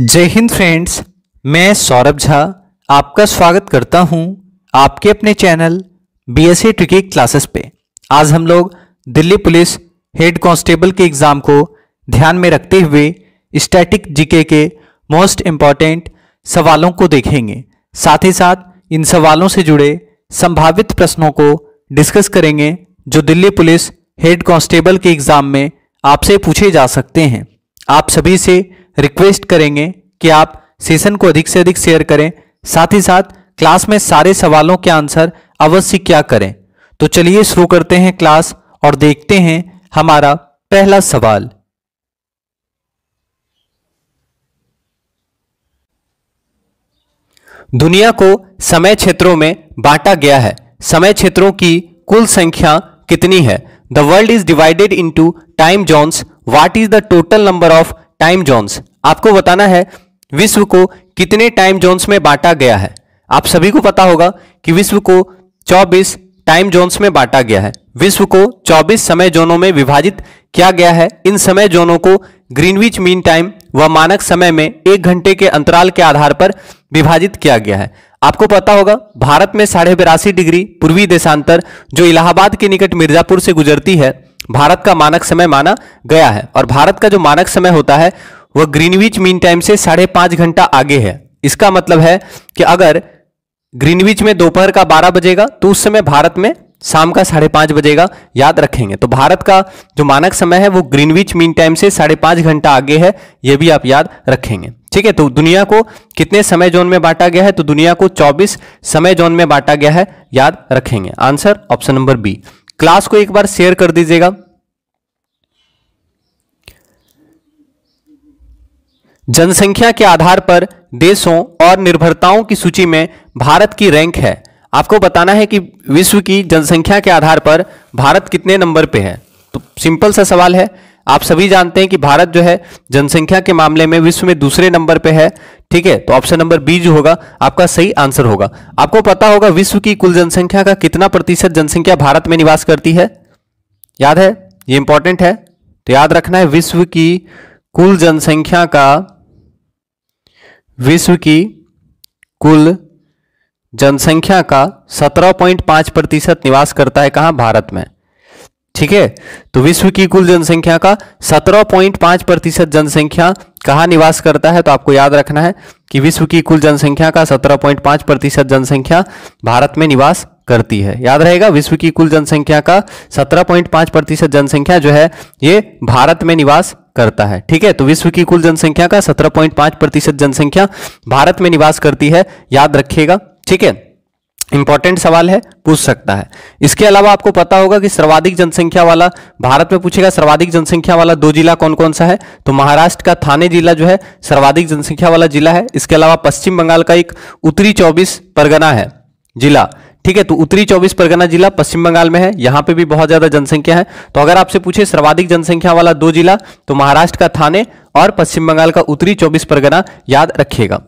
जय हिंद फ्रेंड्स मैं सौरभ झा आपका स्वागत करता हूं आपके अपने channel B S tricky classes पे आज हम लोग दिल्ली पुलिस हेड कांस्टेबल के एग्ज़ाम को ध्यान में रखते हुए स्टैटिक जीके के मोस्ट इम्पॉर्टेंट सवालों को देखेंगे साथ ही साथ इन सवालों से जुड़े संभावित प्रश्नों को डिस्कस करेंगे जो दिल्ली पुलिस हेड कांस्टेबल के एग्ज़ाम में आपसे पूछे जा सकते हैं आप सभी से रिक्वेस्ट करेंगे कि आप सेशन को अधिक से अधिक शेयर करें साथ ही साथ क्लास में सारे सवालों के आंसर अवश्य क्या करें तो चलिए शुरू करते हैं क्लास और देखते हैं हमारा पहला सवाल दुनिया को समय क्षेत्रों में बांटा गया है समय क्षेत्रों की कुल संख्या कितनी है the world is divided into time zones what is the total number of time zones आपको बताना है विश्व को कितने टाइम जोन्स में बांटा गया है आप सभी को पता होगा कि विश्व को 24 टाइम जोन्स में बांटा गया है विश्व को 24 समय जोनों में विभाजित किया गया है इन समय जोनों को ग्रीनविच मीन टाइम व मानक समय में एक घंटे के अंतराल के आधार पर विभाजित किया गया है आपको पता होगा भारत में साढ़े डिग्री पूर्वी देशांतर जो इलाहाबाद के निकट मिर्जापुर से गुजरती है भारत का मानक समय माना गया है और भारत का जो मानक समय होता है वह ग्रीनविच मीन टाइम से साढ़े पांच घंटा आगे है इसका मतलब है कि अगर ग्रीनविच में दोपहर का बारह बजेगा तो उस समय भारत में शाम का साढ़े पांच बजेगा याद रखेंगे तो भारत का जो मानक समय है वो ग्रीनविच मीन टाइम से साढ़े पांच घंटा आगे है ये भी आप याद रखेंगे ठीक है तो दुनिया को कितने समय जोन में बांटा गया है तो दुनिया को 24 समय जोन में बांटा गया है याद रखेंगे answer option number B class को एक बार शेयर कर दीजिएगा जनसंख्या के आधार पर देशों और निर्भरताओं की सूची में भारत की रैंक है आपको बताना है कि विश्व की जनसंख्या के आधार पर भारत कितने नंबर पे है तो सिंपल सा सवाल है आप सभी जानते हैं कि भारत जो है जनसंख्या के मामले में विश्व में दूसरे नंबर पे है ठीक है तो ऑप्शन नंबर बी जो होगा आपका सही आंसर होगा आपको पता होगा विश्व की कुल जनसंख्या का कितना प्रतिशत जनसंख्या भारत में निवास करती है याद है ये इंपॉर्टेंट है तो याद रखना है विश्व की कुल जनसंख्या का विश्व की कुल जनसंख्या का 17.5 प्रतिशत निवास करता है कहां भारत में ठीक है तो विश्व की कुल जनसंख्या का 17.5 प्रतिशत जनसंख्या कहाँ निवास करता है तो आपको याद रखना है कि विश्व की कुल जनसंख्या का 17.5 प्रतिशत जनसंख्या भारत में निवास करती है याद रहेगा विश्व की कुल जनसंख्या का 17.5 प्रतिशत जनसंख्या जो है ये भारत में निवास करता है ठीक है तो विश्व की कुल जनसंख्या का सत्रह प्रतिशत जनसंख्या भारत में निवास करती है याद रखिएगा ठीक है इंपॉर्टेंट सवाल है पूछ सकता है इसके अलावा आपको पता होगा कि सर्वाधिक जनसंख्या वाला भारत में पूछेगा सर्वाधिक जनसंख्या वाला दो जिला कौन कौन सा है तो महाराष्ट्र का थाने जिला जो है सर्वाधिक जनसंख्या वाला जिला है इसके अलावा पश्चिम बंगाल का एक उत्तरी चौबीस परगना है जिला ठीक है तो उत्तरी चौबीस परगना जिला पश्चिम बंगाल में है यहां पर भी बहुत ज्यादा जनसंख्या है तो अगर आपसे पूछे सर्वाधिक जनसंख्या वाला दो जिला तो महाराष्ट्र का थाने और पश्चिम बंगाल का उत्तरी चौबीस परगना याद रखिएगा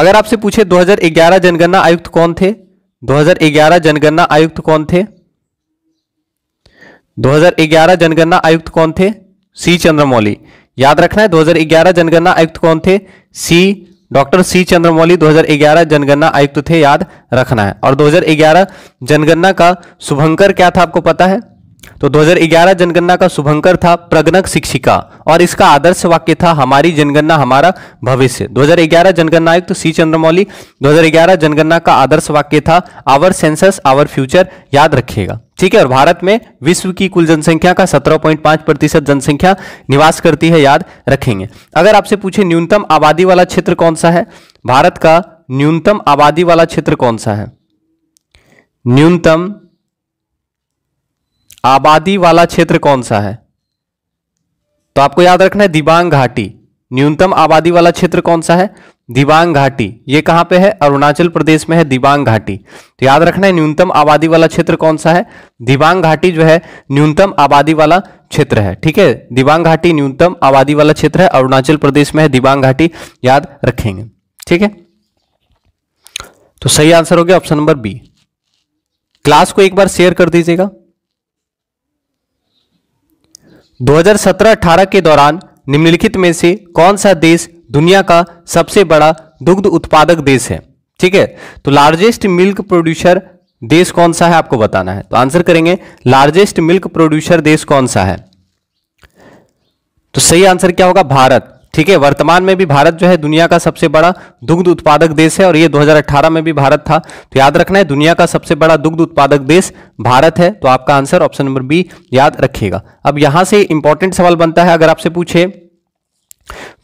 अगर आपसे पूछे 2011 जनगणना आयुक्त कौन थे 2011 जनगणना आयुक्त कौन थे 2011 जनगणना आयुक्त कौन थे सी चंद्रमौली याद रखना है 2011 जनगणना आयुक्त कौन थे सी डॉक्टर सी चंद्रमौली 2011 जनगणना आयुक्त थे याद रखना है और 2011 जनगणना का शुभंकर क्या था आपको पता है तो 2011 जनगणना का शुभंकर था प्रगणक शिक्षिका और इसका आदर्श वाक्य था हमारी जनगणना हमारा भविष्य 2011 जनगणना आयुक्त तो सी चंद्रमौली 2011 जनगणना का आदर्श वाक्य था आवर सेंसस आवर फ्यूचर याद रखिएगा ठीक है और भारत में विश्व की कुल जनसंख्या का 17.5 प्रतिशत जनसंख्या निवास करती है याद रखेंगे अगर आपसे पूछे न्यूनतम आबादी वाला क्षेत्र कौन सा है भारत का न्यूनतम आबादी वाला क्षेत्र कौन सा है न्यूनतम आबादी वाला क्षेत्र कौन सा है तो आपको याद रखना है दिबांग घाटी न्यूनतम आबादी वाला क्षेत्र कौन सा है दिबांग घाटी ये कहां पे है अरुणाचल प्रदेश में है दिबांग घाटी तो याद रखना है न्यूनतम आबादी वाला क्षेत्र कौन सा है दिबांग घाटी जो है न्यूनतम आबादी वाला क्षेत्र है ठीक है दिबांग घाटी न्यूनतम आबादी वाला क्षेत्र है अरुणाचल प्रदेश में है दिबांग घाटी याद रखेंगे ठीक है तो सही आंसर हो गया ऑप्शन नंबर बी क्लास को एक बार शेयर कर दीजिएगा 2017-18 के दौरान निम्नलिखित में से कौन सा देश दुनिया का सबसे बड़ा दुग्ध उत्पादक देश है ठीक है तो लार्जेस्ट मिल्क प्रोड्यूसर देश कौन सा है आपको बताना है तो आंसर करेंगे लार्जेस्ट मिल्क प्रोड्यूसर देश कौन सा है तो सही आंसर क्या होगा भारत ठीक है वर्तमान में भी भारत जो है दुनिया का सबसे बड़ा दुग्ध उत्पादक देश है और ये 2018 में भी भारत था तो याद रखना है दुनिया का सबसे बड़ा दुग्ध उत्पादक देश भारत है तो आपका आंसर ऑप्शन नंबर बी याद रखिएगा अब यहां से इंपॉर्टेंट सवाल बनता है अगर आपसे पूछे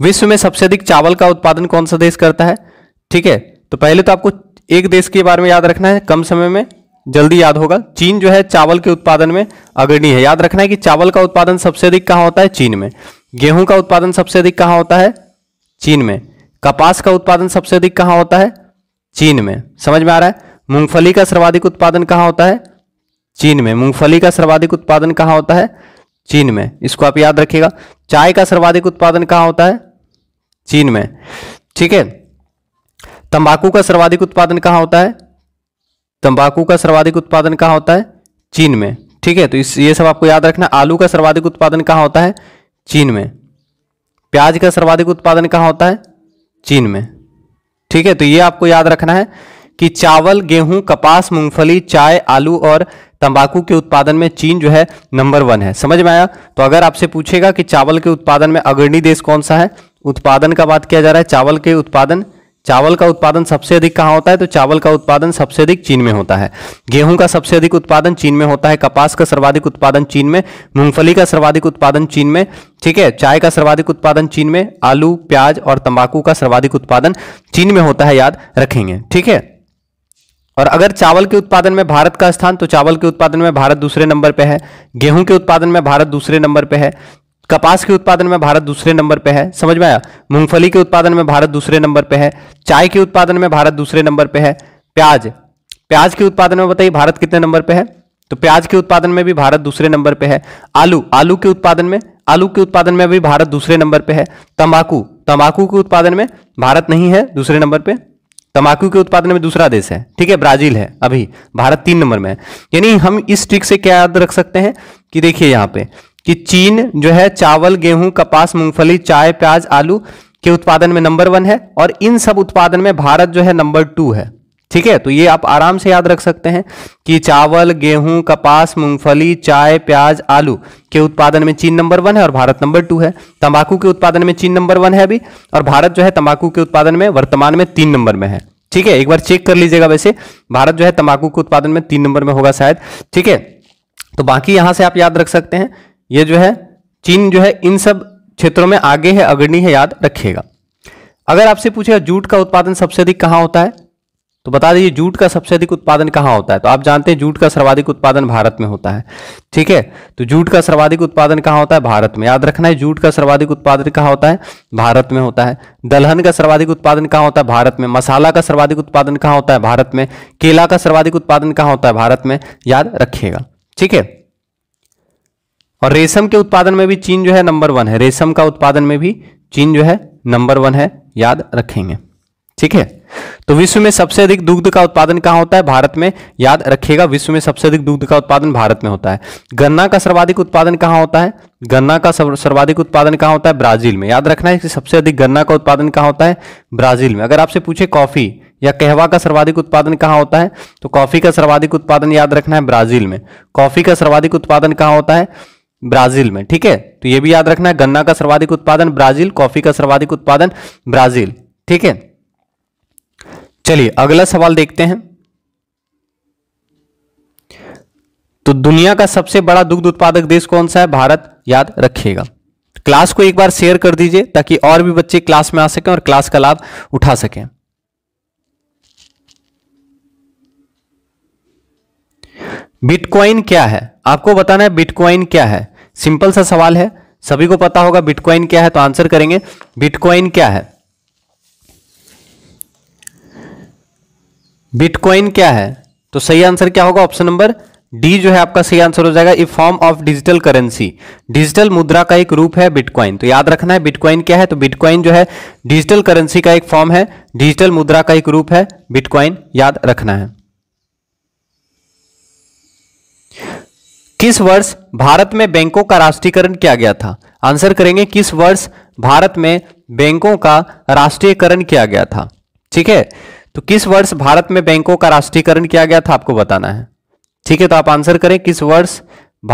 विश्व में सबसे अधिक चावल का उत्पादन कौन सा देश करता है ठीक है तो पहले तो आपको एक देश के बारे में याद रखना है कम समय में जल्दी याद होगा चीन जो है चावल के उत्पादन में अग्रणी है याद रखना है कि चावल का उत्पादन सबसे अधिक कहां होता है चीन में गेहूं का उत्पादन सबसे अधिक कहां होता है चीन में कपास का उत्पादन सबसे अधिक कहां होता है चीन में समझ में आ रहा है मूंगफली का सर्वाधिक उत्पादन कहां होता है चीन में मूंगफली का सर्वाधिक उत्पादन कहां होता है चीन में इसको आप याद रखिएगा चाय का सर्वाधिक उत्पादन कहाँ होता है चीन में ठीक है तंबाकू का सर्वाधिक उत्पादन कहाँ होता है तंबाकू का सर्वाधिक उत्पादन कहां होता है चीन में ठीक है तो इस ये सब आपको याद रखना आलू का सर्वाधिक उत्पादन कहाँ होता है चीन में प्याज का सर्वाधिक उत्पादन कहाँ होता है चीन में ठीक है तो ये आपको याद रखना है कि चावल गेहूं कपास मूंगफली चाय आलू और तंबाकू के उत्पादन में चीन जो है नंबर वन है समझ में आया तो अगर आपसे पूछेगा कि चावल के उत्पादन में अग्रणी देश कौन सा है उत्पादन का बात किया जा रहा है चावल के उत्पादन चावल का उत्पादन सबसे अधिक कहाँ होता है तो चावल का उत्पादन सबसे अधिक चीन में होता है गेहूं का सबसे अधिक उत्पादन चीन में होता है कपास का सर्वाधिक उत्पादन चीन में मूंगफली का सर्वाधिक उत्पादन चीन में ठीक है चाय का सर्वाधिक उत्पादन चीन में आलू प्याज और तंबाकू का सर्वाधिक उत्पादन चीन में होता है याद रखेंगे ठीक है और अगर चावल के उत्पादन में भारत का स्थान तो चावल के उत्पादन में भारत दूसरे नंबर पे है गेहूं के उत्पादन में भारत दूसरे नंबर पे है कपास के उत्पादन में भारत दूसरे नंबर पे है समझ में आया मूंगफली के उत्पादन में भारत दूसरे नंबर पे है चाय के उत्पादन में भारत दूसरे नंबर पे है प्याज प्याज के उत्पादन में बताइए भारत कितने नंबर पे है तो प्याज के उत्पादन में भी भारत दूसरे नंबर पे है आलू आलू के उत्पादन में आलू के उत्पादन में भी भारत दूसरे नंबर पे है तंबाकू तंबाकू के उत्पादन में भारत नहीं है दूसरे नंबर पे तंबाकू के उत्पादन में दूसरा देश है ठीक है ब्राजील है अभी भारत तीन नंबर में है यानी हम इस ट्रिक से क्या याद रख सकते हैं कि देखिए यहाँ पे कि चीन जो है चावल गेहूं कपास मूंगफली चाय प्याज आलू के उत्पादन में नंबर वन है और इन सब उत्पादन में भारत जो है नंबर टू है ठीक है तो ये आप आराम से याद रख सकते हैं कि चावल गेहूं कपास मूंगफली चाय प्याज आलू के उत्पादन में चीन नंबर वन है और भारत नंबर टू है तंबाकू के उत्पादन में चीन नंबर वन है अभी और भारत जो है तंबाकू के उत्पादन में वर्तमान में तीन नंबर में है ठीक है एक बार चेक कर लीजिएगा वैसे भारत जो है तंबाकू के उत्पादन में तीन नंबर में होगा शायद ठीक है तो बाकी यहां से आप याद रख सकते हैं ये जो है चीन जो है इन सब क्षेत्रों में आगे है अग्रणी है याद रखिएगा अगर आपसे पूछेगा जूट का उत्पादन सबसे अधिक कहां होता है तो बता दीजिए जूट का सबसे अधिक उत्पादन कहां होता है तो आप जानते हैं जूट का सर्वाधिक उत्पादन भारत में होता है ठीक है तो जूट का सर्वाधिक उत्पादन कहाँ होता है भारत में याद रखना है जूट का सर्वाधिक उत्पादन कहाँ होता है भारत में होता है दलहन का सर्वाधिक उत्पादन कहाँ होता है भारत में मसाला का सर्वाधिक उत्पादन कहाँ होता है भारत में केला का सर्वाधिक उत्पादन कहां होता है भारत में याद रखिएगा ठीक है और रेशम के उत्पादन में भी चीन जो है नंबर वन है रेशम का उत्पादन में भी चीन जो है नंबर वन है याद रखेंगे ठीक है तो विश्व में सबसे अधिक दुग्ध का उत्पादन कहाँ होता है भारत में याद रखिएगा विश्व में सबसे अधिक दुग्ध का उत्पादन भारत में होता है गन्ना का सर्वाधिक उत्पादन कहाँ होता है गन्ना का सर्वाधिक उत्पादन कहाँ होता है ब्राजील में याद रखना है कि सबसे अधिक गन्ना का उत्पादन कहाँ होता है ब्राजील में अगर आपसे पूछे कॉफी या कहवा का सर्वाधिक उत्पादन कहाँ होता है तो कॉफी का सर्वाधिक उत्पादन याद रखना है ब्राजील में कॉफी का सर्वाधिक उत्पादन कहाँ होता है ब्राजील में ठीक है तो ये भी याद रखना है गन्ना का सर्वाधिक उत्पादन ब्राजील कॉफी का सर्वाधिक उत्पादन ब्राजील ठीक है चलिए अगला सवाल देखते हैं तो दुनिया का सबसे बड़ा दुग्ध उत्पादक देश कौन सा है भारत याद रखिएगा क्लास को एक बार शेयर कर दीजिए ताकि और भी बच्चे क्लास में आ सकें और क्लास का लाभ उठा सकें बिटकॉइन क्या है आपको बताना है बिटकॉइन क्या है सिंपल सा सवाल है सभी को पता होगा बिटकॉइन क्या है तो आंसर करेंगे बिटकॉइन क्या है बिटकॉइन क्या है तो सही आंसर क्या होगा ऑप्शन नंबर डी जो है आपका सही आंसर हो जाएगा a form of digital currency digital मुद्रा का एक रूप है बिटकॉइन तो याद रखना है बिटकॉइन क्या है तो बिटकॉइन जो है डिजिटल करेंसी का एक फॉर्म है डिजिटल मुद्रा का एक रूप है बिटकॉइन याद रखना है किस वर्ष भारत में बैंकों का राष्ट्रीयकरण किया गया था आंसर करेंगे किस वर्ष भारत में बैंकों का राष्ट्रीयकरण किया गया था ठीक है तो किस वर्ष भारत में बैंकों का राष्ट्रीयकरण किया गया था आपको बताना है ठीक है तो आप आंसर करें किस वर्ष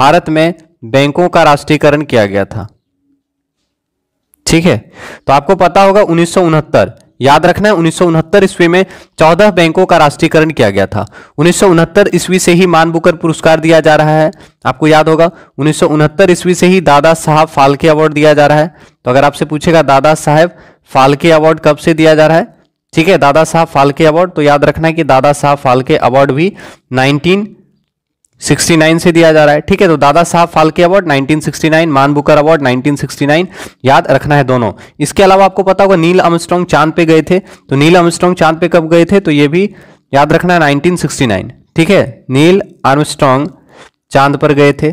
भारत में बैंकों का राष्ट्रीयकरण किया गया था ठीक है तो आपको पता होगा उन्नीस याद रखना है उन्नीस ईस्वी में 14 बैंकों का राष्ट्रीयकरण किया गया था उन्नीस ईस्वी से ही मान बुकर पुरस्कार दिया जा रहा है आपको याद होगा उन्नीस ईस्वी से ही दादा साहब फाल्के अवार्ड दिया जा रहा है तो अगर आपसे पूछेगा दादा साहब फाल्के अवार्ड कब से दिया जा रहा है ठीक है दादा साहब फाल्के अवार्ड तो याद रखना है कि दादा साहब फाल्के अवार्ड भी नाइनटीन 69 से दिया जा रहा है ठीक है तो दादा साहब फाल्के अवार्ड 1969 मान बुकर अवार्ड 1969 याद रखना है दोनों इसके अलावा आपको पता होगा नील अमस्ट्रॉन्ग चांद पे गए थे तो नील अमस्ट्रॉन्ग चांद पे कब गए थे तो ये भी याद रखना है 1969 ठीक है नील आर्मस्ट्रॉन्ग चांद पर गए थे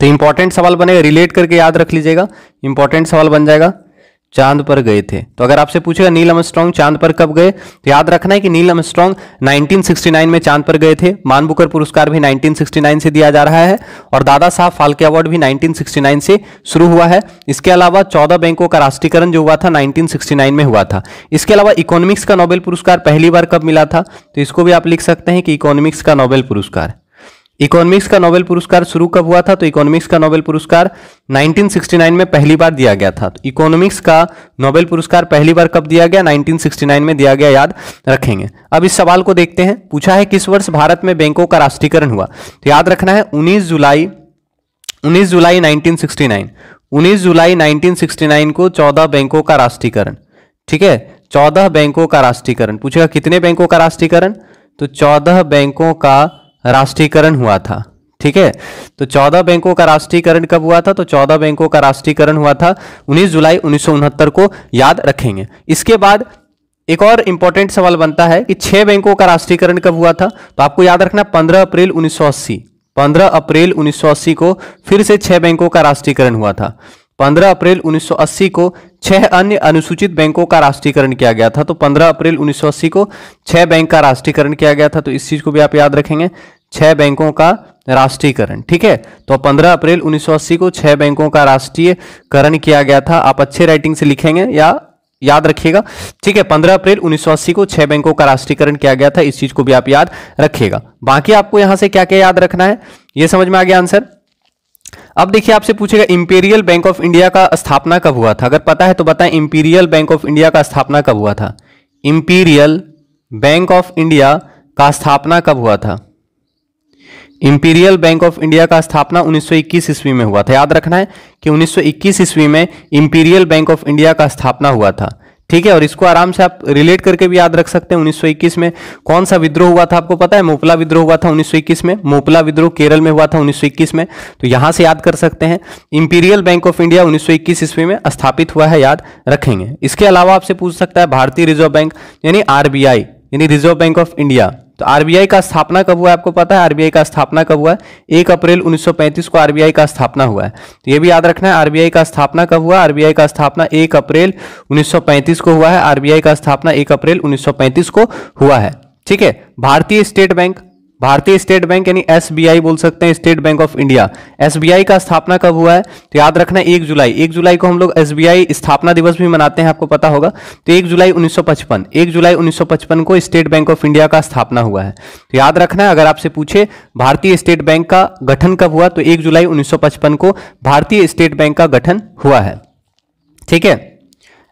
तो इंपॉर्टेंट सवाल बनेगा रिलेट करके याद रख लीजिएगा इंपॉर्टेंट सवाल बन जाएगा चांद पर गए थे तो अगर आपसे पूछेगा नील अमस्ट्रॉन्ग चांद पर कब गए तो याद रखना है कि नील अमस्ट्रॉन्ग 1969 में चांद पर गए थे मानबुकर पुरस्कार भी 1969 से दिया जा रहा है और दादा साहब फाल्के अवार्ड भी 1969 से शुरू हुआ है इसके अलावा 14 बैंकों का राष्ट्रीयकरण जो हुआ था नाइनटीन में हुआ था इसके अलावा इकोनॉमिक्स का नोबेल पुरस्कार पहली बार कब मिला था तो इसको भी आप लिख सकते हैं कि इकोनॉमिक्स का नोबेल पुरस्कार इकोनॉमिक्स का नोबेल पुरस्कार शुरू कब हुआ था तो इकोनॉमिक्स का नोबेल पुरस्कार 1969 में पहली बार दिया गया था तो इकोनॉमिक्स का नोबेल पुरस्कार पहली बार कब दिया गया 1969 में दिया गया याद रखेंगे अब इस सवाल को देखते हैं पूछा है किस वर्ष भारत में बैंकों का राष्ट्रीयकरण हुआ तो याद रखना है उन्नीस जुलाई उन्नीस जुलाई नाइनटीन उन्नीस जुलाई नाइनटीन को चौदह बैंकों का राष्ट्रीयकरण ठीक है चौदह बैंकों का राष्ट्रीयकरण पूछेगा कितने बैंकों का राष्ट्रीयकरण तो चौदह बैंकों का राष्ट्रीयकरण हुआ था ठीक है तो 14 बैंकों का राष्ट्रीयकरण कब हुआ था तो 14 बैंकों का राष्ट्रीयकरण हुआ था 19 जुलाई उन्नीस को याद रखेंगे इसके बाद एक और इंपॉर्टेंट सवाल बनता है कि छह बैंकों का राष्ट्रीयकरण कब हुआ था तो आपको याद रखना 15 अप्रैल 1980 15 अप्रैल 1980 को फिर से छह बैंकों का राष्ट्रीयकरण हुआ था 15 अप्रैल 1980 को छह अन्य अनुसूचित बैंकों का राष्ट्रीयकरण किया गया था तो 15 अप्रैल 1980 को छह बैंक का राष्ट्रीयकरण किया गया था तो इस चीज को भी आप याद रखेंगे छह बैंकों का राष्ट्रीयकरण ठीक है तो 15 अप्रैल 1980 को छह बैंकों का राष्ट्रीयकरण किया गया था आप अच्छे राइटिंग से लिखेंगे या याद रखिएगा ठीक है 15 अप्रैल 1980 को छह बैंकों का राष्ट्रीयकरण किया गया था इस चीज को भी आप याद रखिएगा बाकी आपको यहां से क्या क्या याद रखना है यह समझ में आ गया आंसर अब देखिए आपसे पूछेगा इंपीरियल बैंक ऑफ इंडिया का स्थापना कब हुआ था अगर पता है तो बताएं इंपीरियल बैंक ऑफ इंडिया का स्थापना कब हुआ था इंपीरियल बैंक ऑफ इंडिया का स्थापना कब हुआ था इंपीरियल बैंक ऑफ इंडिया का स्थापना 1921 ईस्वी में हुआ था याद रखना है कि 1921 ईस्वी में इंपीरियल बैंक ऑफ इंडिया का स्थापना हुआ था ठीक है और इसको आराम से आप रिलेट करके भी याद रख सकते हैं 1921 में कौन सा विद्रोह हुआ था आपको पता है मोपला विद्रोह हुआ था 1921 में मोपला विद्रोह केरल में हुआ था 1921 में तो यहां से याद कर सकते हैं इंपीरियल बैंक ऑफ इंडिया 1921 ईस्वी में स्थापित हुआ है याद रखेंगे इसके अलावा आपसे पूछ सकता है भारतीय रिजर्व बैंक यानी आरबीआई यानी रिजर्व बैंक ऑफ इंडिया तो आरबीआई का स्थापना कब हुआ है आपको पता है आरबीआई का स्थापना कब हुआ है एक अप्रैल 1935 को आरबीआई का स्थापना हुआ है तो ये भी याद रखना है आरबीआई का स्थापना कब हुआ आरबीआई का स्थापना एक अप्रैल 1935 को हुआ है आरबीआई का स्थापना एक अप्रैल 1935 को हुआ है ठीक है भारतीय स्टेट बैंक भारतीय स्टेट बैंक यानी एस बोल सकते हैं state bank of India S का स्थापना कब हुआ है तो याद रखना एक जुलाई एक जुलाई को हम लोग एस स्थापना दिवस भी मनाते हैं आपको पता होगा तो एक जुलाई 1955 एक जुलाई 1955 को स्टेट बैंक ऑफ इंडिया का स्थापना हुआ है तो याद रखना अगर आपसे पूछे भारतीय स्टेट बैंक का गठन कब हुआ तो एक जुलाई उन्नीस को भारतीय स्टेट बैंक का गठन हुआ है ठीक है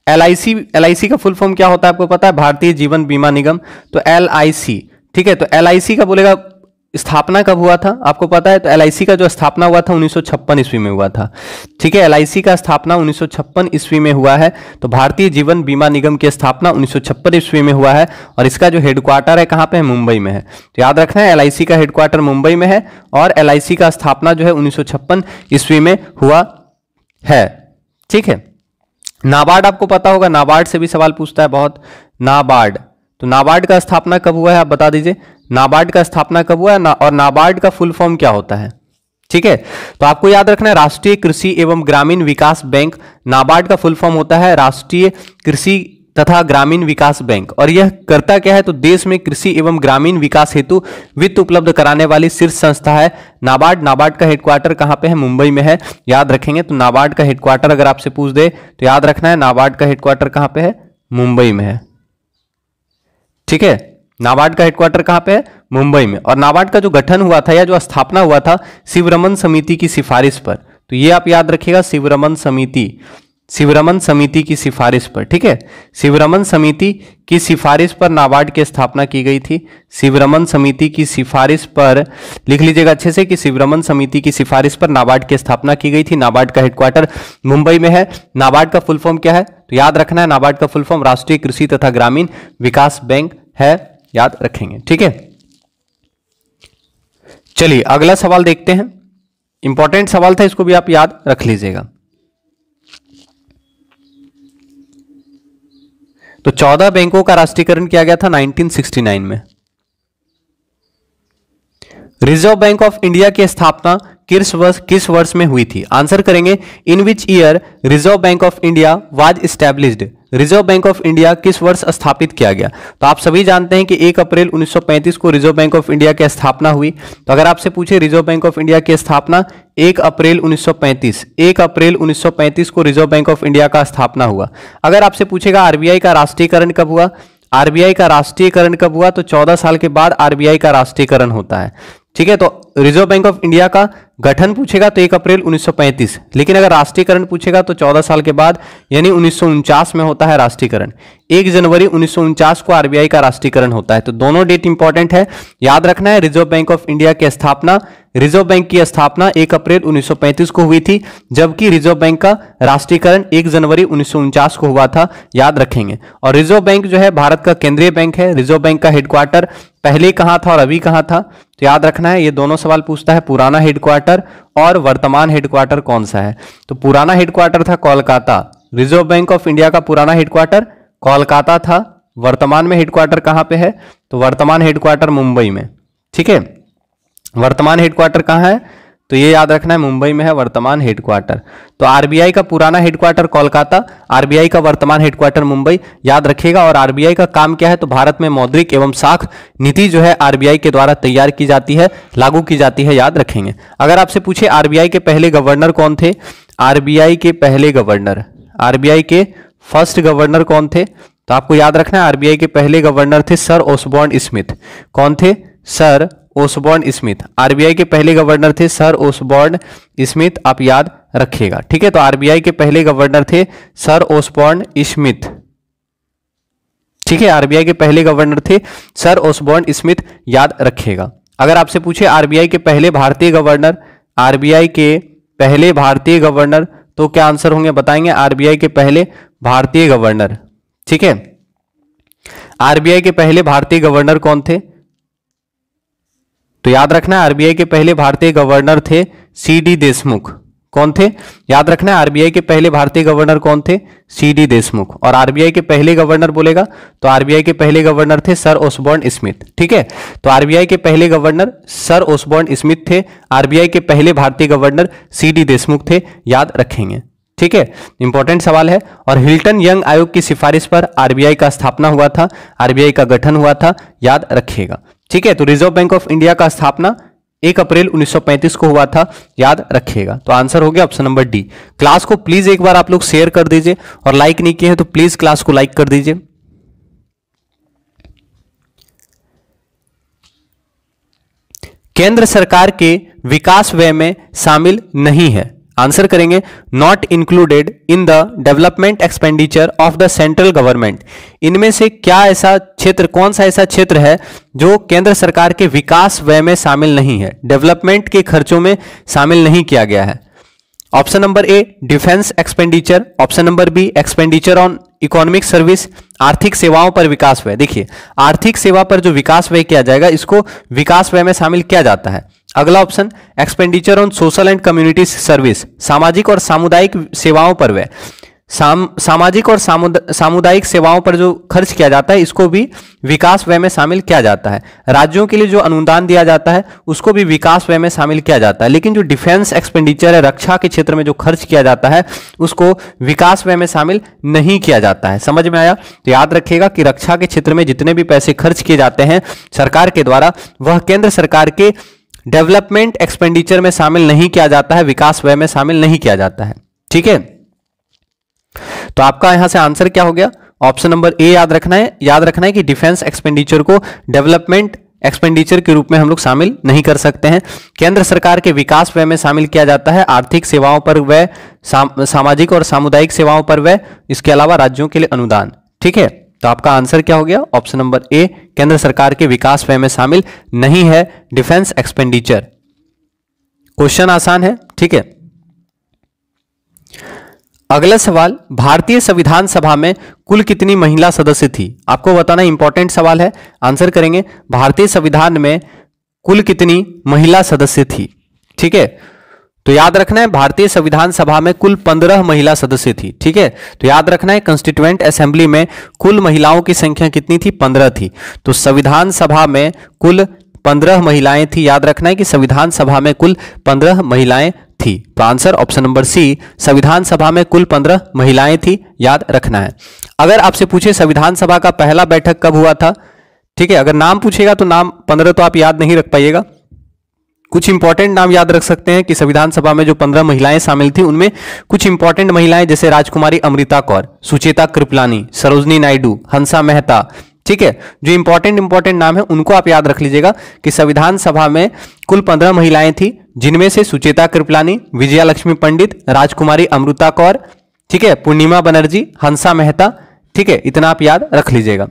L I C L I सी का फुल फॉर्म क्या होता है आपको पता है भारतीय जीवन बीमा निगम तो एल आई सी ठीक है तो एल का बोलेगा स्थापना कब हुआ था आपको पता है तो एल का जो स्थापना हुआ था उन्नीस ईस्वी में हुआ था ठीक है एल का स्थापना उन्नीस ईस्वी में हुआ है तो भारतीय जीवन बीमा निगम की स्थापना उन्नीस ईस्वी में हुआ है और इसका जो हेडक्वार्टर है कहाँ पे है मुंबई में है तो याद रखना है एल का हेडक्वार्टर मुंबई में है और एल का स्थापना जो है उन्नीस ईस्वी में हुआ है ठीक है नाबार्ड आपको पता होगा नाबार्ड से भी सवाल पूछता है बहुत नाबार्ड तो नाबार्ड का स्थापना कब हुआ है आप बता दीजिए नाबार्ड का स्थापना कब हुआ है ना, और नाबार्ड का फुल फॉर्म क्या होता है ठीक है तो आपको याद रखना है राष्ट्रीय कृषि एवं ग्रामीण विकास बैंक नाबार्ड का फुल फॉर्म होता है राष्ट्रीय कृषि तथा ग्रामीण विकास बैंक और यह करता क्या है तो देश में कृषि एवं ग्रामीण विकास हेतु वित्त उपलब्ध कराने वाली शीर्ष संस्था है नाबार्ड नाबार्ड का हेडक्वार्टर कहाँ पे है मुंबई में है याद रखेंगे तो नाबार्ड का हेडक्वार्टर अगर आपसे पूछ दे तो याद रखना है नाबार्ड का हेडक्वार्टर कहाँ पे है मुंबई में है ठीक है नाबार्ड का हेडक्वार्टर कहां पे है मुंबई में और नाबार्ड का जो गठन हुआ था या जो स्थापना हुआ था शिवरमन समिति की सिफारिश पर तो ये आप याद रखिएगा शिवरमन समिति शिवरमन समिति की सिफारिश पर ठीक है शिवरमन समिति की सिफारिश पर नाबार्ड की स्थापना की गई थी शिवरमन समिति की सिफारिश पर लिख लीजिएगा अच्छे से कि शिवरमन समिति की सिफारिश पर नाबार्ड की स्थापना की गई थी नाबार्ड का हेडक्वार्टर मुंबई में है नाबार्ड का फुल फॉर्म क्या है तो याद रखना है नाबार्ड का फुल फॉर्म राष्ट्रीय कृषि तथा ग्रामीण विकास बैंक है याद रखेंगे ठीक है चलिए अगला सवाल देखते हैं इंपॉर्टेंट सवाल था इसको भी आप याद रख लीजिएगा तो चौदह बैंकों का राष्ट्रीयकरण किया गया था 1969 में रिजर्व बैंक ऑफ इंडिया की स्थापना किस वर्ष किस वर्ष में हुई थी आंसर करेंगे in which year reserve bank of India was established reserve bank of India किस वर्ष स्थापित किया गया तो आप सभी जानते हैं कि 1 अप्रैल 1935 को रिजर्व बैंक ऑफ इंडिया की स्थापना हुई तो अगर आपसे पूछे रिजर्व बैंक ऑफ इंडिया की स्थापना 1 अप्रैल 1935 1 अप्रैल 1935 को रिजर्व बैंक ऑफ इंडिया का स्थापना हुआ अगर आपसे पूछेगा आरबीआई का राष्ट्रीयकरण कब हुआ आरबीआई का राष्ट्रीयकरण कब हुआ तो चौदह साल के बाद आरबीआई का राष्ट्रीयकरण होता है ठीक है तो रिजर्व बैंक ऑफ इंडिया का गठन पूछेगा तो एक अप्रैल 1935 लेकिन अगर राष्ट्रीयकरण पूछेगा तो 14 साल के बाद यानी उन्नीस में होता है राष्ट्रीयकरण एक जनवरी उन्नीस को आरबीआई का राष्ट्रीयकरण होता है तो दोनों डेट इंपॉर्टेंट है याद रखना है रिजर्व बैंक ऑफ इंडिया की स्थापना रिजर्व बैंक की स्थापना 1 अप्रैल 1935 को हुई थी जबकि रिजर्व बैंक का राष्ट्रीयकरण 1 जनवरी उन्नीस को हुआ था याद रखेंगे और रिजर्व बैंक जो है भारत का केंद्रीय बैंक है रिजर्व बैंक का हेडक्वार्टर पहले कहां था और अभी कहां था तो याद रखना है ये दोनों सवाल पूछता है पुराना हेडक्वार्टर और वर्तमान हेडक्वार्टर कौन सा है तो पुराना हेडक्वार्टर था Kolkata reserve bank of India का पुराना हेडक्वार्टर कोलकाता था वर्तमान में हेडक्वार्टर कहां पे है तो वर्तमान हेडक्वार्टर मुंबई में ठीक है वर्तमान हेडक्वार्टर कहां है तो ये याद रखना है मुंबई में है वर्तमान हेडक्वार्टर तो आरबीआई का पुराना हेडक्वार्टर कोलकाता आरबीआई का वर्तमान हेडक्वार्टर मुंबई याद रखिएगा और आरबीआई का काम क्या है तो भारत में मौद्रिक एवं साख नीति जो है आरबीआई के द्वारा तैयार की जाती है लागू की जाती है याद रखेंगे अगर आपसे पूछे आरबीआई के पहले गवर्नर कौन थे आरबीआई के पहले गवर्नर आरबीआई के फर्स्ट गवर्नर कौन थे तो आपको याद रखना है आरबीआई के पहले गवर्नर थे सर ओसबॉन्ड स्मिथ कौन थे सर ओसबॉर्न स्मिथ आरबीआई के पहले गवर्नर थे सर ओसबॉर्न स्मिथ आप याद रखिएगा ठीक है तो आरबीआई के पहले गवर्नर थे सर ओसबॉर्न स्मिथ ठीक है आरबीआई के पहले गवर्नर थे सर ओसबॉर्न स्मिथ याद रखिएगा अगर आपसे पूछे आरबीआई के पहले भारतीय गवर्नर आरबीआई के पहले भारतीय गवर्नर तो क्या आंसर होंगे बताएंगे आरबीआई के पहले भारतीय गवर्नर ठीक है आरबीआई के पहले भारतीय गवर्नर कौन थे तो याद रखना है आरबीआई के पहले भारतीय गवर्नर थे सी डी देशमुख कौन थे याद रखना है आरबीआई के पहले भारतीय गवर्नर कौन थे सी डी देशमुख और आरबीआई के पहले गवर्नर बोलेगा तो आरबीआई के पहले गवर्नर थे सर ओसबॉर्न स्मिथ ठीक है तो आरबीआई के पहले गवर्नर सर ओसबॉर्न स्मिथ थे आरबीआई के पहले भारतीय गवर्नर सी डी देशमुख थे याद रखेंगे ठीक है इंपॉर्टेंट सवाल है और हिल्टन यंग आयोग की सिफारिश पर आरबीआई का स्थापना हुआ था आरबीआई का गठन हुआ था याद रखिएगा ठीक है तो रिजर्व बैंक ऑफ इंडिया का स्थापना एक अप्रैल 1935 को हुआ था याद रखिएगा तो आंसर हो गया ऑप्शन नंबर डी क्लास को प्लीज एक बार आप लोग शेयर कर दीजिए और लाइक नहीं किए हैं तो प्लीज क्लास को लाइक कर दीजिए केंद्र सरकार के विकास व्यय में शामिल नहीं है आंसर करेंगे not included in the development expenditure of the central government इनमें से क्या ऐसा क्षेत्र कौन सा ऐसा क्षेत्र है जो केंद्र सरकार के विकास व्यय में शामिल नहीं है डेवलपमेंट के खर्चों में शामिल नहीं किया गया है option number A defence expenditure option number B expenditure on economic service आर्थिक सेवाओं पर विकास व्यय देखिए आर्थिक सेवा पर जो विकास व्यय किया जाएगा इसको विकास व्यय में शामिल किया जाता है अगला option expenditure on social and community service सामाजिक और सामुदायिक सेवाओं पर वह साम, सामाजिक और सामुदायिक सेवाओं पर जो खर्च किया जाता है इसको भी विकास व्यय में शामिल किया जाता है राज्यों के लिए जो अनुदान दिया जाता है उसको भी विकास व्यय में शामिल किया जाता है लेकिन जो डिफेंस एक्सपेंडिचर है रक्षा के क्षेत्र में जो खर्च किया जाता है उसको विकास व्यय में शामिल नहीं किया जाता है समझ में आया तो याद रखेगा कि रक्षा के क्षेत्र में जितने भी पैसे खर्च किए जाते हैं सरकार के द्वारा वह केंद्र सरकार के डेवलपमेंट एक्सपेंडिचर में शामिल नहीं किया जाता है विकास व्यय में शामिल नहीं किया जाता है ठीक है तो आपका यहां से आंसर क्या हो गया ऑप्शन नंबर ए याद रखना है याद रखना है कि डिफेंस एक्सपेंडिचर को डेवलपमेंट एक्सपेंडिचर के रूप में हम लोग शामिल नहीं कर सकते हैं केंद्र सरकार के विकास व्यय में शामिल किया जाता है आर्थिक सेवाओं पर व्यय सामाजिक और सामुदायिक सेवाओं पर व्यय इसके अलावा राज्यों के लिए अनुदान ठीक है तो आपका आंसर क्या हो गया ऑप्शन नंबर ए केंद्र सरकार के विकास व्यय में शामिल नहीं है डिफेंस एक्सपेंडिचर क्वेश्चन आसान है ठीक है अगला सवाल भारतीय संविधान सभा में कुल कितनी महिला सदस्य थी आपको बताना इंपॉर्टेंट सवाल है आंसर करेंगे भारतीय संविधान में कुल कितनी महिला सदस्य थी ठीक है तो याद रखना है भारतीय संविधान सभा में कुल पंद्रह महिला सदस्य थी ठीक है तो याद रखना है कंस्टिट्यूएंट असेंबली में कुल महिलाओं की संख्या कितनी थी पंद्रह थी तो संविधान सभा में कुल पंद्रह महिलाएं थी याद रखना है कि संविधान सभा में कुल पंद्रह महिलाएं थी तो आंसर ऑप्शन नंबर सी संविधान सभा में कुल पंद्रह महिलाएं थी याद रखना है अगर आपसे पूछे संविधान सभा का पहला बैठक कब हुआ था ठीक है अगर नाम पूछेगा तो नाम पंद्रह तो आप याद नहीं रख पाइएगा कुछ इंपॉर्टेंट नाम याद रख सकते हैं कि संविधान सभा में जो पंद्रह महिलाएं शामिल थी उनमें कुछ इंपॉर्टेंट महिलाएं जैसे राजकुमारी अमृता कौर सुचेता कृपलानी सरोजनी नायडू हंसा मेहता ठीक है जो इंपॉर्टेंट इंपॉर्टेंट नाम है उनको आप याद रख लीजिएगा कि संविधान सभा में कुल पंद्रह महिलाएं थी जिनमें से सुचेता कृपलानी विजया लक्ष्मी पंडित राजकुमारी अमृता कौर ठीक है पूर्णिमा बनर्जी हंसा मेहता ठीक है इतना आप याद रख लीजिएगा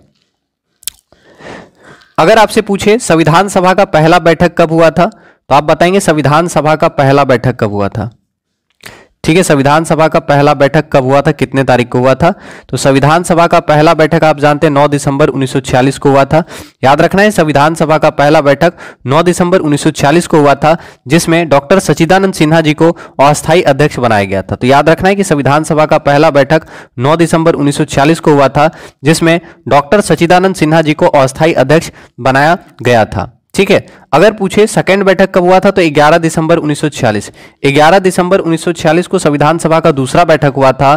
अगर आपसे पूछे संविधान सभा का पहला बैठक कब हुआ था तो आप बताएंगे संविधान सभा का पहला बैठक कब हुआ था ठीक है संविधान सभा का पहला बैठक कब हुआ था कितने तारीख को हुआ था तो संविधान सभा का पहला बैठक आप जानते हैं 9 दिसंबर 1946 को हुआ था याद रखना है संविधान सभा का पहला बैठक 9 दिसंबर 1946 को हुआ था जिसमें डॉक्टर सचिदानंद सिन्हा जी को अस्थायी अध्यक्ष बनाया गया था तो याद रखना है कि संविधान सभा का पहला बैठक नौ दिसंबर उन्नीस को हुआ था जिसमें डॉक्टर सचिदानंद सिन्हा जी को अस्थायी अध्यक्ष बनाया गया था ठीक है अगर पूछे सेकंड बैठक कब हुआ था तो 11 दिसंबर 1946 11 दिसंबर 1946 को संविधान सभा का दूसरा बैठक हुआ था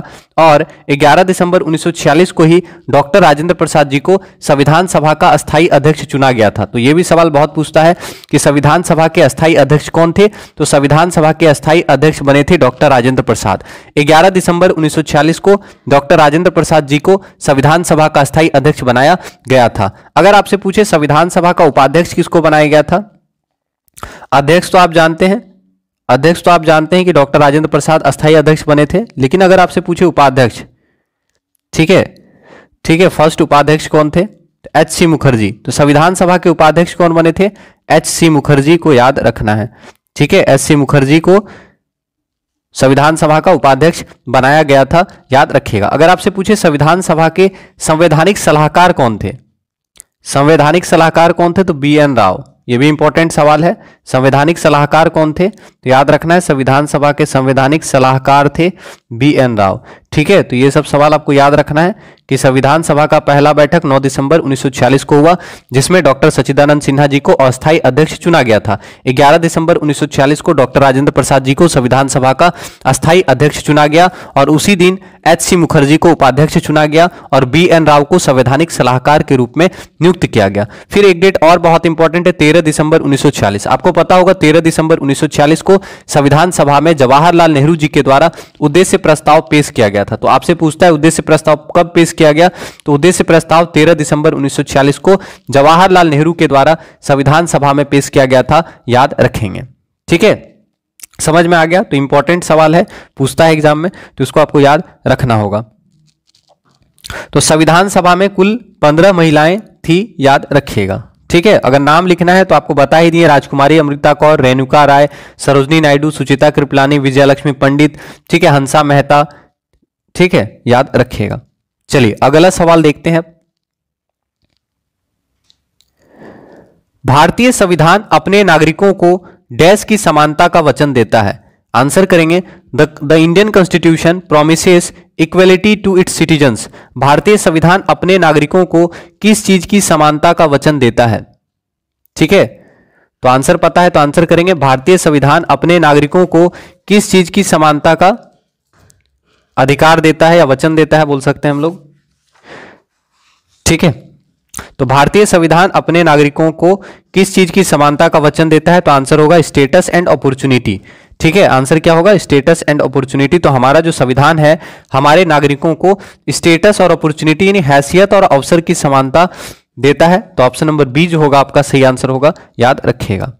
और 11 दिसंबर 1946 को ही डॉक्टर राजेंद्र प्रसाद जी को संविधान सभा का अस्थाई अध्यक्ष चुना गया था तो ये भी सवाल बहुत पूछता है कि संविधान सभा के अस्थायी अध्यक्ष कौन थे तो संविधान सभा के अस्थायी अध्यक्ष बने थे डॉक्टर राजेंद्र प्रसाद ग्यारह दिसंबर उन्नीस को डॉक्टर राजेंद्र प्रसाद जी को संविधान सभा का स्थायी अध्यक्ष बनाया गया था अगर आपसे पूछे संविधान सभा का उपाध्यक्ष किसको बनाया गया था अध्यक्ष तो आप जानते हैं अध्यक्ष तो आप जानते हैं कि डॉक्टर राजेंद्र प्रसाद अस्थायी अध्यक्ष बने थे लेकिन अगर आपसे पूछे उपाध्यक्ष ठीक है ठीक है फर्स्ट उपाध्यक्ष कौन थे एच सी मुखर्जी तो संविधान सभा के उपाध्यक्ष कौन बने थे एच सी मुखर्जी को याद रखना है ठीक है एच सी मुखर्जी को संविधान सभा का उपाध्यक्ष बनाया गया था याद रखिएगा अगर आपसे पूछे संविधान सभा के संवैधानिक सलाहकार कौन थे संवैधानिक सलाहकार कौन थे तो बी एन राव ये भी इंपॉर्टेंट सवाल है संवैधानिक सलाहकार कौन थे तो याद रखना है संविधान सभा के संवैधानिक सलाहकार थे बी एन राव ठीक है तो ये सब सवाल आपको याद रखना है कि संविधान सभा का पहला बैठक 9 दिसंबर 1946 को हुआ जिसमें डॉक्टर सचिदानंद सिन्हा जी को अस्थायी अध्यक्ष चुना गया था 11 दिसंबर 1946 को डॉक्टर राजेंद्र प्रसाद जी को संविधान सभा का अस्थायी अध्यक्ष चुना गया और उसी दिन एच सी मुखर्जी को उपाध्यक्ष चुना गया और बी एन राव को संवैधानिक सलाहकार के रूप में नियुक्त किया गया फिर एक डेट और बहुत इंपॉर्टेंट है तेरह दिसंबर उन्नीस आपको पता होगा तेरह दिसंबर उन्नीस को संविधान सभा में जवाहरलाल नेहरू जी के द्वारा उद्देश्य प्रस्ताव पेश किया गया गया था तो आपसे पूछता है उद्देश्य प्रस्ताव कब पेश किया गया तो उद्देश्य प्रस्ताव 13 दिसंबर 1946 को जवाहरलाल नेहरू के द्वारा संविधान सभा में पेश किया गया था याद रखेंगे ठीक है समझ में आ गया तो इंपॉर्टेंट सवाल है पूछता है एग्जाम में तो इसको आपको याद रखना होगा तो संविधान सभा में कुल पंद्रह महिलाएं थी याद रखिएगा ठीक है अगर नाम लिखना है तो आपको बता ही दिए राजकुमारी अमृता कौर रेणुका राय सरोजनी नायडू सुचिता कृपलानी विजयलक्ष्मी पंडित ठीक है हंसा मेहता ठीक है याद रखिएगा चलिए अगला सवाल देखते हैं भारतीय संविधान अपने नागरिकों को डैश की समानता का वचन देता है आंसर करेंगे the Indian constitution promises equality to its citizens भारतीय संविधान अपने नागरिकों को किस चीज की समानता का वचन देता है ठीक है तो आंसर पता है तो आंसर करेंगे भारतीय संविधान अपने नागरिकों को किस चीज की समानता का अधिकार देता है या वचन देता है बोल सकते हैं हम लोग ठीक है तो भारतीय संविधान अपने नागरिकों को किस चीज की समानता का वचन देता है तो आंसर होगा स्टेटस एंड अपॉर्चुनिटी ठीक है आंसर क्या होगा स्टेटस एंड अपॉर्चुनिटी तो हमारा जो संविधान है हमारे नागरिकों को स्टेटस और अपॉर्चुनिटी यानी हैसियत और अवसर की समानता देता है तो ऑप्शन नंबर बी जो होगा आपका सही आंसर होगा याद रखिएगा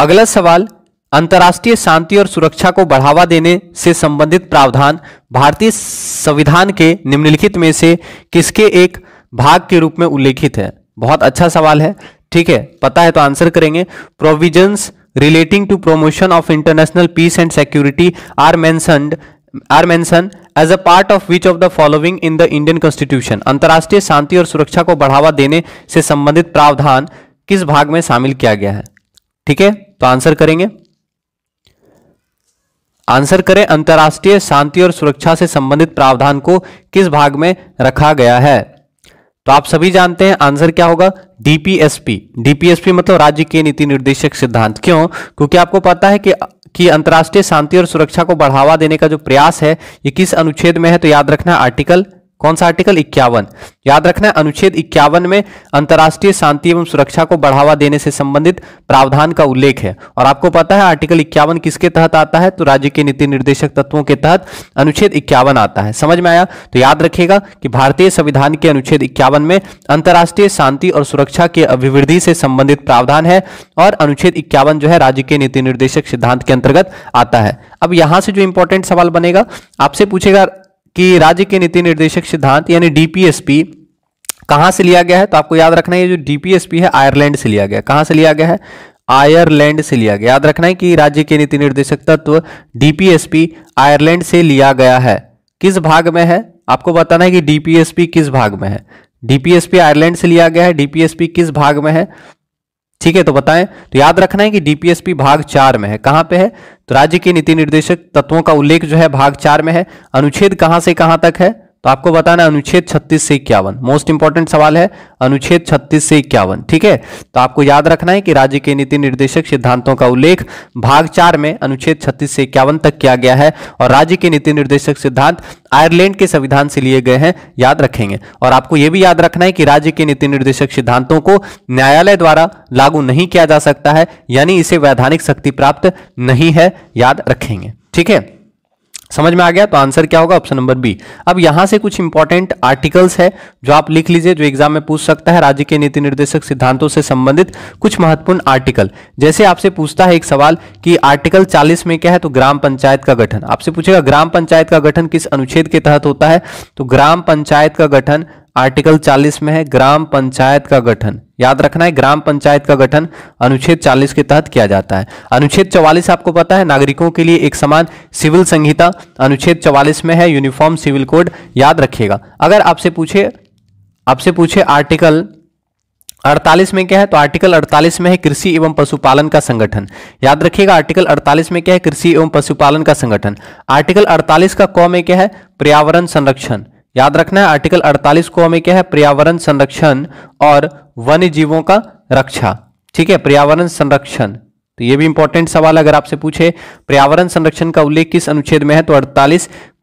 अगला सवाल अंतर्राष्ट्रीय शांति और सुरक्षा को बढ़ावा देने से संबंधित प्रावधान भारतीय संविधान के निम्नलिखित में से किसके एक भाग के रूप में उल्लेखित है बहुत अच्छा सवाल है ठीक है पता है तो आंसर करेंगे provisions relating to promotion of international peace and security are mentioned are mentioned as a part of which of the following in the Indian constitution अंतर्राष्ट्रीय शांति और सुरक्षा को बढ़ावा देने से संबंधित प्रावधान किस भाग में शामिल किया गया है ठीक है तो आंसर करेंगे आंसर करें अंतर्राष्ट्रीय शांति और सुरक्षा से संबंधित प्रावधान को किस भाग में रखा गया है तो आप सभी जानते हैं आंसर क्या होगा डीपीएसपी डीपीएसपी मतलब राज्य के नीति निर्देशक सिद्धांत क्यों क्योंकि आपको पता है कि कि अंतर्राष्ट्रीय शांति और सुरक्षा को बढ़ावा देने का जो प्रयास है ये किस अनुच्छेद में है तो याद रखना आर्टिकल कौन सा आर्टिकल इक्यावन याद रखना है अनुच्छेद इक्यावन में अंतर्राष्ट्रीय शांति एवं सुरक्षा को बढ़ावा देने से संबंधित प्रावधान का उल्लेख है और आपको पता है आर्टिकल इक्यावन किसके तहत आता है तो राज्य के नीति निर्देशक तत्वों के तहत अनुच्छेद इक्यावन आता है समझ में आया तो याद रखेगा कि भारतीय संविधान के अनुच्छेद इक्यावन में अंतर्राष्ट्रीय शांति और सुरक्षा के अभिवृद्धि से संबंधित प्रावधान है और अनुच्छेद इक्यावन जो है राज्य के नीति निर्देशक सिद्धांत के अंतर्गत आता है अब यहां से जो इंपॉर्टेंट सवाल बनेगा आपसे पूछेगा कि राज्य के नीति निर्देशक सिद्धांत यानी डीपीएसपी कहां से लिया गया है तो आपको याद रखना है ये जो डीपीएसपी है आयरलैंड से लिया गया कहां से लिया गया है आयरलैंड से लिया गया याद रखना है कि राज्य के नीति निर्देशक तत्व डीपीएसपी आयरलैंड से लिया गया है किस भाग में है आपको बताना है कि डीपीएसपी किस भाग में है डीपीएसपी आयरलैंड से लिया गया है डीपीएसपी किस भाग में है ठीक है तो बताएं तो याद रखना है कि डीपीएसपी भाग चार में है कहां पे है तो राज्य के नीति निर्देशक तत्वों का उल्लेख जो है भाग चार में है अनुच्छेद कहां से कहां तक है तो आपको बताना अनुच्छेद 36 से इक्यावन मोस्ट इंपॉर्टेंट सवाल है अनुच्छेद 36 से इक्यावन ठीक है तो आपको याद रखना है कि राज्य के नीति निर्देशक सिद्धांतों का उल्लेख भाग चार में अनुच्छेद 36 से इक्यावन तक किया गया है और राज्य के नीति निर्देशक सिद्धांत आयरलैंड के संविधान से लिए गए हैं याद रखेंगे और आपको यह भी याद रखना है कि राज्य के नीति निर्देशक सिद्धांतों को न्यायालय द्वारा लागू नहीं किया जा सकता है यानी इसे वैधानिक शक्ति प्राप्त नहीं है याद रखेंगे ठीक है समझ में आ गया तो आंसर क्या होगा ऑप्शन नंबर बी अब यहां से कुछ इंपॉर्टेंट आर्टिकल्स है जो आप लिख लीजिए जो एग्जाम में पूछ सकता है राज्य के नीति निर्देशक सिद्धांतों से संबंधित कुछ महत्वपूर्ण आर्टिकल जैसे आपसे पूछता है एक सवाल कि आर्टिकल 40 में क्या है तो ग्राम पंचायत का गठन आपसे पूछेगा ग्राम पंचायत का गठन किस अनुच्छेद के तहत होता है तो ग्राम पंचायत का गठन आर्टिकल 40 में है ग्राम पंचायत का गठन याद रखना है ग्राम पंचायत का गठन अनुच्छेद 40 के तहत किया जाता है अनुच्छेद 44 आपको पता है नागरिकों के लिए एक समान सिविल संहिता अनुच्छेद 44 में है यूनिफॉर्म सिविल कोड याद रखिएगा अगर आपसे पूछे आपसे पूछे आर्टिकल 48 में क्या है तो आर्टिकल 48 में है कृषि एवं पशुपालन का संगठन याद रखिएगा आर्टिकल 48 में क्या है कृषि एवं पशुपालन का संगठन आर्टिकल 48 का क में क्या है पर्यावरण संरक्षण याद रखना है आर्टिकल 48 को हमें क्या है पर्यावरण संरक्षण और वन्य जीवों का रक्षा ठीक है पर्यावरण संरक्षण तो ये भी इंपॉर्टेंट सवाल अगर आपसे पूछे पर्यावरण संरक्षण का उल्लेख किस अनुच्छेद में है तो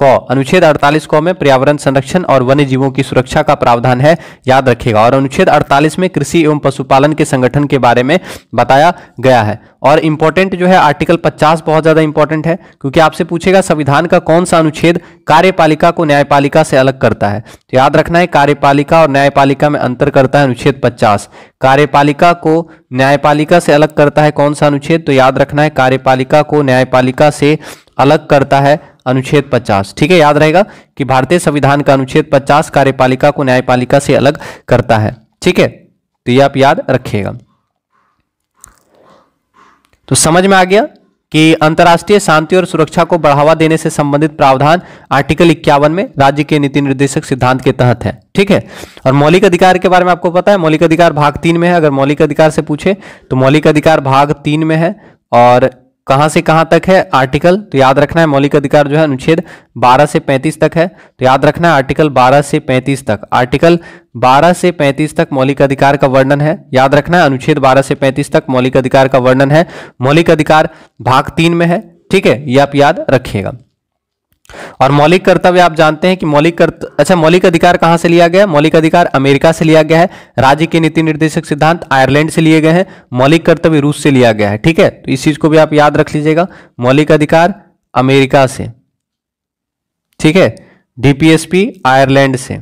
क अनुच्छेद 48 क में पर्यावरण संरक्षण और वन्य जीवों की सुरक्षा का प्रावधान है याद रखेगा और अनुच्छेद 48 में कृषि एवं पशुपालन के संगठन के बारे में बताया गया है और इंपॉर्टेंट जो है आर्टिकल 50 बहुत ज्यादा इंपॉर्टेंट है क्योंकि आपसे पूछेगा संविधान का कौन सा अनुच्छेद कार्यपालिका को न्यायपालिका से अलग करता है तो याद रखना है कार्यपालिका और न्यायपालिका में अंतर करता है अनुच्छेद पचास कार्यपालिका को न्यायपालिका से अलग करता है कौन सा अनुच्छेद तो याद रखना है कार्यपालिका को न्यायपालिका से अलग करता है अनुच्छेद 50 ठीक है याद रहेगा कि भारतीय संविधान का अनुच्छेद 50 कार्यपालिका को न्यायपालिका से अलग करता है ठीक है तो ये आप याद रखिएगा तो समझ में आ गया कि अंतर्राष्ट्रीय शांति और सुरक्षा को बढ़ावा देने से संबंधित प्रावधान आर्टिकल इक्यावन में राज्य के नीति निर्देशक सिद्धांत के तहत है ठीक है और मौलिक अधिकार के बारे में आपको पता है मौलिक अधिकार भाग तीन में है अगर मौलिक अधिकार से पूछे तो मौलिक अधिकार भाग तीन में है और कहां से कहां तक है आर्टिकल तो याद रखना है मौलिक अधिकार जो है अनुच्छेद 12 से 35 तक है तो याद रखना है आर्टिकल 12 से 35 तक आर्टिकल 12 से 35 तक मौलिक अधिकार का वर्णन है याद रखना है अनुच्छेद 12 से 35 तक मौलिक अधिकार का वर्णन है मौलिक अधिकार भाग तीन में है ठीक है ये आप याद रखिएगा और मौलिक कर्तव्य आप जानते हैं कि मौलिक कर्त अच्छा मौलिक अधिकार कहाँ से लिया गया है मौलिक अधिकार अमेरिका से लिया गया है राज्य के नीति निर्देशक सिद्धांत आयरलैंड से लिए गए हैं मौलिक कर्तव्य रूस से लिया गया है ठीक है तो इस चीज को भी आप याद रख लीजिएगा मौलिक अधिकार अमेरिका से ठीक है डीपीएसपी आयरलैंड से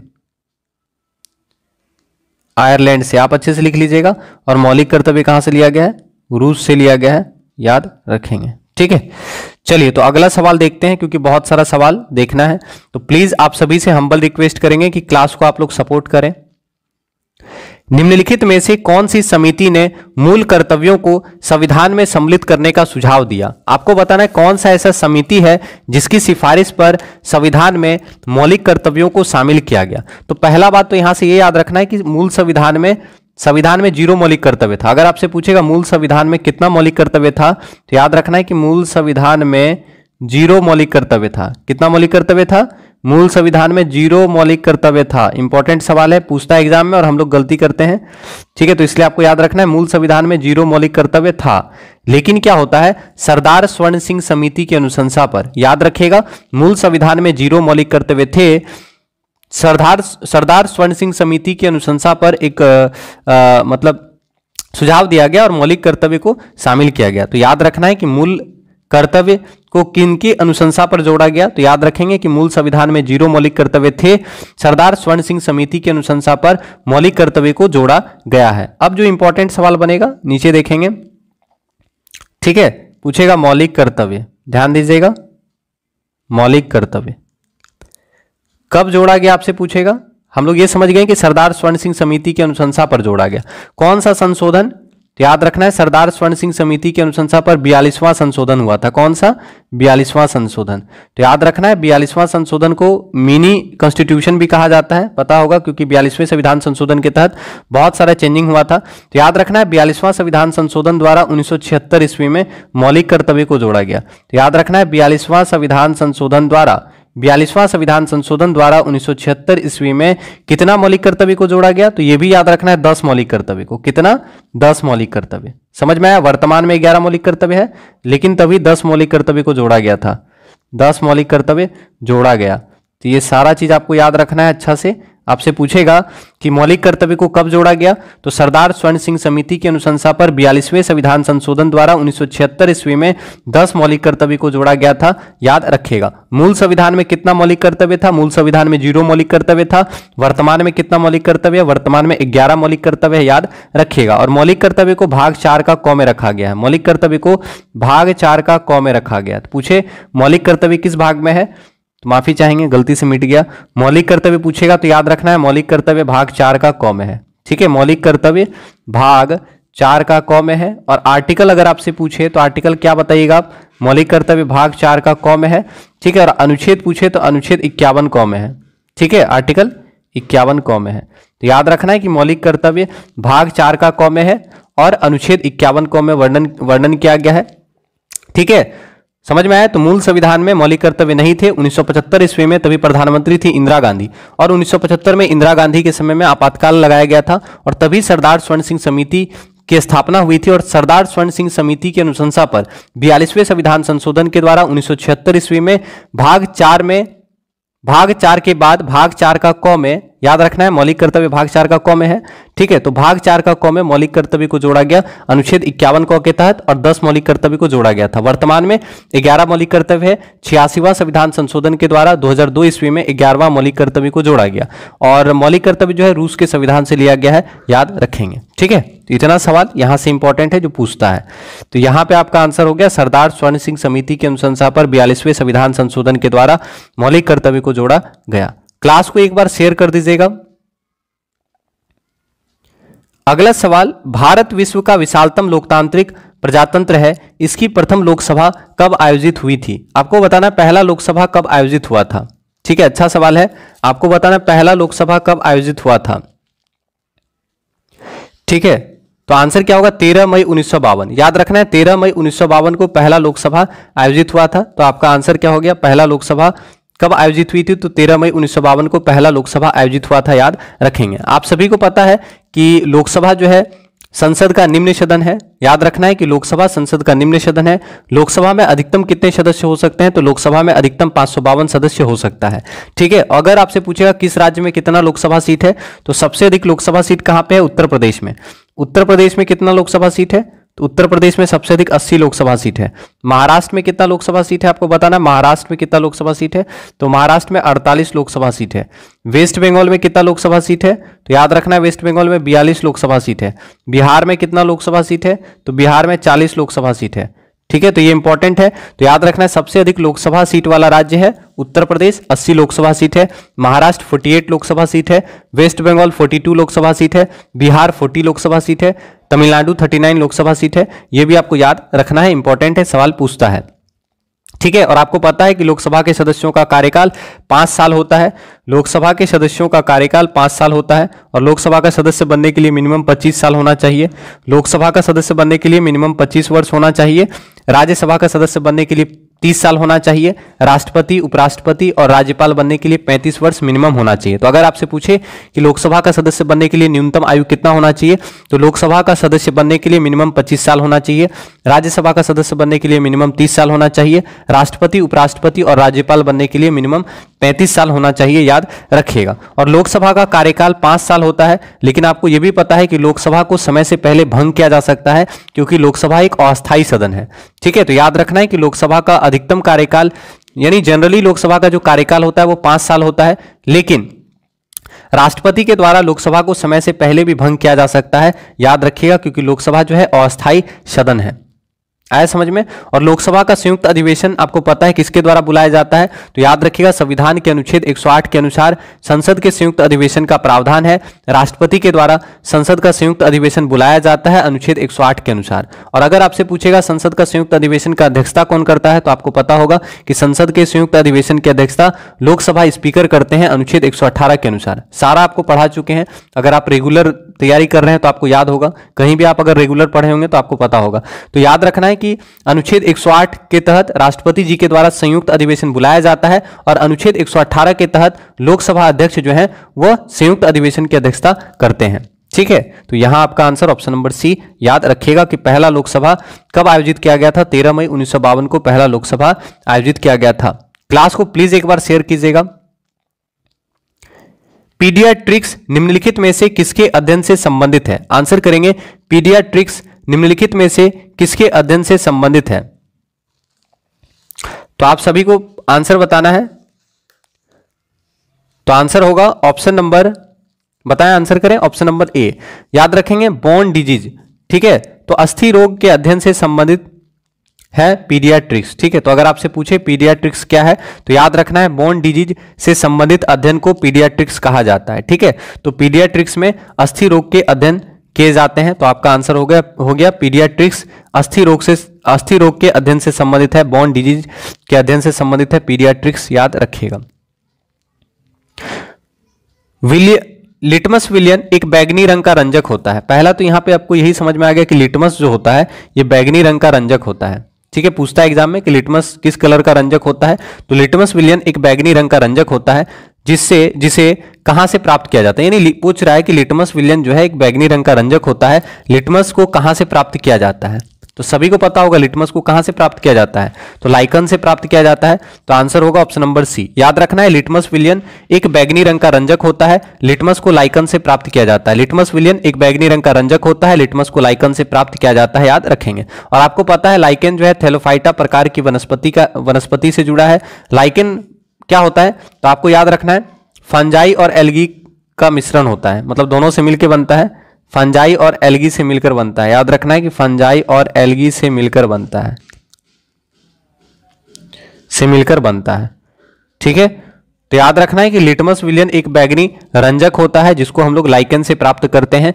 आयरलैंड से आप अच्छे से लिख लीजिएगा और मौलिक कर्तव्य कहां से लिया गया है रूस से लिया गया है याद रखेंगे ठीक है चलिए तो अगला सवाल देखते हैं क्योंकि बहुत सारा सवाल देखना है तो प्लीज आप सभी से हम्बल रिक्वेस्ट करेंगे कि क्लास को आप लोग सपोर्ट करें निम्नलिखित में से कौन सी समिति ने मूल कर्तव्यों को संविधान में सम्मिलित करने का सुझाव दिया आपको बताना है कौन सा ऐसा समिति है जिसकी सिफारिश पर संविधान में मौलिक कर्तव्यों को शामिल किया गया तो पहला बात तो यहां से ये याद रखना है कि मूल संविधान में संविधान में जीरो मौलिक कर्तव्य था अगर आपसे पूछेगा मूल संविधान में कितना मौलिक कर्तव्य था तो याद रखना है कि मूल संविधान में जीरो मौलिक कर्तव्य था कितना मौलिक कर्तव्य था मूल संविधान में जीरो मौलिक कर्तव्य था इंपॉर्टेंट सवाल है पूछता है एग्जाम में और हम लोग गलती करते हैं ठीक है तो इसलिए आपको याद रखना है मूल संविधान में जीरो मौलिक कर्तव्य था लेकिन क्या होता है सरदार स्वर्ण सिंह समिति की अनुशंसा पर याद रखेगा मूल संविधान में जीरो मौलिक कर्तव्य थे सरदार सरदार स्वर्ण सिंह समिति की अनुशंसा पर एक आ, आ, मतलब सुझाव दिया गया और मौलिक कर्तव्य को शामिल किया गया तो याद रखना है कि मूल कर्तव्य को किन की अनुशंसा पर जोड़ा गया तो याद रखेंगे कि मूल संविधान में जीरो मौलिक कर्तव्य थे सरदार स्वर्ण सिंह समिति की अनुशंसा पर मौलिक कर्तव्य को जोड़ा गया है अब जो इंपॉर्टेंट सवाल बनेगा नीचे देखेंगे ठीक है पूछेगा मौलिक कर्तव्य ध्यान दीजिएगा मौलिक कर्तव्य कब जोड़ा गया आपसे पूछेगा हम लोग ये समझ गए कि सरदार स्वर्ण सिंह समिति की अनुशंसा पर जोड़ा गया कौन सा संशोधन याद रखना है सरदार स्वर्ण सिंह समिति की अनुशंसा पर बयालीसवां संशोधन हुआ था कौन सा बयालीसवां संशोधन तो याद रखना है बयालीसवां संशोधन को मिनी कॉन्स्टिट्यूशन भी कहा जाता है पता होगा क्योंकि बयालीसवें संविधान संशोधन के तहत बहुत सारा चेंजिंग हुआ था तो याद रखना है बयालीसवां संविधान संशोधन द्वारा उन्नीस ईस्वी में मौलिक कर्तव्य को जोड़ा गया तो याद रखना है बयालीसवां संविधान संशोधन द्वारा बयालीसवां संविधान संशोधन द्वारा 1976 ईस्वी में कितना मौलिक कर्तव्य को जोड़ा गया तो यह भी याद रखना है दस मौलिक कर्तव्य को कितना दस मौलिक कर्तव्य समझ में आया वर्तमान में ग्यारह मौलिक कर्तव्य है लेकिन तभी दस मौलिक कर्तव्य को जोड़ा गया था दस मौलिक कर्तव्य जोड़ा गया तो ये सारा चीज आपको याद रखना है अच्छा से आपसे पूछेगा कि मौलिक कर्तव्य को कब जोड़ा गया तो सरदार स्वर्ण सिंह समिति की अनुशंसा पर बयालीसवें संविधान संशोधन द्वारा छिहत्तर ईस्वी में 10 मौलिक कर्तव्य को जोड़ा गया था याद रखेगा मूल संविधान में कितना मौलिक कर्तव्य था मूल संविधान में जीरो मौलिक कर्तव्य था वर्तमान में कितना मौलिक कर्तव्य वर्तमान में ग्यारह मौलिक कर्तव्य याद रखेगा और मौलिक कर्तव्य को भाग चार का कौ में रखा गया है मौलिक कर्तव्य को भाग चार का कौ में रखा गया तो पूछे मौलिक कर्तव्य किस भाग में है तो माफी चाहेंगे गलती से मिट गया मौलिक कर्तव्य पूछेगा तो याद रखना है मौलिक कर्तव्य भाग चार का कौ में है ठीक है मौलिक कर्तव्य भाग चार का कौ में है और आर्टिकल अगर आपसे पूछे तो आर्टिकल क्या बताइएगा आप मौलिक कर्तव्य भाग चार का कौ में है ठीक है और अनुच्छेद पूछे तो अनुच्छेद इक्यावन कौ में है ठीक है आर्टिकल इक्यावन कौ में है तो याद रखना है कि मौलिक कर्तव्य भाग चार का कौ में है और अनुच्छेद इक्यावन कौ में वर्णन वर्णन किया गया है ठीक है समझ में आया तो मूल संविधान में मौलिक कर्तव्य नहीं थे 1975 ईस्वी में तभी प्रधानमंत्री थी इंदिरा गांधी और 1975 में इंदिरा गांधी के समय में आपातकाल लगाया गया था और तभी सरदार स्वर्ण सिंह समिति की स्थापना हुई थी और सरदार स्वर्ण सिंह समिति की अनुशंसा पर बयालीसवें संविधान संशोधन के द्वारा उन्नीस ईस्वी में भाग चार में भाग चार के बाद भाग चार का क में याद रखना है मौलिक कर्तव्य भाग चार का कौम में है ठीक है तो भाग चार का कौ में मौलिक कर्तव्य को जोड़ा गया अनुच्छेद इक्यावन कॉ के तहत और दस मौलिक कर्तव्य को जोड़ा गया था वर्तमान में ग्यारह मौलिक कर्तव्य है छियासीवा संविधान संशोधन के द्वारा दो ईस्वी में ग्यारहवा मौलिक कर्तव्य को जोड़ा गया और मौलिक कर्तव्य जो है रूस के संविधान से लिया गया है याद रखेंगे ठीक है तो इतना सवाल यहां से इंपॉर्टेंट है जो पूछता है तो यहां पे आपका आंसर हो गया सरदार स्वर्ण सिंह समिति के अनुशंसा पर बयालीसवें संविधान संशोधन के द्वारा मौलिक कर्तव्य को जोड़ा गया क्लास को एक बार शेयर कर दीजिएगा अगला सवाल भारत विश्व का विशालतम लोकतांत्रिक प्रजातंत्र है इसकी प्रथम लोकसभा कब आयोजित हुई थी आपको बताना पहला लोकसभा कब आयोजित हुआ था ठीक है अच्छा सवाल है आपको बताना पहला लोकसभा कब आयोजित हुआ था ठीक है तो आंसर क्या होगा तेरह मई उन्नीस याद रखना है तेरह मई उन्नीस को पहला लोकसभा आयोजित हुआ था तो आपका आंसर क्या हो गया पहला लोकसभा कब आयोजित हुई थी तो तेरह मई उन्नीस को पहला लोकसभा आयोजित हुआ था याद रखेंगे आप सभी को पता है कि लोकसभा जो है संसद का निम्न सदन है याद रखना है कि लोकसभा संसद का निम्न सदन है लोकसभा में अधिकतम कितने सदस्य हो सकते हैं तो लोकसभा में अधिकतम पांच सदस्य हो सकता है ठीक है अगर आपसे पूछेगा किस राज्य में कितना लोकसभा सीट है तो सबसे अधिक लोकसभा सीट कहाँ पे है उत्तर प्रदेश में उत्तर प्रदेश में कितना लोकसभा सीट है तो उत्तर प्रदेश में सबसे अधिक 80 लोकसभा सीट है महाराष्ट्र में कितना लोकसभा सीट है आपको बताना महाराष्ट्र में कितना लोकसभा सीट है तो महाराष्ट्र में 48 लोकसभा सीट है वेस्ट बंगाल में कितना लोकसभा सीट है तो याद रखना है वेस्ट बंगाल में बयालीस लोकसभा सीट है बिहार में कितना लोकसभा सीट है तो बिहार में चालीस लोकसभा सीट है ठीक है तो ये इंपॉर्टेंट है तो याद रखना है सबसे अधिक लोकसभा सीट वाला राज्य है उत्तर प्रदेश 80 लोकसभा सीट है महाराष्ट्र 48 लोकसभा सीट है वेस्ट बंगाल 42 लोकसभा सीट है बिहार 40 लोकसभा सीट है तमिलनाडु 39 लोकसभा सीट है ये भी आपको याद रखना है इंपॉर्टेंट है सवाल पूछता है ठीक है और आपको पता है कि लोकसभा के सदस्यों का कार्यकाल पांच साल होता है लोकसभा के सदस्यों का कार्यकाल पांच साल होता है और लोकसभा का सदस्य बनने के लिए मिनिमम पच्चीस साल होना चाहिए लोकसभा का सदस्य बनने के लिए मिनिमम पच्चीस वर्ष होना चाहिए राज्यसभा का सदस्य बनने के लिए तीस साल होना चाहिए राष्ट्रपति उपराष्ट्रपति और राज्यपाल बनने के लिए पैंतीस वर्ष मिनिमम होना चाहिए तो अगर आपसे पूछे कि लोकसभा का सदस्य बनने के लिए न्यूनतम आयु कितना होना चाहिए तो लोकसभा का सदस्य बनने के लिए मिनिमम पच्चीस साल होना चाहिए राज्यसभा का सदस्य बनने के लिए मिनिमम तीस साल होना चाहिए राष्ट्रपति उपराष्ट्रपति और राज्यपाल बनने के लिए मिनिमम पैंतीस साल होना चाहिए याद रखिएगा और लोकसभा का कार्यकाल पांच साल होता है लेकिन आपको यह भी पता है कि लोकसभा को समय से पहले भंग किया जा सकता है क्योंकि लोकसभा एक अस्थायी सदन है ठीक है तो याद रखना है कि लोकसभा का अधिकतम कार्यकाल यानी जनरली लोकसभा का जो कार्यकाल होता है वो पांच साल होता है लेकिन राष्ट्रपति के द्वारा लोकसभा को समय से पहले भी भंग किया जा सकता है याद रखिएगा क्योंकि लोकसभा जो है अस्थायी सदन है आया समझ में और लोकसभा का संयुक्त अधिवेशन आपको पता है किसके द्वारा बुलाया जाता है तो याद रखिएगा संविधान के अनुच्छेद 108 के अनुसार संसद के संयुक्त अधिवेशन का प्रावधान है राष्ट्रपति के द्वारा संसद का संयुक्त अधिवेशन बुलाया जाता है अनुच्छेद 108 के अनुसार और अगर आपसे पूछेगा संसद का संयुक्त अधिवेशन का अध्यक्षता कौन करता है तो आपको पता होगा कि संसद के संयुक्त अधिवेशन की अध्यक्षता लोकसभा स्पीकर करते हैं अनुच्छेद एक के अनुसार सारा आपको पढ़ा चुके हैं अगर आप रेगुलर तैयारी कर रहे हैं तो आपको याद होगा कहीं भी आप अगर रेगुलर पढ़े होंगे तो आपको पता होगा तो याद रखना है कि अनुच्छेद 108 के तहत राष्ट्रपति जी के द्वारा संयुक्त अधिवेशन बुलाया जाता है और अनुच्छेद 118 के तहत लोकसभा अध्यक्ष जो है वह संयुक्त अधिवेशन की अध्यक्षता करते हैं ठीक है तो यहां आपका आंसर ऑप्शन नंबर सी याद रखिएगा कि पहला लोकसभा कब आयोजित किया गया था तेरह मई उन्नीस को पहला लोकसभा आयोजित किया गया था क्लास को प्लीज एक बार शेयर कीजिएगा पीडियाट्रिक्स निम्नलिखित में से किसके अध्ययन से संबंधित है आंसर करेंगे पीडियाट्रिक्स निम्नलिखित में से किसके अध्ययन से संबंधित है तो आप सभी को आंसर बताना है तो आंसर होगा ऑप्शन नंबर बताएं आंसर करें ऑप्शन नंबर ए याद रखेंगे बोन डिजीज ठीक है तो अस्थि रोग के अध्ययन से संबंधित है पीडियाट्रिक्स ठीक है तो अगर आपसे पूछे पीडियाट्रिक्स क्या है तो याद रखना है बोन डिजीज से संबंधित अध्ययन को पीडियाट्रिक्स कहा जाता है ठीक है तो पीडियाट्रिक्स में अस्थि रोग के अध्ययन किए जाते हैं तो आपका आंसर हो गया हो गया पीडियाट्रिक्स अस्थि रोग से अस्थि रोग के अध्ययन से संबंधित है बोन डिजीज के अध्ययन से संबंधित है पीडियाट्रिक्स याद रखिएगा लिटमस विलियन एक बैगनी रंग का रंजक होता है पहला तो यहां पे आपको यही समझ में आ गया कि लिटमस जो होता है ये बैगनी रंग का रंजक होता है ठीक है पूछता है एग्जाम में कि लिटमस किस कलर का रंजक होता है तो लिटमस विलियन एक बैगनी रंग का रंजक होता है जिससे जिसे कहां से प्राप्त किया जाता है यानी पूछ रहा है कि लिटमस विलियन जो है एक बैगनी रंग का रंजक होता है लिटमस को कहां से प्राप्त किया जाता है तो सभी को पता होगा लिटमस को कहां से प्राप्त किया जाता है तो लाइकन से प्राप्त किया जाता है तो आंसर होगा ऑप्शन नंबर सी याद रखना है लिटमस विलियन एक बैगनी रंग का रंजक होता है लिटमस को लाइकन से प्राप्त किया जाता है लिटमस विलियन एक बैगनी रंग का रंजक होता है लिटमस को लाइकन से प्राप्त किया जाता है याद रखेंगे और आपको पता है लाइकन जो है थेलोफाइटा प्रकार की वनस्पति का वनस्पति से जुड़ा है लाइकन क्या होता है तो आपको याद रखना है फंजाई और एलगी का मिश्रण होता है मतलब दोनों से मिलकर बनता है फंजाई और एलगी से मिलकर बनता है याद रखना है कि फंजाई और एलगी से मिलकर बनता है से मिलकर बनता है ठीक है तो याद रखना है कि लिटमस विलियन एक बैगनी रंजक होता है जिसको हम लोग लाइकन से प्राप्त करते हैं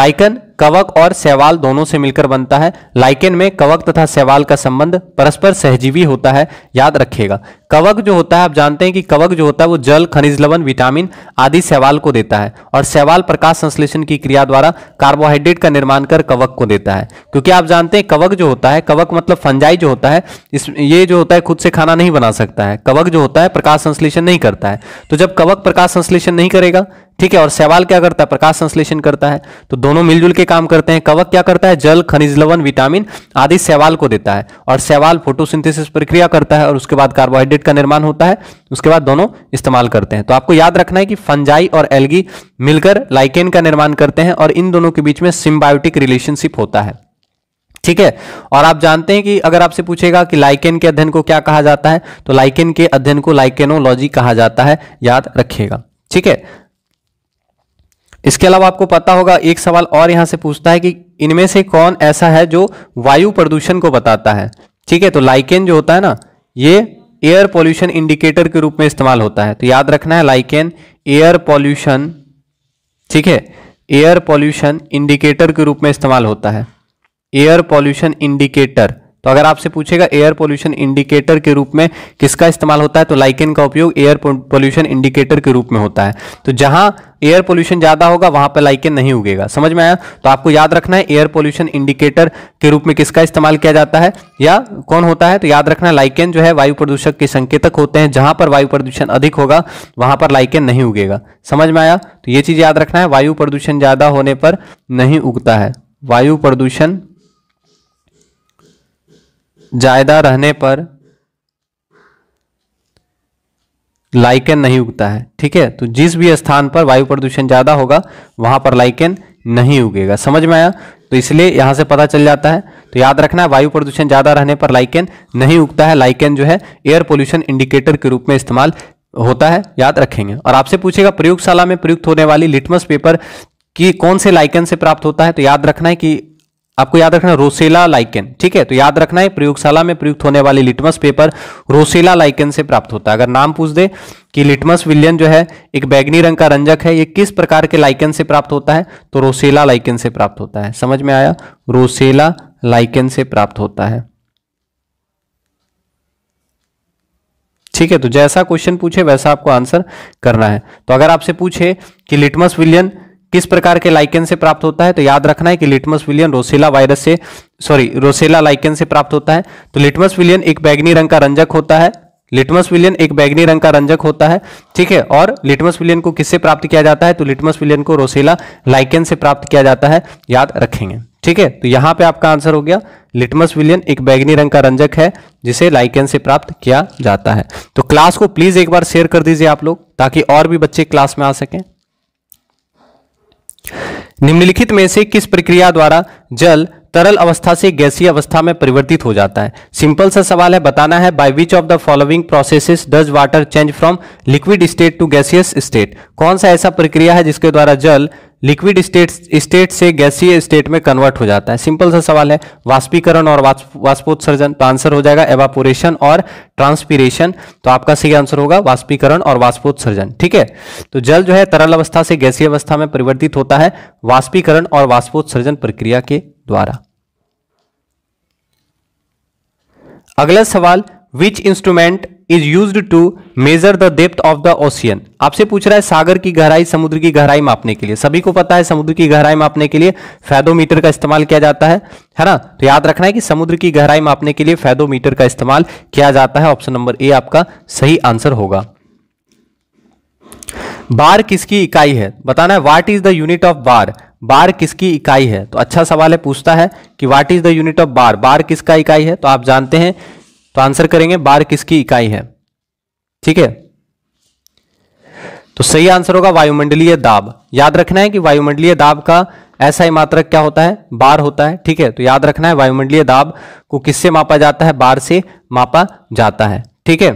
लाइकन कवक और सेवाल दोनों से मिलकर बनता है लाइकेन में कवक तथा सैवाल का संबंध परस्पर सहजीवी होता है याद रखिएगा कवक जो होता है आप जानते हैं कि कवक जो होता है वो जल खनिज लवण विटामिन आदि सेवाल को देता है और सेवाल प्रकाश संश्लेषण की क्रिया द्वारा कार्बोहाइड्रेट का निर्माण कर कवक को देता है क्योंकि आप जानते हैं कवक जो होता है कवक मतलब फंजाई जो होता है इस ये जो होता है खुद से खाना नहीं बना सकता है कवक जो होता है प्रकाश संश्लेषण नहीं करता है तो जब कवक प्रकाश संश्लेषण नहीं करेगा ठीक है और सवाल क्या करता है प्रकाश संश्लेषण करता है तो दोनों मिलजुल के काम करते हैं कवक क्या करता है जल खनिज लवण विटामिन आदि सेवाल को देता है और सेवाल फोटोसिंथेसिस प्रक्रिया करता है और उसके बाद कार्बोहाइड्रेट का निर्माण होता है उसके बाद दोनों इस्तेमाल करते हैं तो आपको याद रखना है कि फंजाई और एलगी मिलकर लाइकेन का निर्माण करते हैं और इन दोनों के बीच में सिम्बायोटिक रिलेशनशिप होता है ठीक है और आप जानते हैं कि अगर आपसे पूछेगा कि लाइकेन के अध्ययन को क्या कहा जाता है तो लाइकेन के अध्ययन को लाइकेनोलॉजी कहा जाता है याद रखिएगा ठीक है इसके अलावा आपको पता होगा एक सवाल और यहां से पूछता है कि इनमें से कौन ऐसा है जो वायु प्रदूषण को बताता है ठीक है तो लाइकेन जो होता है ना ये एयर पॉल्यूशन इंडिकेटर के रूप में इस्तेमाल होता है तो याद रखना है लाइकेन एयर पॉल्यूशन ठीक है एयर पॉल्यूशन इंडिकेटर के रूप में इस्तेमाल होता है एयर पॉल्यूशन इंडिकेटर तो अगर आपसे पूछेगा एयर पोल्यूशन इंडिकेटर के रूप में किसका इस्तेमाल होता है तो लाइकेन का उपयोग एयर पोल्यूशन इंडिकेटर के रूप में होता है तो जहां एयर पोल्यूशन ज़्यादा होगा वहां पर लाइकेन नहीं उगेगा समझ में आया तो आपको याद रखना है एयर पोल्यूशन इंडिकेटर के रूप में किसका इस्तेमाल किया जाता है या कौन होता है तो याद रखना लाइकेन जो है वायु प्रदूषक के संकेतक होते हैं जहां पर वायु प्रदूषण अधिक होगा वहां पर लाइकेन नहीं उगेगा समझ में आया तो ये चीज़ याद रखना है वायु प्रदूषण ज़्यादा होने पर नहीं उगता है वायु प्रदूषण ज़्यादा रहने पर लाइकेन नहीं उगता है ठीक है तो जिस भी स्थान पर वायु प्रदूषण ज़्यादा होगा वहां पर लाइकेन नहीं उगेगा समझ में आया तो इसलिए यहां से पता चल जाता है तो याद रखना है वायु प्रदूषण ज़्यादा रहने पर लाइकेन नहीं उगता है लाइकेन जो है एयर पोल्यूशन इंडिकेटर के रूप में इस्तेमाल होता है याद रखेंगे और आपसे पूछेगा प्रयोगशाला में प्रयुक्त होने वाली लिटमस पेपर की कौन से लाइकेन से प्राप्त होता है तो याद रखना है कि आपको याद रखना रोसेला लाइकेन ठीक है तो याद रखना है प्रयोगशाला में प्रयुक्त होने वाले लिटमस पेपर रोसेला लाइकेन से प्राप्त होता है अगर नाम पूछ दे कि लिटमस विलियन जो है एक बैगनी रंग का रंजक है ये किस प्रकार के लाइकेन से प्राप्त होता है तो रोसेला लाइकेन से प्राप्त होता है समझ में आया रोसेला लाइकेन से प्राप्त होता है ठीक है तो जैसा क्वेश्चन पूछे वैसा आपको आंसर करना है तो अगर आपसे पूछे कि लिटमस विलियन किस प्रकार के लाइकेन से प्राप्त होता है तो याद रखना है कि लिटमस विलियन रोसेला वायरस से सॉरी रोसेला लाइकेन से प्राप्त होता है तो लिटमस विलियन एक बैगनी रंग का रंजक होता है लिटमस विलियन एक बैगनी रंग का रंजक होता है ठीक है और लिटमस विलियन को किससे प्राप्त किया जाता है तो लिटमस विलियन को रोसेला लाइकेन से प्राप्त किया जाता है याद रखेंगे ठीक है तो यहां पे आपका आंसर हो गया लिटमस विलियन एक बैगनी रंग का रंजक है जिसे लाइकेन से प्राप्त किया जाता है तो क्लास को प्लीज एक बार शेयर कर दीजिए आप लोग ताकि और भी बच्चे क्लास में आ सकें निम्नलिखित में से किस प्रक्रिया द्वारा जल तरल अवस्था से गैसीय अवस्था में परिवर्तित हो जाता है सिंपल सा सवाल है बताना है by which of the following processes does water change from liquid state to gaseous state कौन सा ऐसा प्रक्रिया है जिसके द्वारा जल लिक्विड स्टेट स्टेट से गैसीय स्टेट में कन्वर्ट हो जाता है सिंपल सा सवाल है वाष्पीकरण और वाष्पोत्सर्जन तो आंसर हो जाएगा एवापोरेशन और ट्रांसपीरेशन तो आपका सही आंसर होगा वाष्पीकरण और वाष्पोत्सर्जन ठीक है तो जल जो है तरल अवस्था से गैसीय अवस्था में परिवर्तित होता है वाष्पीकरण और वाष्पोत्सर्जन प्रक्रिया के के द्वारा अगला सवाल which instrument is use to measure the depth of the ocean आपसे पूछ रहा है सागर की गहराई समुद्र की गहराई मापने के लिए सभी को पता है समुद्र की गहराई मापने के लिए फैदोमीटर का इस्तेमाल किया जाता है है ना तो याद रखना है कि समुद्र की गहराई मापने के लिए फैदोमीटर का इस्तेमाल किया जाता है ऑप्शन नंबर ए आपका सही आंसर होगा बार किसकी इकाई है बताना है what is the unit of bar bar किसकी इकाई है तो अच्छा सवाल है पूछता है कि what is the unit of bar bar किसका इकाई है तो आप जानते हैं तो आंसर करेंगे बार किसकी इकाई है ठीक है तो सही आंसर होगा वायुमंडलीय दाब याद रखना है कि वायुमंडलीय दाब का ऐसा ही मात्रक क्या होता है बार होता है ठीक है तो याद रखना है वायुमंडलीय दाब को किससे मापा जाता है बार से मापा जाता है ठीक है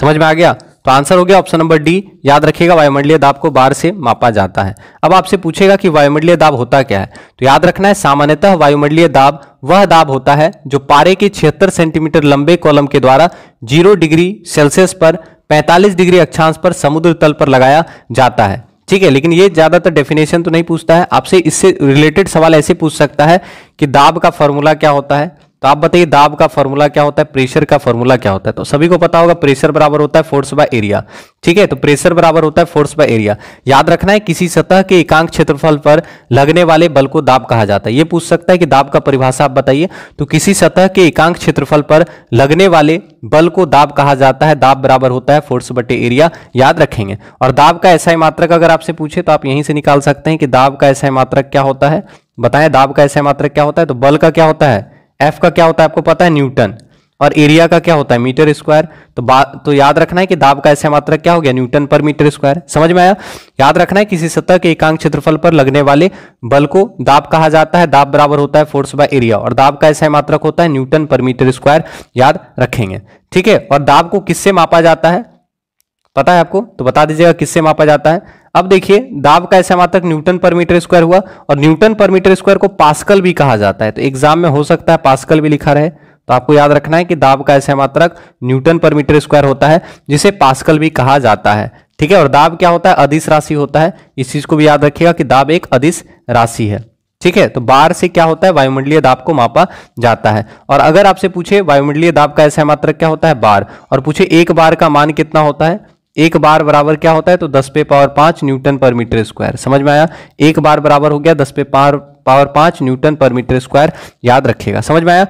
समझ में आ गया तो आंसर हो गया ऑप्शन नंबर डी याद रखिएगा वायुमंडलीय दाब को बार से मापा जाता है अब आपसे पूछेगा कि वायुमंडलीय दाब होता क्या है तो याद रखना है सामान्यतः वायुमंडलीय दाब वह दाब होता है जो पारे के छिहत्तर सेंटीमीटर लंबे कॉलम के द्वारा जीरो डिग्री सेल्सियस पर पैंतालीस डिग्री अक्षांश पर समुद्र तल पर लगाया जाता है ठीक है लेकिन ये ज्यादातर डेफिनेशन तो नहीं पूछता है आपसे इससे रिलेटेड सवाल ऐसे पूछ सकता है कि दाब का फॉर्मूला क्या होता है तो आप बताइए दाब का फॉर्मूला क्या होता है प्रेशर का फॉर्मूला क्या होता है तो सभी को पता होगा प्रेशर बराबर होता है फोर्स बाय एरिया ठीक है तो प्रेशर बराबर होता है फोर्स बाय एरिया याद रखना है किसी सतह के एकांक क्षेत्रफल पर लगने वाले बल को दाब कहा जाता है ये पूछ सकता है कि दाब का परिभाषा आप बताइए तो किसी सतह के एकांक क्षेत्रफल पर लगने वाले बल को दाब कहा जाता है दाब बराबर होता है फोर्स बटे एरिया याद रखेंगे और दाब का ऐसा मात्रक अगर आपसे पूछे तो आप यहीं से निकाल सकते हैं कि दाब का ऐसा मात्रक क्या होता है बताएं दाब का ऐसा मात्रक क्या होता है तो बल का क्या होता है एफ का क्या होता है आपको पता है न्यूटन और एरिया का क्या होता है मीटर स्क्वायर तो बात तो याद रखना है कि दाब का ऐसे मात्रा क्या हो गया न्यूटन पर मीटर स्क्वायर समझ में आया याद रखना है किसी सतह के एकांक क्षेत्रफल पर लगने वाले बल को दाब कहा जाता है दाब बराबर होता है फोर्स बाय एरिया और दाब का ऐसा मात्रक होता है न्यूटन पर मीटर स्क्वायर याद रखेंगे ठीक है और दाब को किससे मापा जाता है पता है आपको तो बता दीजिएगा किससे मापा जाता है अब देखिए दाब का ऐसा मात्रक न्यूटन पर मीटर स्क्वायर हुआ और न्यूटन पर मीटर स्क्वायर को पास्कल भी कहा जाता है तो एग्जाम में हो सकता है पास्कल भी लिखा रहे तो आपको याद रखना है कि दाब का ऐसा मात्रक न्यूटन पर मीटर स्क्वायर होता है जिसे पास्कल भी कहा जाता है ठीक है और दाब क्या होता है अधिस राशि होता है इस चीज को भी याद रखिएगा कि दाब एक अधिस राशि है ठीक है तो बार से क्या होता है वायुमंडलीय दाब को मापा जाता है और अगर आपसे पूछे वायुमंडलीय दाब का ऐसा मात्रक क्या होता है बार और पूछे एक बार का मान कितना होता है एक बार बराबर क्या होता है तो दस पे पावर पांच न्यूटन पर मीटर स्क्वायर समझ में आया एक बार बराबर हो गया दस पे पावर पावर पांच न्यूटन पर मीटर स्क्वायर याद रखेगा समझ में आया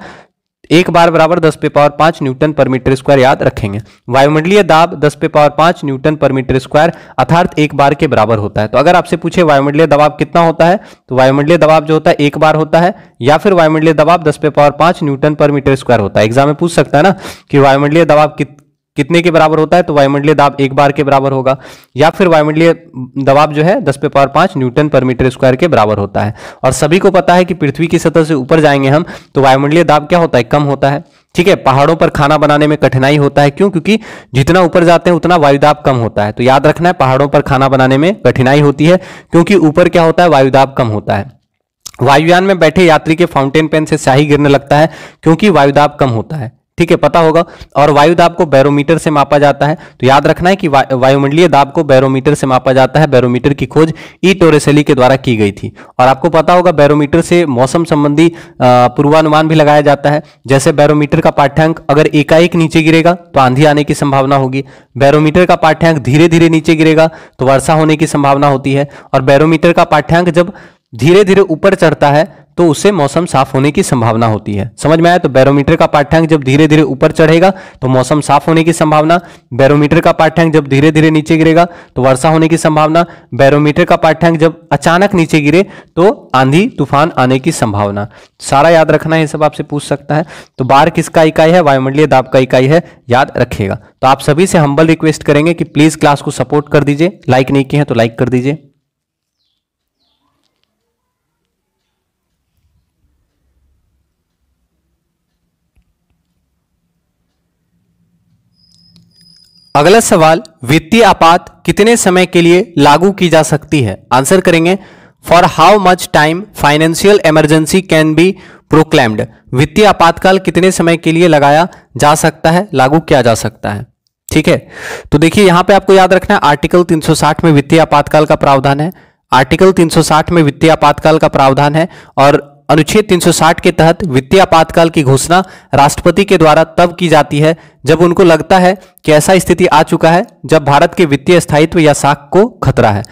एक बार बराबर दस पे पावर पांच न्यूटन पर मीटर स्क्वायर याद रखेंगे वायुमंडलीय दाब दस पे पावर पांच न्यूटन पर मीटर स्क्वायर अर्थात एक बार के बराबर होता है तो अगर आपसे पूछे वायुमंडलीय दबाव कितना होता है तो वायुमंडलीय दबाव जो होता है एक बार होता है या फिर वायुमंडलीय दबाव दस पे पावर पांच न्यूटन पर मीटर स्क्वायर होता है एग्जाम में पूछ सकता है ना कि वायुमंडलीय दबाव कितने के बराबर होता है तो वायुमंडलीय दाब एक बार के बराबर होगा या फिर वायुमंडलीय दबाव जो है दस पे पावर पांच न्यूटन पर मीटर स्क्वायर के बराबर होता है और सभी को पता है कि पृथ्वी की सतह से ऊपर जाएंगे हम तो वायुमंडलीय दाब क्या होता है कम होता है ठीक है पहाड़ों पर खाना बनाने में कठिनाई होता है क्यों क्योंकि जितना ऊपर जाते हैं उतना वायुदाब कम होता है तो याद रखना है पहाड़ों पर खाना बनाने में कठिनाई होती है क्योंकि ऊपर क्या होता है वायुदाब कम होता है वायुयान में बैठे यात्री के फाउंटेन पेन से स्याही गिरने लगता है क्योंकि वायुदाब कम होता है ठीक है पता होगा और वायु दाब को बैरोमीटर से मापा जाता है तो याद रखना है कि वा, वायुमंडलीय दाब को बैरोमीटर से मापा जाता है बैरोमीटर की खोज ई टोरेसेली के द्वारा की गई थी और आपको पता होगा बैरोमीटर से मौसम संबंधी पूर्वानुमान भी लगाया जाता है जैसे बैरोमीटर का पाठ्यांक अगर एकाएक नीचे गिरेगा तो आंधी आने की संभावना होगी बैरोमीटर का पाठ्यांक धीरे धीरे नीचे गिरेगा तो वर्षा होने की संभावना होती है और बैरोमीटर का पाठ्यांक जब धीरे धीरे ऊपर चढ़ता है तो उससे मौसम साफ होने की संभावना होती है समझ में आया तो बैरोमीटर का पाठ्यांक जब धीरे धीरे ऊपर चढ़ेगा तो मौसम साफ होने की संभावना बैरोमीटर का पाठ्यांक जब धीरे धीरे नीचे गिरेगा तो वर्षा होने की संभावना बैरोमीटर का पाठ्यांक जब अचानक नीचे गिरे तो आंधी तूफान आने की संभावना सारा याद रखना है सब आपसे पूछ सकता है तो बार किसका इकाई है वायुमंडलीय दाब का इकाई है याद रखेगा तो आप सभी से हम्बल रिक्वेस्ट करेंगे कि प्लीज क्लास को सपोर्ट कर दीजिए लाइक नहीं किए हैं तो लाइक कर दीजिए अगला सवाल वित्तीय आपात कितने समय के लिए लागू की जा सकती है आंसर करेंगे for how much time financial emergency can be proclaimed वित्तीय आपातकाल कितने समय के लिए लगाया जा सकता है लागू किया जा सकता है ठीक है तो देखिए यहां पे आपको याद रखना है आर्टिकल 360 में वित्तीय आपातकाल का प्रावधान है आर्टिकल 360 में वित्तीय आपातकाल का प्रावधान है और अनुच्छेद 360 के तहत वित्तीय आपातकाल की घोषणा राष्ट्रपति के द्वारा तब की जाती है जब उनको लगता है कि ऐसा स्थिति आ चुका है जब भारत के वित्तीय स्थायित्व या साख को खतरा है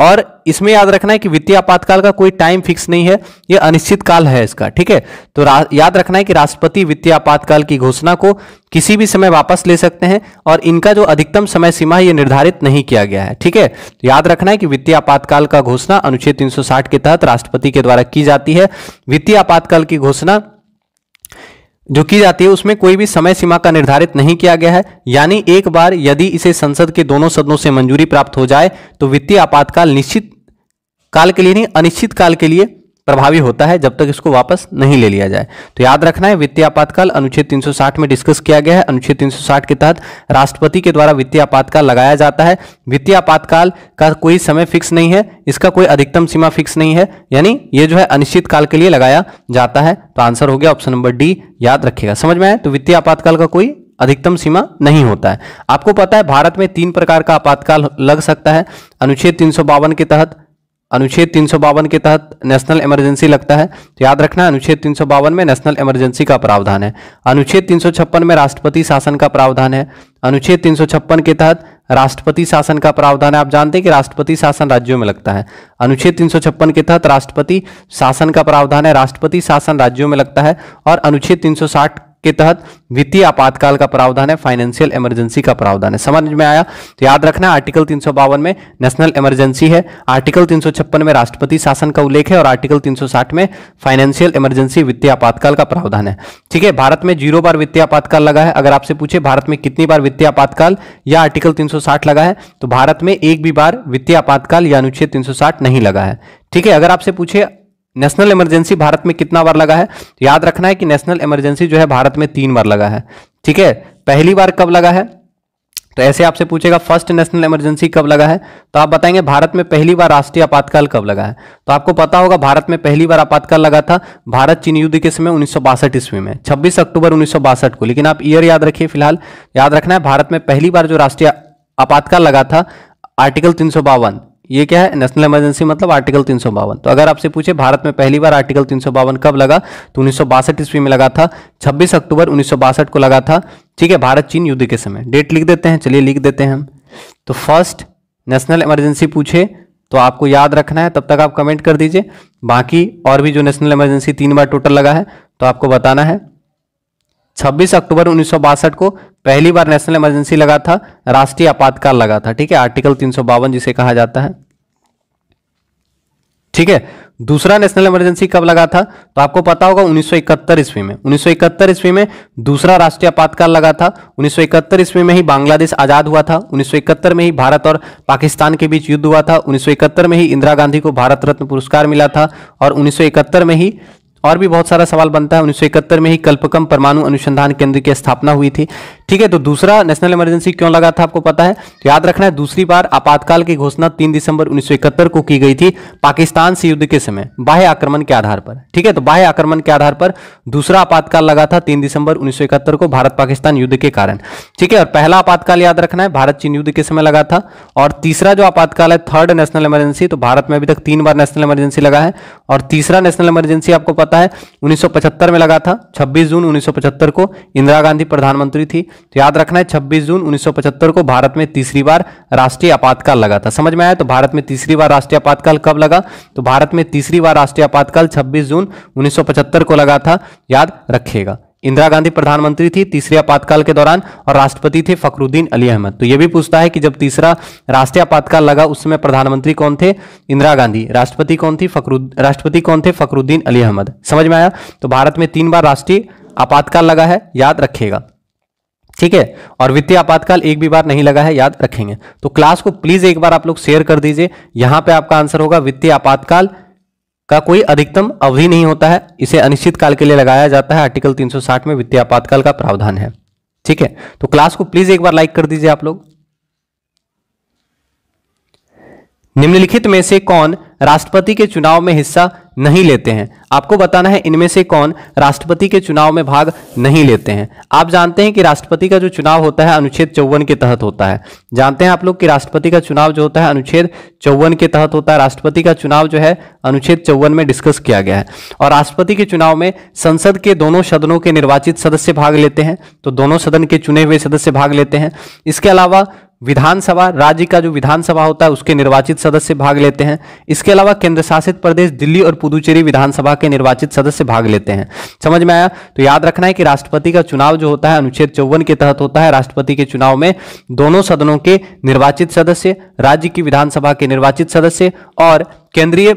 और इसमें याद रखना है कि वित्तीय आपातकाल का कोई टाइम फिक्स नहीं है यह अनिश्चित काल है इसका ठीक है तो याद रखना है कि राष्ट्रपति वित्तीय आपातकाल की घोषणा को किसी भी समय वापस ले सकते हैं और इनका जो अधिकतम समय सीमा है यह निर्धारित नहीं किया गया है ठीक है तो याद रखना है कि वित्तीय आपातकाल का घोषणा अनुच्छेद तीन के तहत राष्ट्रपति के द्वारा की जाती है वित्तीय आपातकाल की घोषणा जो की जाती है उसमें कोई भी समय सीमा का निर्धारित नहीं किया गया है यानी एक बार यदि इसे संसद के दोनों सदनों से मंजूरी प्राप्त हो जाए तो वित्तीय आपातकाल निश्चित काल के लिए नहीं अनिश्चित काल के लिए प्रभावी होता है जब तक इसको वापस नहीं ले लिया जाए तो याद रखना है वित्तीय आपातकाल अनुच्छेद 360 में डिस्कस किया गया है अनुच्छेद 360 के तहत राष्ट्रपति के द्वारा वित्तीय आपातकाल लगाया जाता है वित्तीय आपातकाल का कोई समय फिक्स नहीं है इसका कोई अधिकतम सीमा फिक्स नहीं है यानी यह जो है अनिश्चित काल के लिए लगाया जाता है तो आंसर हो गया ऑप्शन नंबर डी याद रखिएगा समझ में आए तो वित्तीय आपातकाल का कोई अधिकतम सीमा नहीं होता है आपको पता है भारत में तीन प्रकार का आपातकाल लग सकता है अनुच्छेद तीन के तहत अनुच्छेद तीन के तहत नेशनल इमरजेंसी लगता है तो याद रखना अनुच्छेद तीन में नेशनल इमरजेंसी का प्रावधान है अनुच्छेद तीन में राष्ट्रपति शासन का प्रावधान है अनुच्छेद तीन के तहत राष्ट्रपति शासन का प्रावधान है आप जानते हैं कि राष्ट्रपति शासन राज्यों में लगता है अनुच्छेद तीन के तहत राष्ट्रपति शासन का प्रावधान है राष्ट्रपति शासन राज्यों में लगता है और अनुच्छेद 360 के तहत वित्तीय आपातकाल का प्रावधान है फाइनेंशियल इमरजेंसी का प्रावधान है समझ में आया तो याद रखना आर्टिकल तीन में नेशनल इमरजेंसी है आर्टिकल तीन में राष्ट्रपति शासन का उल्लेख है और आर्टिकल 360 में फाइनेंशियल इमरजेंसी वित्तीय आपातकाल का प्रावधान है ठीक है भारत में जीरो बार वित्तीय आपातकाल लगा है अगर आपसे पूछे भारत में कितनी बार वित्तीय आपातकाल या आर्टिकल साठ लगा है तो भारत में एक भी बार वित्तीय आपातकाल या अनुच्छेद साठ नहीं लगा है ठीक है अगर आपसे पूछे नेशनल इमरजेंसी भारत में कितना बार लगा है तो याद रखना है कि नेशनल इमरजेंसी जो है भारत में तीन बार लगा है ठीक है पहली बार कब लगा है तो ऐसे आपसे पूछेगा फर्स्ट नेशनल इमरजेंसी कब लगा है तो आप बताएंगे भारत में पहली बार राष्ट्रीय आपातकाल कब लगा है तो आपको पता होगा भारत में पहली बार आपातकाल लगा था भारत चीन युद्ध के समय उन्नीस ईस्वी में 26 अक्टूबर उन्नीस को लेकिन आप ईयर याद रखिए फिलहाल याद रखना है भारत में पहली बार जो राष्ट्रीय आपातकाल लगा था आर्टिकल तीन ये क्या है नेशनल इमरजेंसी मतलब आर्टिकल तीन तो अगर आपसे पूछे भारत में पहली बार आर्टिकल तीन कब लगा तो उन्नीस ईस्वी में लगा था छब्बीस अक्टूबर उन्नीस को लगा था ठीक है भारत चीन युद्ध के समय डेट लिख देते हैं चलिए लिख देते हैं हम तो फर्स्ट नेशनल इमरजेंसी पूछे तो आपको याद रखना है तब तक आप कमेंट कर दीजिए बाकी और भी जो नेशनल इमरजेंसी तीन बार टोटल लगा है तो आपको बताना है 26 अक्टूबर उन्नीस को पहली बार नेशनल इमरजेंसी लगा था राष्ट्रीय आपातकाल लगा था ठीक है आर्टिकल तीन जिसे कहा जाता है ठीक है दूसरा नेशनल इमरजेंसी कब लगा था तो आपको पता होगा 1971 ईस्वी में 1971 ईस्वी में दूसरा राष्ट्रीय आपातकाल लगा था 1971 ईस्वी में ही बांग्लादेश आजाद हुआ था 1971 में ही भारत और पाकिस्तान के बीच युद्ध हुआ था 1971 में ही इंदिरा गांधी को भारत रत्न पुरस्कार मिला था और 1971 में ही और भी बहुत सारा सवाल बनता है उन्नीस में ही कल्पकम परमाणु अनुसंधान केंद्र की स्थापना हुई थी ठीक है तो दूसरा नेशनल इमरजेंसी क्यों लगा था आपको पता है तो याद रखना है दूसरी बार आपातकाल की घोषणा तीन दिसंबर उन्नीस को की गई थी पाकिस्तान से युद्ध के समय बाह्य आक्रमण के आधार पर ठीक है तो बाह्य आक्रमण के आधार पर दूसरा आपातकाल लगा था तीन दिसंबर उन्नीस को भारत पाकिस्तान युद्ध के कारण ठीक है और पहला आपातकाल याद रखना है भारत चीन युद्ध के समय लगा था और तीसरा जो आपातकाल है थर्ड नेशनल इमरजेंसी तो भारत में अभी तक तीन बार नेशनल इमरजेंसी लगा है और तीसरा नेशनल इमरजेंसी आपको पता है उन्नीस में लगा था छब्बीस जून उन्नीस को इंदिरा गांधी प्रधानमंत्री थी तो याद रखना है छब्बीस जून उन्नीस को भारत में तीसरी बार राष्ट्रीय आपातकाल लगा था समझ में आया तो भारत में तीसरी बार राष्ट्रीय आपातकाल कब लगा तो भारत में तीसरी बार राष्ट्रीय आपातकाल छब्बीस जून उन्नीस को लगा था याद रखिएगा इंदिरा गांधी प्रधानमंत्री थी तीसरे आपातकाल के दौरान और राष्ट्रपति थे फखरुद्दीन अली अहमद तो यह भी पूछता है कि जब तीसरा राष्ट्रीय आपातकाल लगा उस समय प्रधानमंत्री कौन थे इंदिरा गांधी राष्ट्रपति कौन थी फखरुद राष्ट्रपति कौन थे फखरुद्दीन अली अहमद समझ में आया तो भारत में तीन बार राष्ट्रीय आपातकाल लगा है याद रखेगा ठीक है और वित्तीय आपातकाल एक भी बार नहीं लगा है याद रखेंगे तो क्लास को प्लीज एक बार आप लोग शेयर कर दीजिए यहां पे आपका आंसर होगा वित्तीय आपातकाल का कोई अधिकतम अवधि नहीं होता है इसे अनिश्चित काल के लिए लगाया जाता है आर्टिकल 360 में वित्तीय आपातकाल का प्रावधान है ठीक है तो क्लास को प्लीज एक बार लाइक कर दीजिए आप लोग निम्नलिखित में से कौन राष्ट्रपति के चुनाव में हिस्सा नहीं लेते हैं आपको बताना है इनमें से कौन राष्ट्रपति के चुनाव में भाग नहीं लेते हैं आप जानते हैं कि राष्ट्रपति का जो चुनाव होता है अनुच्छेद चौवन के तहत होता है जानते हैं आप लोग कि राष्ट्रपति का चुनाव जो होता है अनुच्छेद चौवन के तहत होता है राष्ट्रपति का चुनाव जो है अनुच्छेद चौवन में डिस्कस किया गया है और राष्ट्रपति के चुनाव में संसद के दोनों सदनों के निर्वाचित सदस्य भाग लेते हैं तो दोनों सदन के चुने हुए सदस्य भाग लेते हैं इसके अलावा विधानसभा राज्य का जो विधानसभा होता है उसके निर्वाचित सदस्य भाग लेते हैं इसके अलावा केंद्र शासित प्रदेश दिल्ली और पुदुचेरी विधानसभा के निर्वाचित सदस्य भाग लेते हैं समझ में आया तो याद रखना है कि राष्ट्रपति का चुनाव जो होता है अनुच्छेद चौवन के तहत होता है राष्ट्रपति के चुनाव में दोनों सदनों के निर्वाचित सदस्य राज्य की विधानसभा के निर्वाचित सदस्य और केंद्रीय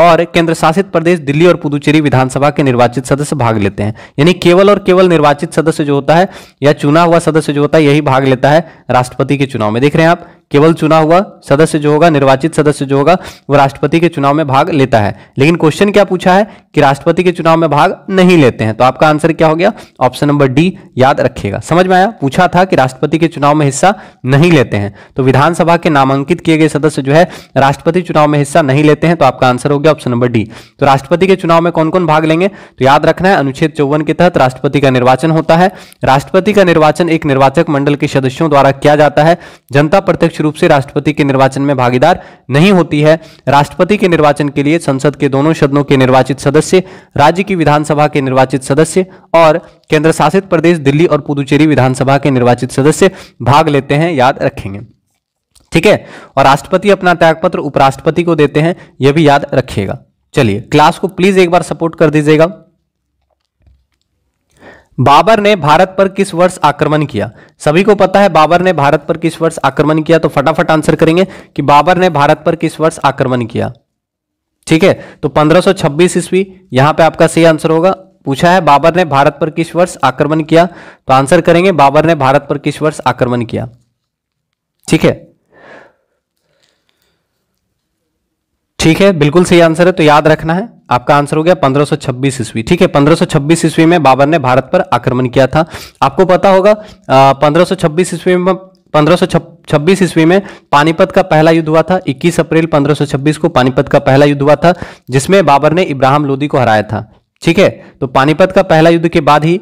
और केंद्र शासित प्रदेश दिल्ली और पुदुचेरी विधानसभा के निर्वाचित सदस्य भाग लेते हैं यानी केवल और केवल निर्वाचित सदस्य जो होता है या चुना हुआ सदस्य जो होता है यही भाग लेता है राष्ट्रपति के चुनाव में देख रहे हैं आप केवल चुना हुआ सदस्य जो होगा निर्वाचित सदस्य जो होगा वो राष्ट्रपति के चुनाव में भाग लेता है लेकिन क्वेश्चन क्या पूछा है कि राष्ट्रपति के चुनाव में भाग नहीं लेते हैं तो आपका आंसर क्या हो गया ऑप्शन नंबर डी याद रखिएगा समझ में आया पूछा था कि राष्ट्रपति के चुनाव में हिस्सा नहीं लेते हैं तो विधानसभा के नामांकित किए गए सदस्य जो है राष्ट्रपति चुनाव में हिस्सा नहीं लेते हैं तो आपका आंसर हो गया ऑप्शन नंबर डी तो राष्ट्रपति के चुनाव में कौन कौन भाग लेंगे तो याद रखना है अनुच्छेद चौवन के तहत राष्ट्रपति का निर्वाचन होता है राष्ट्रपति का निर्वाचन एक निर्वाचक मंडल के सदस्यों द्वारा किया जाता है जनता प्रत्यक्ष रूप से राष्ट्रपति के निर्वाचन में भागीदार नहीं होती है राष्ट्रपति के निर्वाचन के लिए संसद के दोनों सदनों के निर्वाचित सदस्य राज्य की विधानसभा के निर्वाचित सदस्य और केंद्र शासित प्रदेश दिल्ली और पुदुचेरी विधानसभा के निर्वाचित सदस्य भाग लेते हैं याद रखेंगे ठीक है और राष्ट्रपति अपना त्यागपत्र उपराष्ट्रपति को देते हैं यह भी याद रखिएगा चलिए क्लास को प्लीज एक बार सपोर्ट कर दीजिएगा बाबर ने भारत पर किस वर्ष आक्रमण किया सभी को पता है बाबर ने भारत पर किस वर्ष आक्रमण किया तो फटाफट आंसर करेंगे कि बाबर ने भारत पर किस वर्ष आक्रमण किया ठीक है तो 1526 ईस्वी यहां पे आपका सही आंसर होगा पूछा है बाबर ने भारत पर किस वर्ष आक्रमण किया तो आंसर करेंगे बाबर ने भारत पर किस वर्ष आक्रमण किया ठीक है ठीक है बिल्कुल सही आंसर है तो याद रखना है आपका आंसर हो गया 1526 ईस्वी ठीक है 1526 ईस्वी में बाबर ने भारत पर आक्रमण किया था आपको पता होगा पंद्रह सौ ईस्वी में पंद्रह ईस्वी में पानीपत का पहला युद्ध हुआ था 21 अप्रैल 1526 को पानीपत का पहला युद्ध हुआ था जिसमें बाबर ने इब्राहिम लोदी को हराया था ठीक है तो पानीपत का पहला युद्ध के बाद ही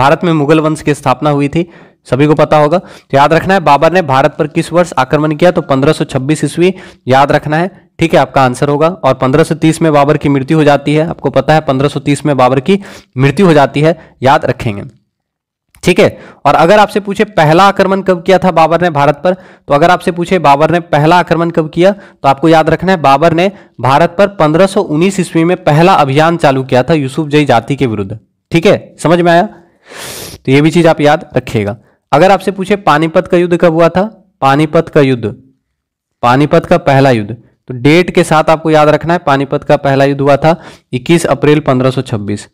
भारत में मुगल वंश की स्थापना हुई थी सभी को पता होगा तो याद रखना है बाबर ने भारत पर किस वर्ष आक्रमण किया तो 1526 ईस्वी याद रखना है ठीक है आपका आंसर होगा और 1530 में बाबर की मृत्यु हो जाती है आपको पता है 1530 में बाबर की मृत्यु हो जाती है याद रखेंगे ठीक है और अगर आपसे पूछे पहला आक्रमण कब किया था बाबर ने भारत पर तो अगर आपसे पूछे बाबर ने पहला आक्रमण कब किया तो आपको याद रखना है बाबर ने भारत पर 1519 ईस्वी में पहला अभियान चालू किया था यूसुफ जई जाति के विरुद्ध ठीक है समझ में आया तो ये भी चीज आप याद रखिएगा अगर आपसे पूछे पानीपत का युद्ध कब हुआ था पानीपत का युद्ध पानीपत का पहला युद्ध तो डेट के साथ आपको याद रखना है पानीपत का पहला युद्ध हुआ था 21 अप्रैल 1526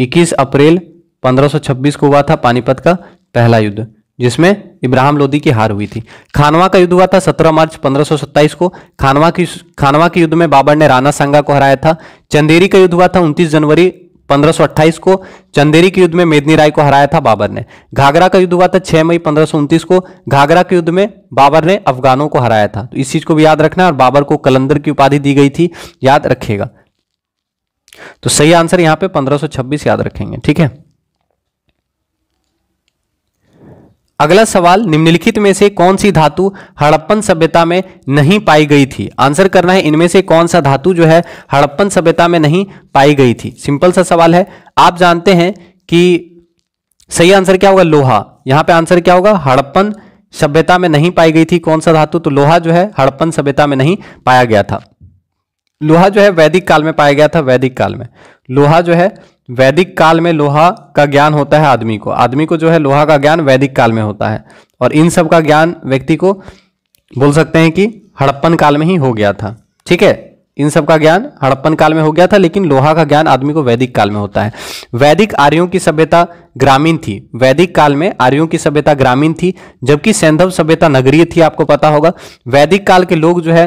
21 अप्रैल 1526 को हुआ था पानीपत का पहला युद्ध जिसमें इब्राहिम लोदी की हार हुई थी खानवा का युद्ध हुआ था 17 मार्च 1527 को खानवा की खानवा के युद्ध में बाबर ने राणा सांगा को हराया था चंदेरी का युद्ध हुआ था 29 जनवरी 1528 को चंदेरी के युद्ध में मेदनी राय को हराया था बाबर ने घाघरा का युद्ध हुआ था 6 मई पंद्रह को घाघरा के युद्ध में बाबर ने अफगानों को हराया था तो इस चीज को भी याद रखना और बाबर को कलंदर की उपाधि दी गई थी याद रखेगा तो सही आंसर यहां पे 1526 याद रखेंगे ठीक है अगला सवाल निम्नलिखित में से कौन सी धातु हड़प्पन सभ्यता में नहीं पाई गई थी आंसर करना है इनमें से कौन सा धातु जो है हड़प्पन सभ्यता में नहीं पाई गई थी सिंपल सा सवाल है आप जानते हैं कि सही आंसर क्या होगा लोहा यहां पे आंसर क्या होगा हड़प्पन सभ्यता में नहीं पाई गई थी कौन सा धातु तो लोहा जो है हड़प्पन सभ्यता में नहीं पाया गया था लोहा जो है वैदिक काल में पाया गया था वैदिक काल में लोहा जो है वैदिक काल में लोहा का ज्ञान होता है आदमी को आदमी को जो है लोहा का ज्ञान वैदिक काल में होता है और इन सब का ज्ञान व्यक्ति को बोल सकते हैं कि हड़प्पन काल में ही हो गया था ठीक है इन सब का ज्ञान हड़प्पन काल में हो गया था लेकिन लोहा का ज्ञान आदमी को वैदिक काल में होता है वैदिक आर्यों की सभ्यता ग्रामीण थी वैदिक काल में आर्यों की सभ्यता ग्रामीण थी जबकि सैंधव सभ्यता नगरीय थी आपको पता होगा वैदिक काल के लोग जो है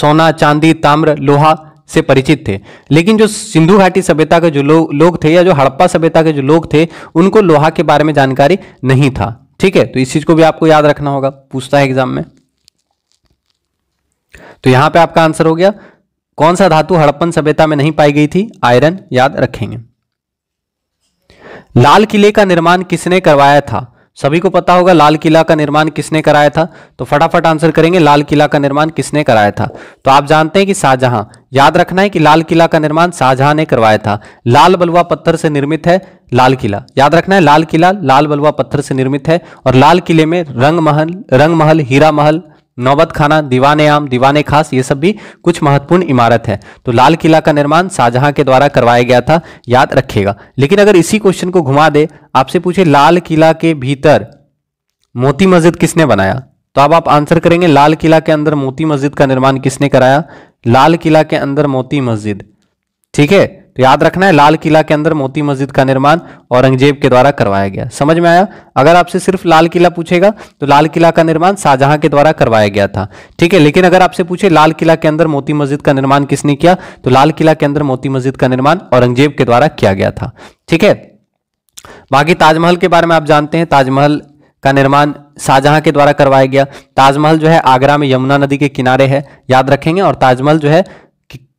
सोना चांदी ताम्र लोहा से परिचित थे लेकिन जो सिंधु घाटी सभ्यता के जो लोग लोग थे या जो हड़प्पा सभ्यता के जो लोग थे उनको लोहा के बारे में जानकारी नहीं था ठीक है तो इस चीज को भी आपको याद रखना होगा पूछता है एग्जाम में तो यहां पे आपका आंसर हो गया कौन सा धातु हड़प्पन सभ्यता में नहीं पाई गई थी आयरन याद रखेंगे लाल किले का निर्माण किसने करवाया था सभी को पता होगा लाल किला का निर्माण किसने कराया था तो फटाफट आंसर करेंगे लाल किला का निर्माण किसने कराया था तो आप जानते हैं कि शाहजहां याद रखना है कि लाल किला का निर्माण शाहजहां ने करवाया था लाल बलुआ पत्थर से निर्मित है लाल किला याद रखना है लाल किला लाल बलुआ पत्थर से निर्मित है और लाल किले में रंग महल रंग महल हीरा महल नौबत खाना दीवाने आम दीवाने खास ये सब भी कुछ महत्वपूर्ण इमारत है तो लाल किला का निर्माण शाहजहां के द्वारा करवाया गया था याद रखेगा लेकिन अगर इसी क्वेश्चन को घुमा दे आपसे पूछे लाल किला के भीतर मोती मस्जिद किसने बनाया तो अब आप आंसर करेंगे लाल किला के अंदर मोती मस्जिद का निर्माण किसने कराया लाल किला के अंदर मोती मस्जिद ठीक है तो याद रखना है लाल किला के अंदर मोती मस्जिद का निर्माण औरंगजेब के द्वारा करवाया गया समझ में आया अगर आपसे सिर्फ लाल किला पूछेगा तो लाल किला का निर्माण शाहजहां के द्वारा करवाया गया था ठीक है लेकिन अगर आपसे पूछे लाल किला के अंदर मोती मस्जिद का निर्माण किसने किया तो लाल किला के अंदर मोती मस्जिद का निर्माण औरंगजेब के द्वारा किया गया था ठीक है बाकी ताजमहल के बारे में आप जानते हैं ताजमहल का निर्माण शाहजहां के द्वारा करवाया गया ताजमहल जो है आगरा में यमुना नदी के किनारे है याद रखेंगे और ताजमहल जो है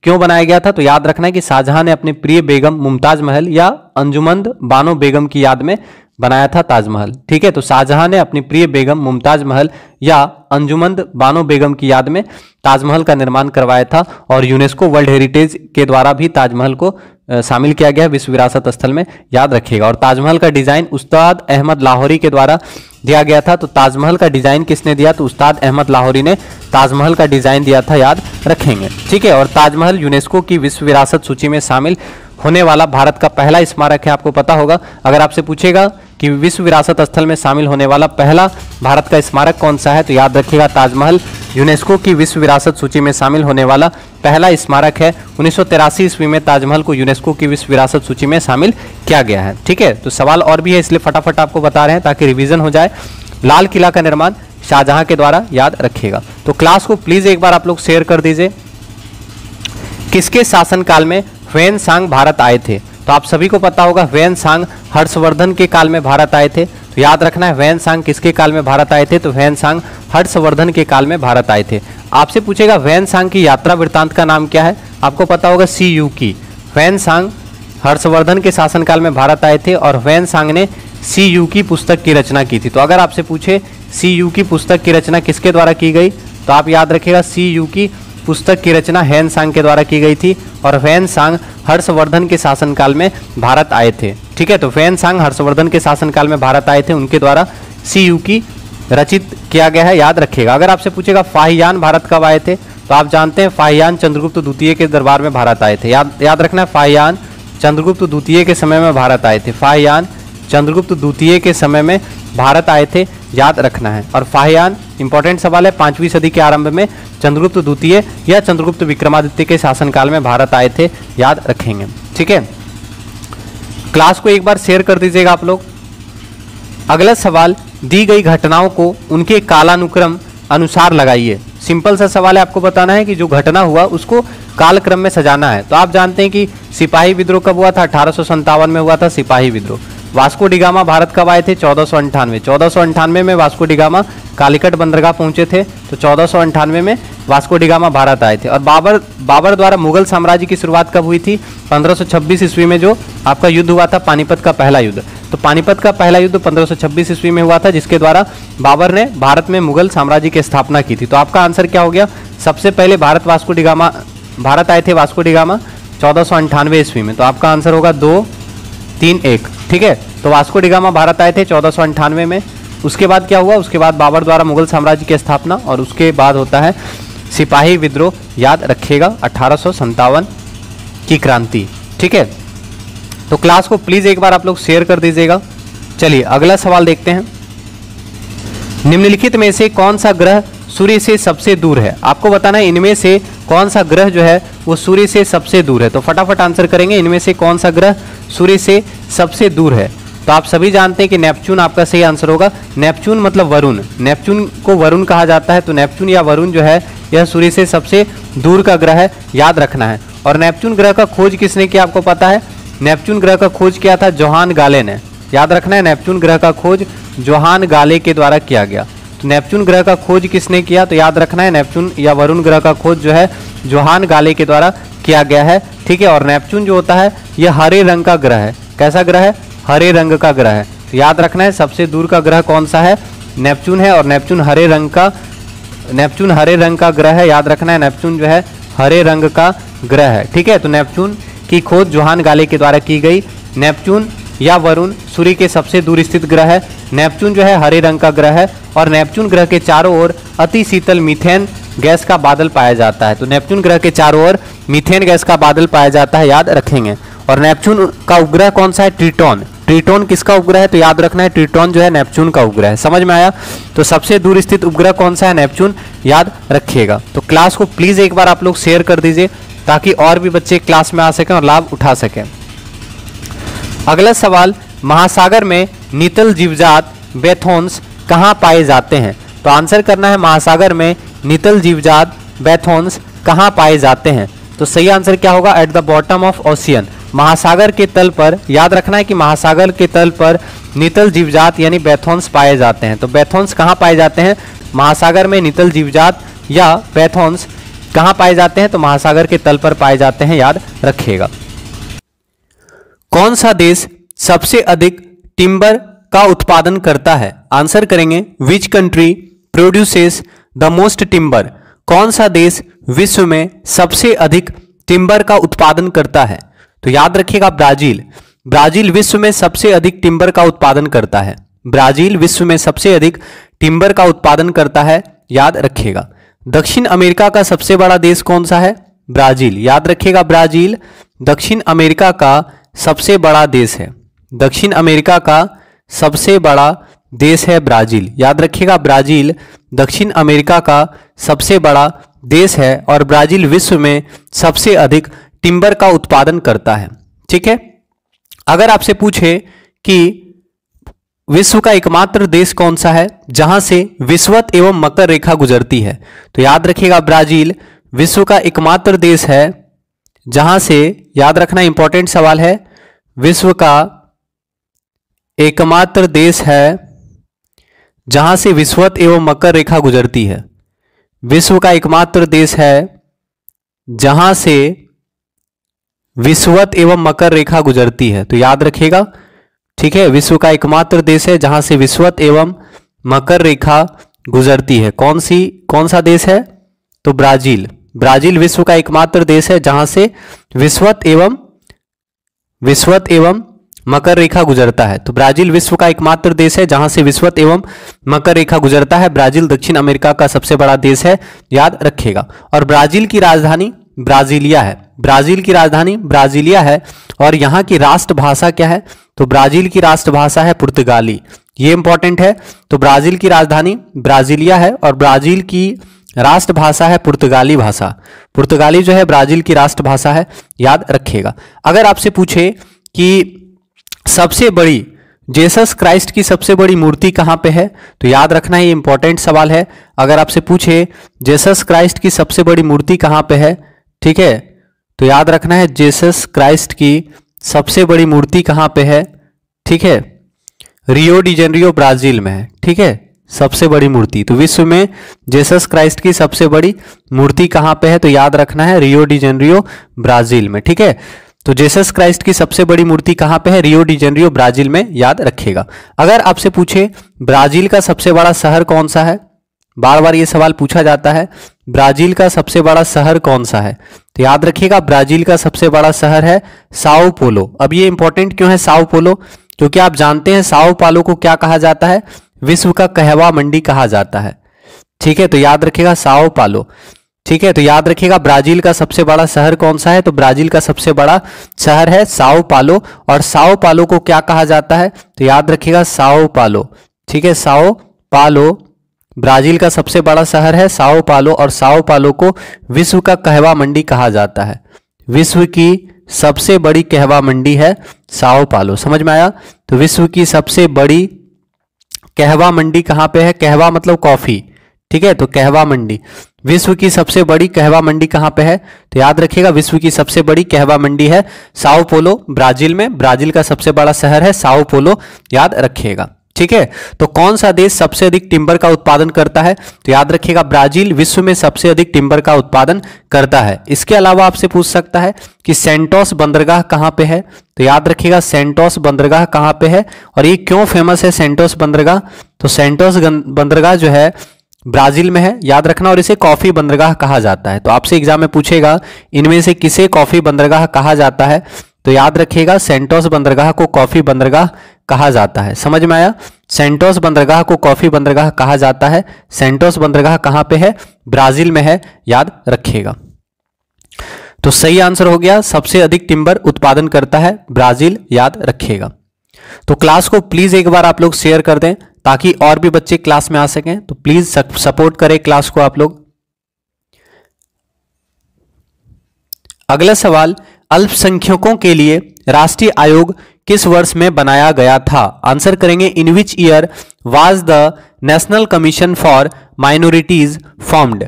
क्यों बनाया गया था तो याद रखना है कि शाहजहां ने अपने प्रिय बेगम मुमताज महल या अंजुमंद बानो बेगम की याद में बनाया था ताजमहल ठीक है तो शाहजहां ने अपनी प्रिय बेगम मुमताज महल या अंजुमंद बानो बेगम की याद में ताजमहल का निर्माण करवाया था और यूनेस्को वर्ल्ड हेरिटेज के द्वारा भी ताजमहल को शामिल किया गया विश्व विरासत स्थल में याद रखिएगा और ताजमहल का डिज़ाइन उस्ताद अहमद लाहौरी के द्वारा दिया गया था तो ताजमहल का डिज़ाइन किसने दिया तो उस्ताद अहमद लाहौरी ने ताजमहल का डिज़ाइन दिया था याद रखेंगे ठीक है और ताजमहल यूनेस्को की विश्व विरासत सूची में शामिल होने वाला भारत का पहला स्मारक है आपको पता होगा अगर आपसे पूछेगा कि विश्व विरासत स्थल में शामिल होने वाला पहला भारत का स्मारक कौन सा है तो याद रखिएगा ताजमहल यूनेस्को की विश्व विरासत सूची में शामिल होने वाला पहला स्मारक है उन्नीस ईस्वी में ताजमहल को यूनेस्को की विश्व विरासत सूची में शामिल किया गया है ठीक है तो सवाल और भी है इसलिए फटाफट आपको बता रहे हैं ताकि रिविजन हो जाए लाल किला का निर्माण शाहजहां के द्वारा याद रखिएगा तो क्लास को प्लीज़ एक बार आप लोग शेयर कर दीजिए किसके शासनकाल में फेन सांग भारत आए थे तो आप सभी को पता होगा वैन सांग हर्षवर्धन के काल में भारत आए थे तो याद रखना है वैन सांग किसके काल में भारत आए थे तो वैन सांग हर्षवर्धन के काल में भारत आए थे आपसे पूछेगा वैन सांग की यात्रा वृत्तांत का नाम क्या है आपको पता होगा सी यू की वैन सांग हर्षवर्धन के शासनकाल में भारत आए थे और वैन सांग ने सी यू की पुस्तक की रचना की थी तो अगर आपसे पूछे सी यू की पुस्तक की रचना किसके द्वारा की गई तो आप याद रखिएगा सी यू की पुस्तक की रचना हैन सांग के द्वारा की गई थी और फैन सांग हर्षवर्धन के शासनकाल में भारत आए थे ठीक है तो फैन सांग हर्षवर्धन के शासनकाल में भारत आए थे उनके द्वारा सी यू की रचित किया गया है याद रखिएगा अगर आपसे पूछेगा फाहियान भारत कब आए थे तो आप जानते हैं फाहियान चंद्रगुप्त द्वितीय के दरबार में भारत आए थे याद याद रखना है फाहियान चंद्रगुप्त द्वितीय के समय में भारत आए थे फाहियान चंद्रगुप्त द्वितीय के समय में भारत आए थे याद रखना है और फाहयान इंपॉर्टेंट सवाल है पांचवी सदी के आरंभ में चंद्रगुप्त द्वितीय या चंद्रगुप्त विक्रमादित्य के शासनकाल में भारत आए थे याद रखेंगे ठीक है क्लास को एक बार शेयर कर दीजिएगा आप लोग अगला सवाल दी गई घटनाओं को उनके कालानुक्रम अनुसार लगाइए सिंपल सा सवाल है आपको बताना है कि जो घटना हुआ उसको कालक्रम में सजाना है तो आप जानते हैं कि सिपाही विद्रोह कब हुआ था अठारह में हुआ था सिपाही विद्रोह वास्को डिगामा भारत कब आए थे चौदह सौ अंठानवे चौदह सौ अंठानवे में वास्को डिगामा कालीकट बंदरगाह पहुंचे थे तो चौदह सौ अंठानवे में वास्को डिगामा भारत आए थे और बाबर बाबर द्वारा मुगल साम्राज्य की शुरुआत कब हुई थी 1526 ईस्वी में जो आपका युद्ध हुआ था पानीपत का पहला युद्ध तो पानीपत का पहला युद्ध 1526 ईस्वी में हुआ था जिसके द्वारा बाबर ने भारत में मुगल साम्राज्य की स्थापना की थी तो आपका आंसर क्या हो गया सबसे पहले भारत वास्को डिगामा भारत आए थे वास्को डिगामा चौदह ईस्वी में तो आपका आंसर होगा दो तीन एक ठीक है तो वास्को डिगामा भारत आए थे चौदह में उसके बाद क्या हुआ उसके बाद बाबर द्वारा मुगल साम्राज्य की स्थापना और उसके बाद होता है सिपाही विद्रोह याद रखिएगा अठारह की क्रांति ठीक है तो क्लास को प्लीज़ एक बार आप लोग शेयर कर दीजिएगा चलिए अगला सवाल देखते हैं निम्नलिखित में से कौन सा ग्रह सूर्य से सबसे दूर है आपको बताना है इनमें से कौन सा ग्रह जो है वो सूर्य से सबसे दूर है तो फटाफट आंसर करेंगे इनमें से कौन सा ग्रह सूर्य से सबसे दूर है तो आप सभी जानते हैं कि नेपच्यून आपका सही आंसर होगा नेपच्यून मतलब वरुण नेपच्यून को वरुण कहा जाता है तो नेपच्यून या वरुण जो है यह सूर्य से सबसे दूर का ग्रह है याद रखना है और नेपच्यून ग्रह का खोज किसने किया आपको पता है नेपच्यून ग्रह का खोज किया था जोहान गाले ने याद रखना है नेपच्यून ग्रह का खोज जोहान गाले के द्वारा किया गया तो नेपच्यून ग्रह का खोज किसने किया तो याद रखना है नेपच्यून या वरुण ग्रह का खोज जो है जोहान गाले के द्वारा किया गया है ठीक है और नेपच्यून जो होता है यह हरे रंग का ग्रह है कैसा ग्रह है हरे रंग का ग्रह है तो याद रखना है सबसे दूर का ग्रह कौन सा है नेपच्यून है और नेपच्यून हरे रंग का नेपच्यून हरे रंग का ग्रह है याद रखना है नेपच्यून जो है हरे रंग का ग्रह है ठीक है तो नेपच्यून की खोज जोहान गाले के द्वारा की गई नेपच्यून या वरुण सूर्य के सबसे दूर स्थित ग्रह है नेपच्यून जो है हरे रंग का ग्रह है और नेपच्यून ग्रह के चारों ओर अति शीतल मिथेन गैस का बादल पाया जाता है तो नेपच्यून ग्रह के चारों ओर मिथेन गैस का बादल पाया जाता है याद रखेंगे और नेपच्यून का उपग्रह कौन सा है ट्रिटॉन ट्रिटॉन किसका उपग्रह है तो याद रखना है ट्रिटॉन जो है नेपच्यून का उपग्रह है समझ में आया तो सबसे दूर स्थित उपग्रह कौन सा है नेपच्यून याद रखिएगा तो क्लास को प्लीज़ एक बार आप लोग शेयर कर दीजिए ताकि और भी बच्चे क्लास में आ सकें और लाभ उठा सकें अगला सवाल महासागर में नितल जीवजात बेथोन्स कहाँ पाए जाते हैं तो आंसर करना है महासागर में नितल जीवजात बेथोन्स कहाँ पाए जाते हैं तो सही आंसर क्या होगा at the bottom of ocean महासागर के तल पर याद रखना है कि महासागर के तल पर नितल जीवजात यानी बेथोन्स पाए जाते हैं तो बेथोन्स कहाँ पाए जाते हैं महासागर में नितल जीवजात या बेथोन्स कहाँ पाए जाते हैं तो महासागर के तल पर पाए जाते हैं याद रखिएगा कौन सा देश सबसे अधिक टिम्बर का उत्पादन करता है आंसर करेंगे which country produces the most timber कौन सा देश विश्व में सबसे अधिक टिम्बर का उत्पादन करता है तो याद रखिएगा ब्राजील ब्राजील विश्व में सबसे अधिक टिम्बर का उत्पादन करता है ब्राजील विश्व में सबसे अधिक टिम्बर का उत्पादन करता है याद रखिएगा दक्षिण अमेरिका का सबसे बड़ा देश कौन सा है ब्राजील याद रखिएगा ब्राजील दक्षिण अमेरिका का सबसे बड़ा देश है दक्षिण अमेरिका का सबसे बड़ा देश है ब्राज़ील याद रखिएगा ब्राज़ील दक्षिण अमेरिका का सबसे बड़ा देश है और ब्राज़ील विश्व में सबसे अधिक टिम्बर का उत्पादन करता है ठीक है अगर आपसे पूछे कि विश्व का एकमात्र देश कौन सा है जहां से विश्वत एवं मकर रेखा गुजरती है तो याद रखिएगा ब्राज़ील विश्व का एकमात्र देश है जहां से याद रखना इंपॉर्टेंट सवाल है विश्व का एकमात्र देश है जहां से विश्वत एवं मकर रेखा गुजरती है विश्व का एकमात्र देश है जहां से विश्वत एवं मकर रेखा गुजरती है तो याद रखिएगा ठीक है विश्व का एकमात्र देश है जहां से विश्वत एवं मकर रेखा गुजरती है कौन सी कौन सा देश है तो ब्राजील ब्राजील विश्व का एकमात्र देश है जहां से विश्वत एवं विश्वत एवं मकर रेखा गुजरता है तो ब्राजील विश्व का एकमात्र देश है जहां से विश्वत एवं मकर रेखा गुजरता है ब्राजील दक्षिण अमेरिका का सबसे बड़ा देश है याद रखेगा और ब्राजील की राजधानी ब्राजीलिया है ब्राजील की राजधानी ब्राजीलिया है और यहाँ की राष्ट्रभाषा क्या है तो ब्राजील की राष्ट्रभाषा है पुर्तगाली ये इंपॉर्टेंट है तो ब्राजील की राजधानी ब्राजीलिया है और ब्राजील की राष्ट्रभाषा है पुर्तगाली भाषा पुर्तगाली जो है ब्राजील की राष्ट्रभाषा है याद रखिएगा अगर आपसे पूछे कि सबसे बड़ी जेसस क्राइस्ट की सबसे बड़ी मूर्ति कहाँ पे है तो याद रखना ये इंपॉर्टेंट सवाल है अगर आपसे पूछे जेसस क्राइस्ट की सबसे बड़ी मूर्ति कहाँ पे है ठीक है तो याद रखना है जेसस क्राइस्ट की सबसे बड़ी मूर्ति कहाँ पे है ठीक है रियो डिजेनरियो ब्राजील में है ठीक है सबसे बड़ी मूर्ति तो विश्व में जेसस क्राइस्ट की सबसे बड़ी मूर्ति कहां पे है तो याद रखना है रियो डी जेनरियो ब्राजील में ठीक है तो जेसस क्राइस्ट की सबसे बड़ी मूर्ति कहां पे है रियो डी जेनरियो ब्राजील में याद रखेगा अगर आपसे पूछे ब्राजील का सबसे बड़ा शहर कौन सा है बार बार ये सवाल पूछा जाता है ब्राजील का सबसे बड़ा शहर कौन सा है तो याद रखिएगा ब्राजील का सबसे बड़ा शहर है साओ पोलो अब ये इंपॉर्टेंट क्यों है साओ पोलो क्योंकि आप जानते हैं साओ पालो को क्या कहा जाता है विश्व का कहवा मंडी कहा जाता है ठीक है तो याद रखिएगा साओ पालो ठीक है तो याद रखिएगा ब्राजील का सबसे बड़ा शहर कौन सा है तो ब्राजील का सबसे बड़ा शहर है साओ पालो और साओ पालो को क्या कहा जाता है तो याद रखिएगा साओ पालो ठीक है साओ पालो ब्राजील का सबसे बड़ा शहर है साओ पालो और साओ पालो को विश्व का कहवा मंडी कहा जाता है विश्व की सबसे बड़ी कहवा मंडी है साओ पालो समझ में आया तो विश्व की सबसे बड़ी कहवा मंडी कहाँ पे है कहवा मतलब कॉफी ठीक है तो कहवा मंडी विश्व की सबसे बड़ी कहवा मंडी कहाँ पे है तो याद रखिएगा विश्व की सबसे बड़ी कहवा मंडी है साओ पोलो ब्राजील में ब्राजील का सबसे बड़ा शहर है साओ पोलो याद रखिएगा ठीक है तो कौन सा देश सबसे अधिक टिम्बर का उत्पादन करता है तो याद रखिएगा ब्राजील विश्व में सबसे अधिक टिम्बर का उत्पादन करता है इसके अलावा आपसे पूछ सकता है कि सेंटोस बंदरगाह कहां पे है तो याद रखिएगा सेंटोस बंदरगाह कहां पे है और ये क्यों फेमस है सेंटोस बंदरगाह तो सेंटोस बंदरगाह जो है ब्राजील में है याद रखना और इसे कॉफी बंदरगाह कहा जाता है तो आपसे एग्जाम में पूछेगा इनमें से किसे कॉफी बंदरगाह कहा जाता है तो याद रखिएगा सेंटोस बंदरगाह को कॉफी बंदरगाह कहा जाता है समझ में आया सेंटोस बंदरगाह को कॉफी बंदरगाह कहा जाता है सेंटोस बंदरगाह कहां पे है ब्राजील में है याद रखिएगा तो सही आंसर हो गया सबसे अधिक टिम्बर उत्पादन करता है ब्राजील याद रखिएगा तो क्लास को प्लीज एक बार आप लोग शेयर कर दें ताकि और भी बच्चे क्लास में आ सकें तो प्लीज सपोर्ट करें क्लास को आप लोग अगला सवाल अल्पसंख्यकों के लिए राष्ट्रीय आयोग किस वर्ष में बनाया गया था आंसर करेंगे in which year was the national commission for minorities formed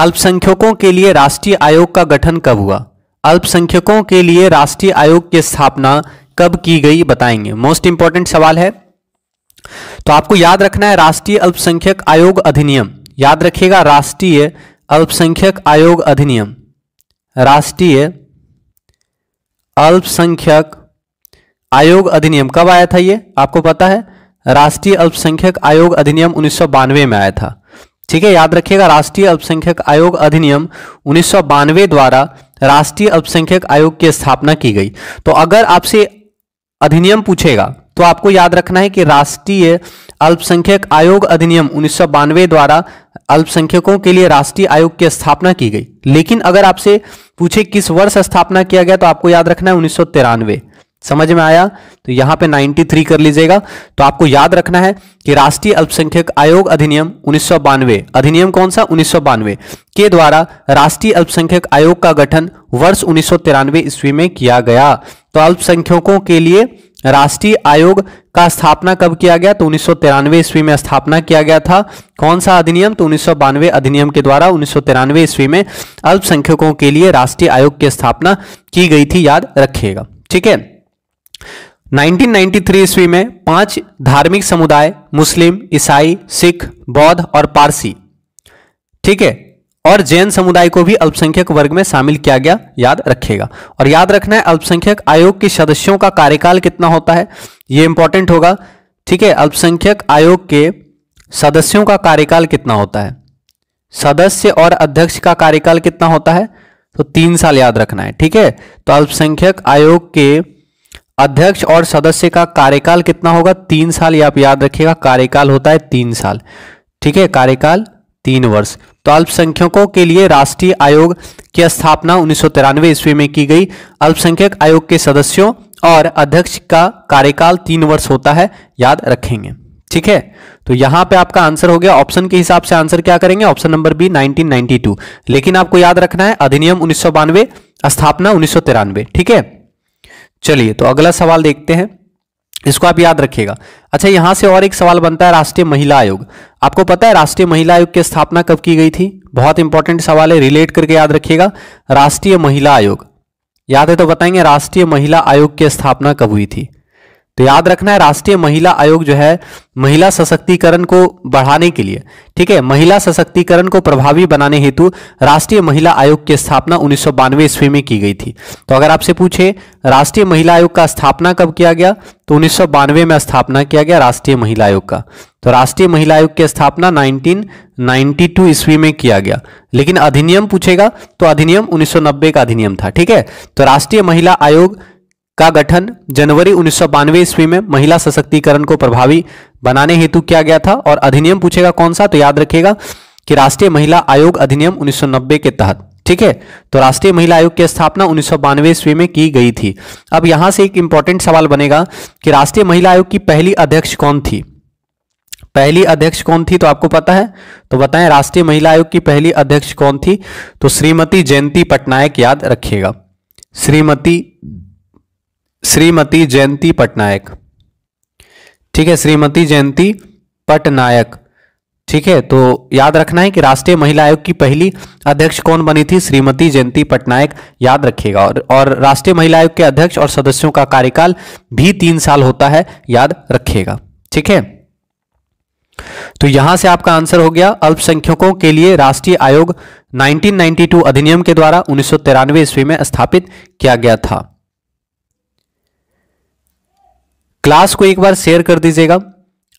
अल्पसंख्यकों के लिए राष्ट्रीय आयोग का गठन कब हुआ अल्पसंख्यकों के लिए राष्ट्रीय आयोग की स्थापना कब की गई बताएंगे मोस्ट इंपॉर्टेंट सवाल है तो आपको याद रखना है राष्ट्रीय अल्पसंख्यक आयोग अधिनियम याद रखिएगा राष्ट्रीय अल्पसंख्यक आयोग अधिनियम राष्ट्रीय अल्पसंख्यक आयोग अधिनियम कब आया था ये आपको पता है राष्ट्रीय अल्पसंख्यक आयोग अधिनियम उन्नीस में आया था ठीक है याद रखिएगा राष्ट्रीय अल्पसंख्यक आयोग अधिनियम उन्नीस द्वारा राष्ट्रीय अल्पसंख्यक आयोग की स्थापना की गई तो अगर आपसे अधिनियम पूछेगा तो आपको याद रखना है कि राष्ट्रीय अल्पसंख्यक आयोग अधिनियम उन्नीस द्वारा अल्पसंख्यकों के लिए राष्ट्रीय आयोग की स्थापना की गई लेकिन अगर आपसे पूछे किस वर्ष स्थापना किया गया तो आपको याद रखना है उन्नीस समझ में आया तो यहां पे 93 कर लीजिएगा तो आपको याद रखना है कि राष्ट्रीय अल्पसंख्यक आयोग अधिनियम उन्नीस अधिनियम कौन सा उन्नीस के द्वारा राष्ट्रीय अल्पसंख्यक आयोग का गठन वर्ष उन्नीस ईस्वी में किया गया तो अल्पसंख्यकों के लिए राष्ट्रीय आयोग का स्थापना कब किया गया तो उन्नीस ईस्वी में स्थापना किया गया था कौन सा अधिनियम तो उन्नीस अधिनियम के द्वारा उन्नीस ईस्वी में अल्पसंख्यकों के लिए राष्ट्रीय आयोग की स्थापना की गई थी याद रखिएगा ठीक है 1993 ईस्वी में पांच धार्मिक समुदाय मुस्लिम ईसाई सिख बौद्ध और पारसी ठीक है और जैन समुदाय को भी अल्पसंख्यक वर्ग में शामिल किया गया याद रखेगा और याद रखना है अल्पसंख्यक आयोग के सदस्यों का कार्यकाल कितना होता है यह इंपॉर्टेंट होगा ठीक है अल्पसंख्यक आयोग के सदस्यों का कार्यकाल कितना होता है सदस्य और अध्यक्ष का कार्यकाल कितना होता है तो तीन साल याद रखना है ठीक है तो अल्पसंख्यक आयोग के अध्यक्ष और सदस्य का कार्यकाल कितना होगा तीन साल ये आप याद रखिएगा कार्यकाल होता है तीन साल ठीक है कार्यकाल तीन वर्ष तो अल्पसंख्यकों के लिए राष्ट्रीय आयोग की स्थापना उन्नीस ईस्वी में की गई अल्पसंख्यक आयोग के सदस्यों और अध्यक्ष का कार्यकाल तीन वर्ष होता है याद रखेंगे ठीक है तो यहां पे आपका आंसर हो गया ऑप्शन के हिसाब से आंसर क्या करेंगे ऑप्शन नंबर बी 1992 लेकिन आपको याद रखना है अधिनियम उन्नीस स्थापना उन्नीस ठीक है चलिए तो अगला सवाल देखते हैं इसको आप याद रखिएगा अच्छा यहां से और एक सवाल बनता है राष्ट्रीय महिला आयोग आपको पता है राष्ट्रीय महिला आयोग की स्थापना कब की गई थी बहुत इंपॉर्टेंट सवाल है रिलेट करके याद रखिएगा राष्ट्रीय महिला आयोग याद है तो बताएंगे राष्ट्रीय महिला आयोग की स्थापना कब हुई थी तो याद रखना है राष्ट्रीय महिला आयोग जो है महिला सशक्तिकरण को बढ़ाने के लिए ठीक है महिला सशक्तिकरण को प्रभावी बनाने हेतु राष्ट्रीय महिला आयोग की स्थापना उन्नीस ईस्वी में की गई थी तो अगर आपसे पूछे राष्ट्रीय महिला आयोग का स्थापना कब किया गया तो उन्नीस में स्थापना किया गया राष्ट्रीय महिला आयोग का तो राष्ट्रीय महिला आयोग की स्थापना 1992 ईस्वी में किया गया लेकिन अधिनियम पूछेगा तो अधिनियम 1990 का अधिनियम था ठीक है तो राष्ट्रीय महिला आयोग का गठन जनवरी उन्नीस ईस्वी में महिला सशक्तिकरण को प्रभावी बनाने हेतु किया गया था और अधिनियम पूछेगा कौन सा तो याद रखेगा कि राष्ट्रीय महिला आयोग अधिनियम 1990 के तहत ठीक है तो राष्ट्रीय महिला आयोग की स्थापना उन्नीस ईस्वी में की गई थी अब यहां से एक इंपॉर्टेंट सवाल बनेगा कि राष्ट्रीय महिला आयोग की पहली अध्यक्ष कौन थी पहली अध्यक्ष कौन थी तो आपको पता है तो बताएं राष्ट्रीय महिला आयोग की पहली अध्यक्ष कौन थी तो श्रीमती जयंती पटनायक याद रखिएगा श्रीमती श्रीमती जयंती पटनायक ठीक है श्रीमती जयंती पटनायक ठीक है तो याद रखना है कि राष्ट्रीय महिला आयोग की पहली अध्यक्ष कौन बनी थी श्रीमती जयंती पटनायक याद रखिएगा और और राष्ट्रीय महिला आयोग के अध्यक्ष और सदस्यों का कार्यकाल भी तीन साल होता है याद रखिएगा ठीक है तो यहां से आपका आंसर हो गया अल्पसंख्यकों के लिए राष्ट्रीय आयोग 1992 अधिनियम के द्वारा उन्नीस ईस्वी में स्थापित किया गया था क्लास को एक बार शेयर कर दीजिएगा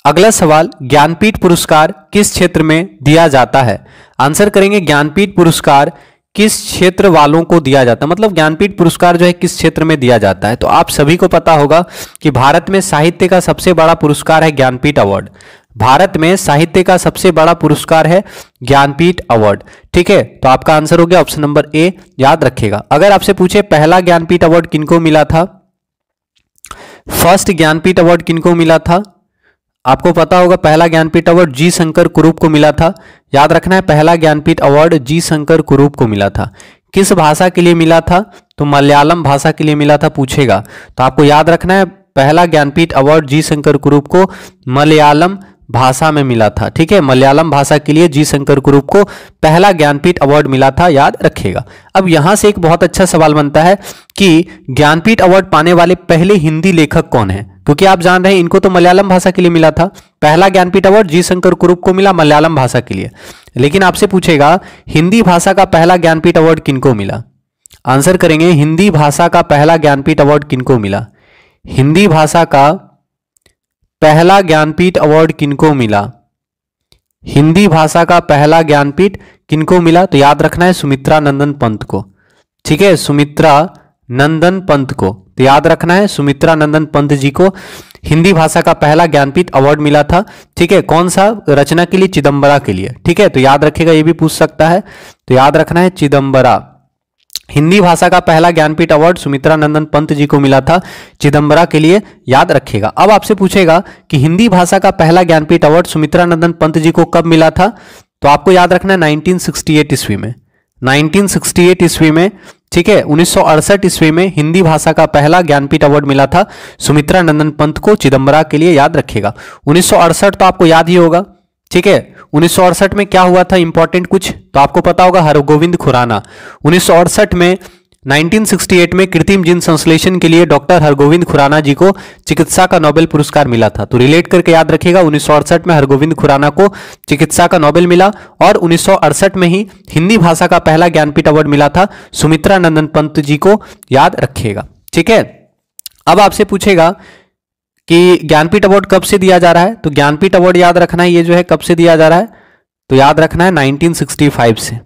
अगला सवाल ज्ञानपीठ पुरस्कार किस क्षेत्र में दिया जाता है आंसर करेंगे ज्ञानपीठ पुरस्कार किस क्षेत्र वालों को दिया जाता है मतलब ज्ञानपीठ पुरस्कार जो है किस क्षेत्र में दिया जाता है तो आप सभी को पता होगा कि भारत में साहित्य का सबसे बड़ा पुरस्कार है ज्ञानपीठ अवार्ड भारत में साहित्य का सबसे बड़ा पुरस्कार है ज्ञानपीठ अवार्ड ठीक है तो आपका आंसर हो गया ऑप्शन नंबर ए याद रखिएगा अगर आपसे पूछे पहला ज्ञानपीठ अवार्ड किनको मिला था फर्स्ट ज्ञानपीठ अवार्ड किनको मिला था आपको पता होगा पहला ज्ञानपीठ अवार्ड जी शंकर कुरूप को मिला था याद रखना है पहला ज्ञानपीठ अवार्ड जी शंकर कुरूप को मिला था किस भाषा के लिए मिला था तो मलयालम भाषा के लिए मिला था पूछेगा तो आपको याद रखना है पहला ज्ञानपीठ अवार्ड जी शंकर कुरूप को मलयालम भाषा में मिला था ठीक है मलयालम भाषा के लिए जी शंकर कुरूप को पहला ज्ञानपीठ अवार्ड मिला था याद रखेगा अब यहां से एक बहुत अच्छा सवाल बनता है कि ज्ञानपीठ अवार्ड पाने वाले पहले हिंदी लेखक कौन है क्योंकि आप जान रहे हैं इनको तो मलयालम भाषा के लिए मिला था पहला ज्ञानपीठ अवार्ड जी शंकर कुरूप को मिला मलयालम भाषा के लिए लेकिन आपसे पूछेगा हिंदी भाषा का पहला ज्ञानपीठ अवार्ड किनको मिला आंसर करेंगे हिंदी भाषा का पहला ज्ञानपीठ अवार्ड किनको मिला हिंदी भाषा का पहला ज्ञानपीठ अवार्ड किनको मिला हिंदी भाषा का पहला ज्ञानपीठ किनको मिला तो याद रखना है सुमित्रा नंदन पंत को ठीक है सुमित्रा नंदन पंत को तो याद रखना है सुमित्रा नंदन पंत जी को हिंदी भाषा का पहला ज्ञानपीठ अवार्ड मिला था ठीक है कौन सा रचना के लिए चिदम्बरा के लिए ठीक है तो याद रखेगा ये भी पूछ सकता है तो याद रखना है चिदम्बरा हिंदी भाषा का पहला ज्ञानपीठ अवार्ड सुमित्रा नंदन पंत जी को मिला था चिदम्बरा के लिए याद रखेगा अब आपसे पूछेगा कि हिंदी भाषा का पहला ज्ञानपीठ अवार्ड सुमित्रा नंदन पंत जी को कब मिला था तो आपको याद रखना है नाइनटीन ईस्वी में नाइनटीन ईस्वी में ठीक है उन्नीस ईस्वी में हिंदी भाषा का पहला ज्ञानपीठ अवार्ड मिला था सुमित्रा नंदन पंत को चिदम्बरा के लिए याद रखेगा उन्नीस तो आपको याद ही होगा ठीक है उन्नीस में क्या हुआ था इंपॉर्टेंट कुछ तो आपको पता होगा हरगोविंद खुराना उन्नीस में 1968 में कृत्रिम जीन संश्लेषण के लिए डॉक्टर हरगोविंद खुराना जी को चिकित्सा का नोबेल पुरस्कार मिला था तो रिलेट करके याद रखिएगा उन्नीस में हरगोविंद खुराना को चिकित्सा का नोबेल मिला और उन्नीस में ही हिंदी भाषा का पहला ज्ञानपीठ अवार्ड मिला था सुमित्रा नंदन पंत जी को याद रखिएगा ठीक है अब आपसे पूछेगा कि ज्ञानपीठ अवार्ड कब से दिया जा रहा है तो ज्ञानपीठ अवार्ड याद रखना है ये जो है कब से दिया जा रहा है तो याद रखना है 1965 से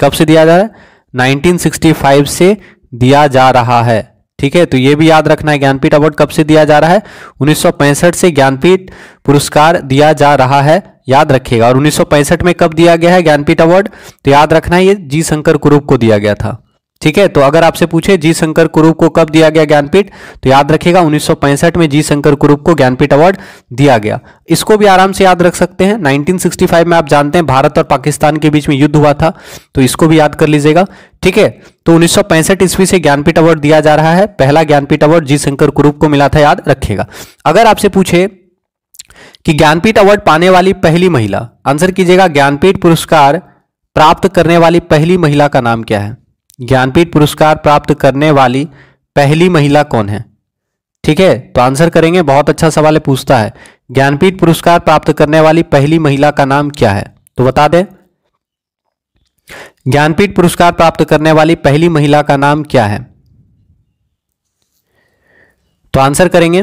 कब से दिया जा रहा है 1965 से दिया जा रहा है ठीक है तो ये भी याद रखना है ज्ञानपीठ अवार्ड कब से दिया जा रहा है 1965 से ज्ञानपीठ पुरस्कार दिया जा रहा है याद रखिएगा और 1965 में कब दिया गया है ज्ञानपीठ अवार्ड तो याद रखना है ये जी शंकर कुरूप को दिया गया था ठीक है तो अगर आपसे पूछे जी शंकर कुरूप को कब दिया गया ज्ञानपीठ तो याद रखिएगा 1965 में जी शंकर कुरूप को ज्ञानपीठ अवार्ड दिया गया इसको भी आराम से याद रख सकते हैं 1965 में आप जानते हैं भारत और पाकिस्तान के बीच में युद्ध हुआ था तो इसको भी याद कर लीजिएगा ठीक है तो उन्नीस ईस्वी से ज्ञानपीठ अवार्ड दिया जा रहा है पहला ज्ञानपीठ अवार्ड जी शंकर कुरूप को मिला था याद रखेगा अगर आपसे पूछे कि ज्ञानपीठ अवार्ड पाने वाली पहली महिला आंसर कीजिएगा ज्ञानपीठ पुरस्कार प्राप्त करने वाली पहली महिला का नाम क्या है ज्ञानपीठ पुरस्कार प्राप्त करने वाली पहली महिला कौन है ठीक है तो आंसर करेंगे बहुत अच्छा सवाल है पूछता है ज्ञानपीठ पुरस्कार प्राप्त करने वाली पहली महिला का नाम क्या है तो बता दें ज्ञानपीठ पुरस्कार प्राप्त करने वाली पहली महिला का नाम क्या है तो आंसर करेंगे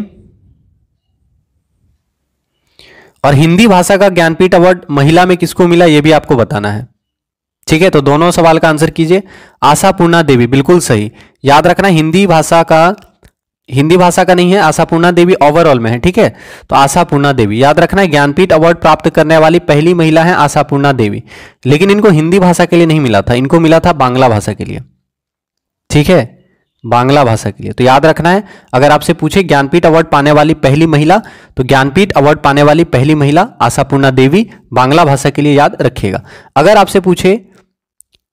और हिंदी भाषा का ज्ञानपीठ अवार्ड महिला में किसको मिला यह भी आपको बताना है ठीक है तो दोनों सवाल का आंसर कीजिए आशापूर्णा देवी बिल्कुल सही याद रखना हिंदी भाषा का हिंदी भाषा का नहीं है आशापूर्णा देवी ओवरऑल में है ठीक है तो आशापूर्णा देवी याद रखना है ज्ञानपीठ अवार्ड प्राप्त करने वाली पहली महिला है आशापूर्णा देवी लेकिन इनको हिंदी भाषा के लिए नहीं मिला था इनको मिला था बांग्ला भाषा के लिए ठीक है बांग्ला भाषा के लिए तो याद रखना है अगर आपसे पूछे ज्ञानपीठ अवार्ड पाने वाली पहली महिला तो ज्ञानपीठ अवार्ड पाने वाली पहली महिला आशापूर्णा देवी बांग्ला भाषा के लिए याद रखिएगा अगर आपसे पूछे